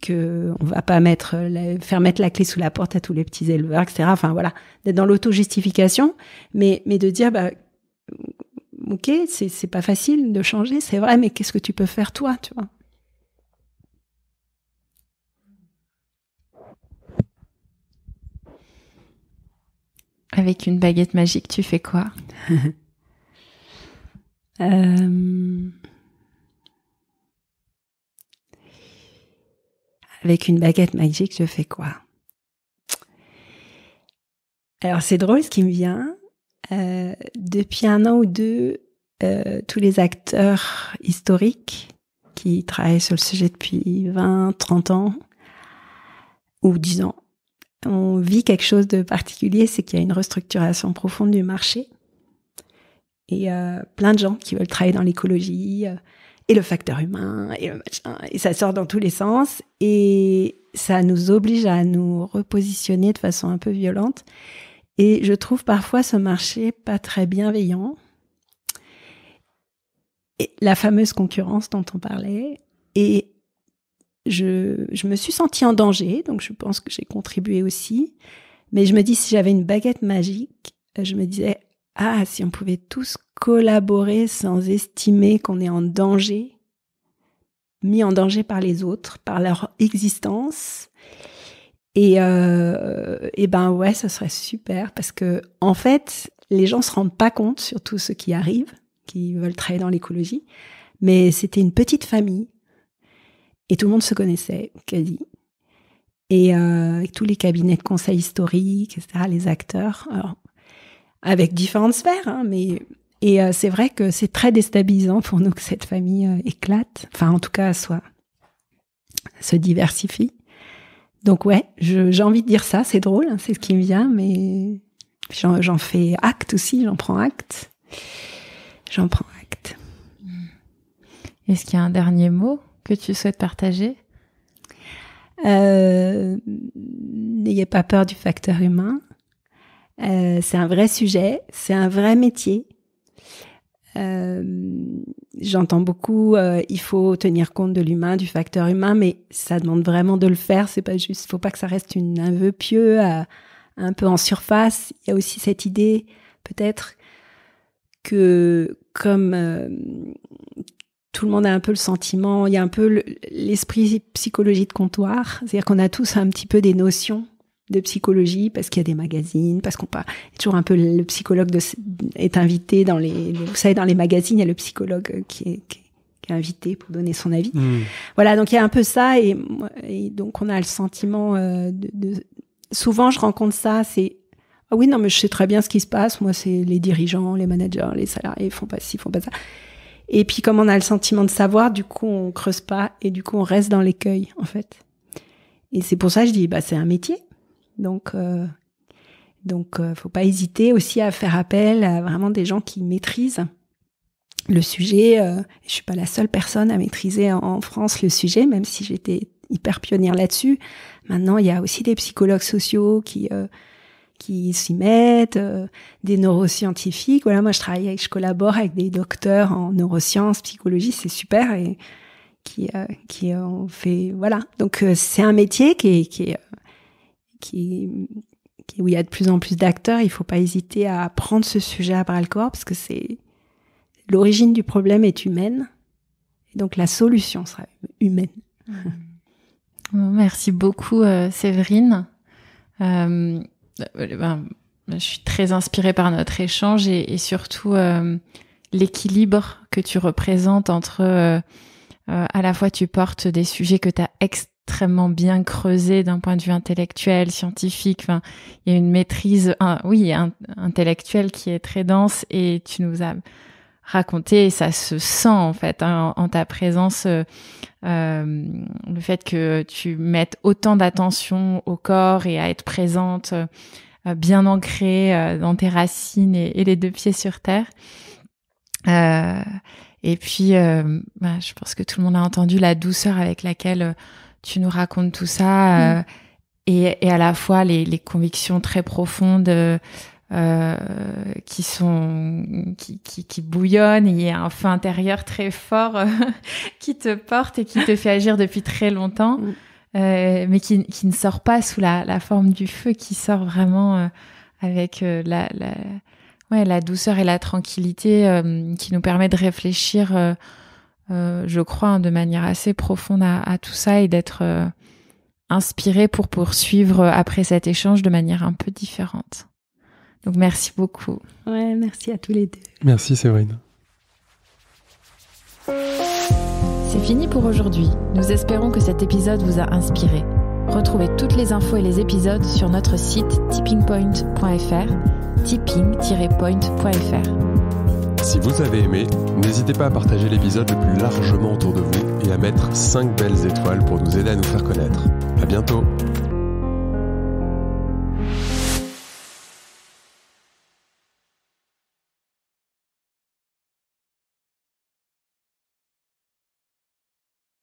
que on va pas mettre faire mettre la clé sous la porte à tous les petits éleveurs, etc. Enfin voilà, d'être dans l'auto-justification, mais mais de dire bah ok, c'est pas facile de changer, c'est vrai, mais qu'est-ce que tu peux faire toi, tu vois Avec une baguette magique, tu fais quoi euh, Avec une baguette magique, je fais quoi Alors c'est drôle ce qui me vient. Euh, depuis un an ou deux, euh, tous les acteurs historiques qui travaillent sur le sujet depuis 20, 30 ans ou 10 ans on vit quelque chose de particulier, c'est qu'il y a une restructuration profonde du marché. Et euh, plein de gens qui veulent travailler dans l'écologie, euh, et le facteur humain, et et ça sort dans tous les sens. Et ça nous oblige à nous repositionner de façon un peu violente. Et je trouve parfois ce marché pas très bienveillant. Et la fameuse concurrence dont on parlait. Et je, me suis sentie en danger, donc je pense que j'ai contribué aussi. Mais je me dis, si j'avais une baguette magique, euh, je me disais, ah, si on pouvait tous collaborer sans estimer qu'on est en danger, mis en danger par les autres, par leur existence. Et, euh, et ben ouais, ça serait super parce que en fait, les gens se rendent pas compte, surtout ceux qui arrivent, qui veulent travailler dans l'écologie. Mais c'était une petite famille et tout le monde se connaissait, quasi. Et euh, tous les cabinets de conseil historique, etc., les acteurs, alors, avec différentes sphères, hein, mais. Et euh, c'est vrai que c'est très déstabilisant pour nous que cette famille euh, éclate, enfin en tout cas soit se diversifie. Donc ouais, j'ai envie de dire ça, c'est drôle, hein, c'est ce qui me vient, mais j'en fais acte aussi, j'en prends acte. J'en prends acte. Est-ce qu'il y a un dernier mot que tu souhaites partager euh, N'ayez pas peur du facteur humain. Euh, c'est un vrai sujet, c'est un vrai métier. Euh, J'entends beaucoup, euh, il faut tenir compte de l'humain, du facteur humain, mais ça demande vraiment de le faire. C'est pas juste, faut pas que ça reste une, un vœu pieux, à, euh, un peu en surface. Il y a aussi cette idée, peut-être, que comme euh, tout le monde a un peu le sentiment, il y a un peu l'esprit psychologie de comptoir, c'est-à-dire qu'on a tous un petit peu des notions de psychologie parce qu'il y a des magazines, parce qu'on pas toujours un peu le psychologue de, est invité dans les, vous savez dans les magazines, il y a le psychologue qui est, qui, est invité pour donner son avis. Hmm. Voilà, donc il y a un peu ça et, donc on a le sentiment euh, de, de souvent je rencontre ça, c'est ah oui non mais je sais très bien ce qui se passe, moi c'est les dirigeants, les managers, les salariés font pas ci, font pas ça. Et puis comme on a le sentiment de savoir, du coup on creuse pas et du coup on reste dans l'écueil en fait. Et c'est pour ça que je dis bah c'est un métier. Donc euh, donc euh, faut pas hésiter aussi à faire appel à vraiment des gens qui maîtrisent le sujet. Euh, je suis pas la seule personne à maîtriser en France le sujet, même si j'étais hyper pionnière là-dessus. Maintenant, il y a aussi des psychologues sociaux qui qui s'y mettent, euh, des neuroscientifiques. Voilà, moi je travaille, je collabore avec des docteurs en neurosciences, psychologie, c'est super et qui euh, qui ont fait voilà. Donc euh, c'est un métier qui est, qui est, qui, où il y a de plus en plus d'acteurs. Il faut pas hésiter à prendre ce sujet à bras le corps parce que c'est l'origine du problème est humaine et donc la solution sera humaine. Mmh. Merci beaucoup Séverine. Euh, ben, je suis très inspirée par notre échange et, surtout euh, l'équilibre que tu représentes entre euh, à la fois tu portes des sujets que tu as extrêmement bien creusés d'un point de vue intellectuel, scientifique, enfin, il y a une maîtrise oui, un, intellectuelle qui est très dense et tu nous as raconté et ça se sent en fait hein, en, ta présence euh, le fait que tu mettes autant d'attention au corps et à être présente, euh, bien ancrée euh, dans tes racines et, les deux pieds sur terre. et puis, bah, je pense que tout le monde a entendu la douceur avec laquelle tu nous racontes tout ça. Mm. Et, à la fois les convictions très profondes euh, qui sont qui, qui, qui bouillonnent, il y a un feu intérieur très fort qui te porte et qui te fait agir depuis très longtemps, euh, mais qui, qui, ne sort pas sous la, la, forme du feu, qui sort vraiment euh, avec la, la, ouais, la douceur et la tranquillité qui nous permet de réfléchir, je crois, hein, de manière assez profonde à, à tout ça et d'être inspiré pour poursuivre après cet échange de manière un peu différente. Donc merci beaucoup. Ouais, merci à tous les deux. Merci Séverine. C'est fini pour aujourd'hui. Nous espérons que cet épisode vous a inspiré. Retrouvez toutes les infos et les épisodes sur notre site tippingpoint.fr, tipping-point.fr. Si vous avez aimé, n'hésitez pas à partager l'épisode le plus largement autour de vous et à mettre 5 belles étoiles pour nous aider à nous faire connaître. À bientôt!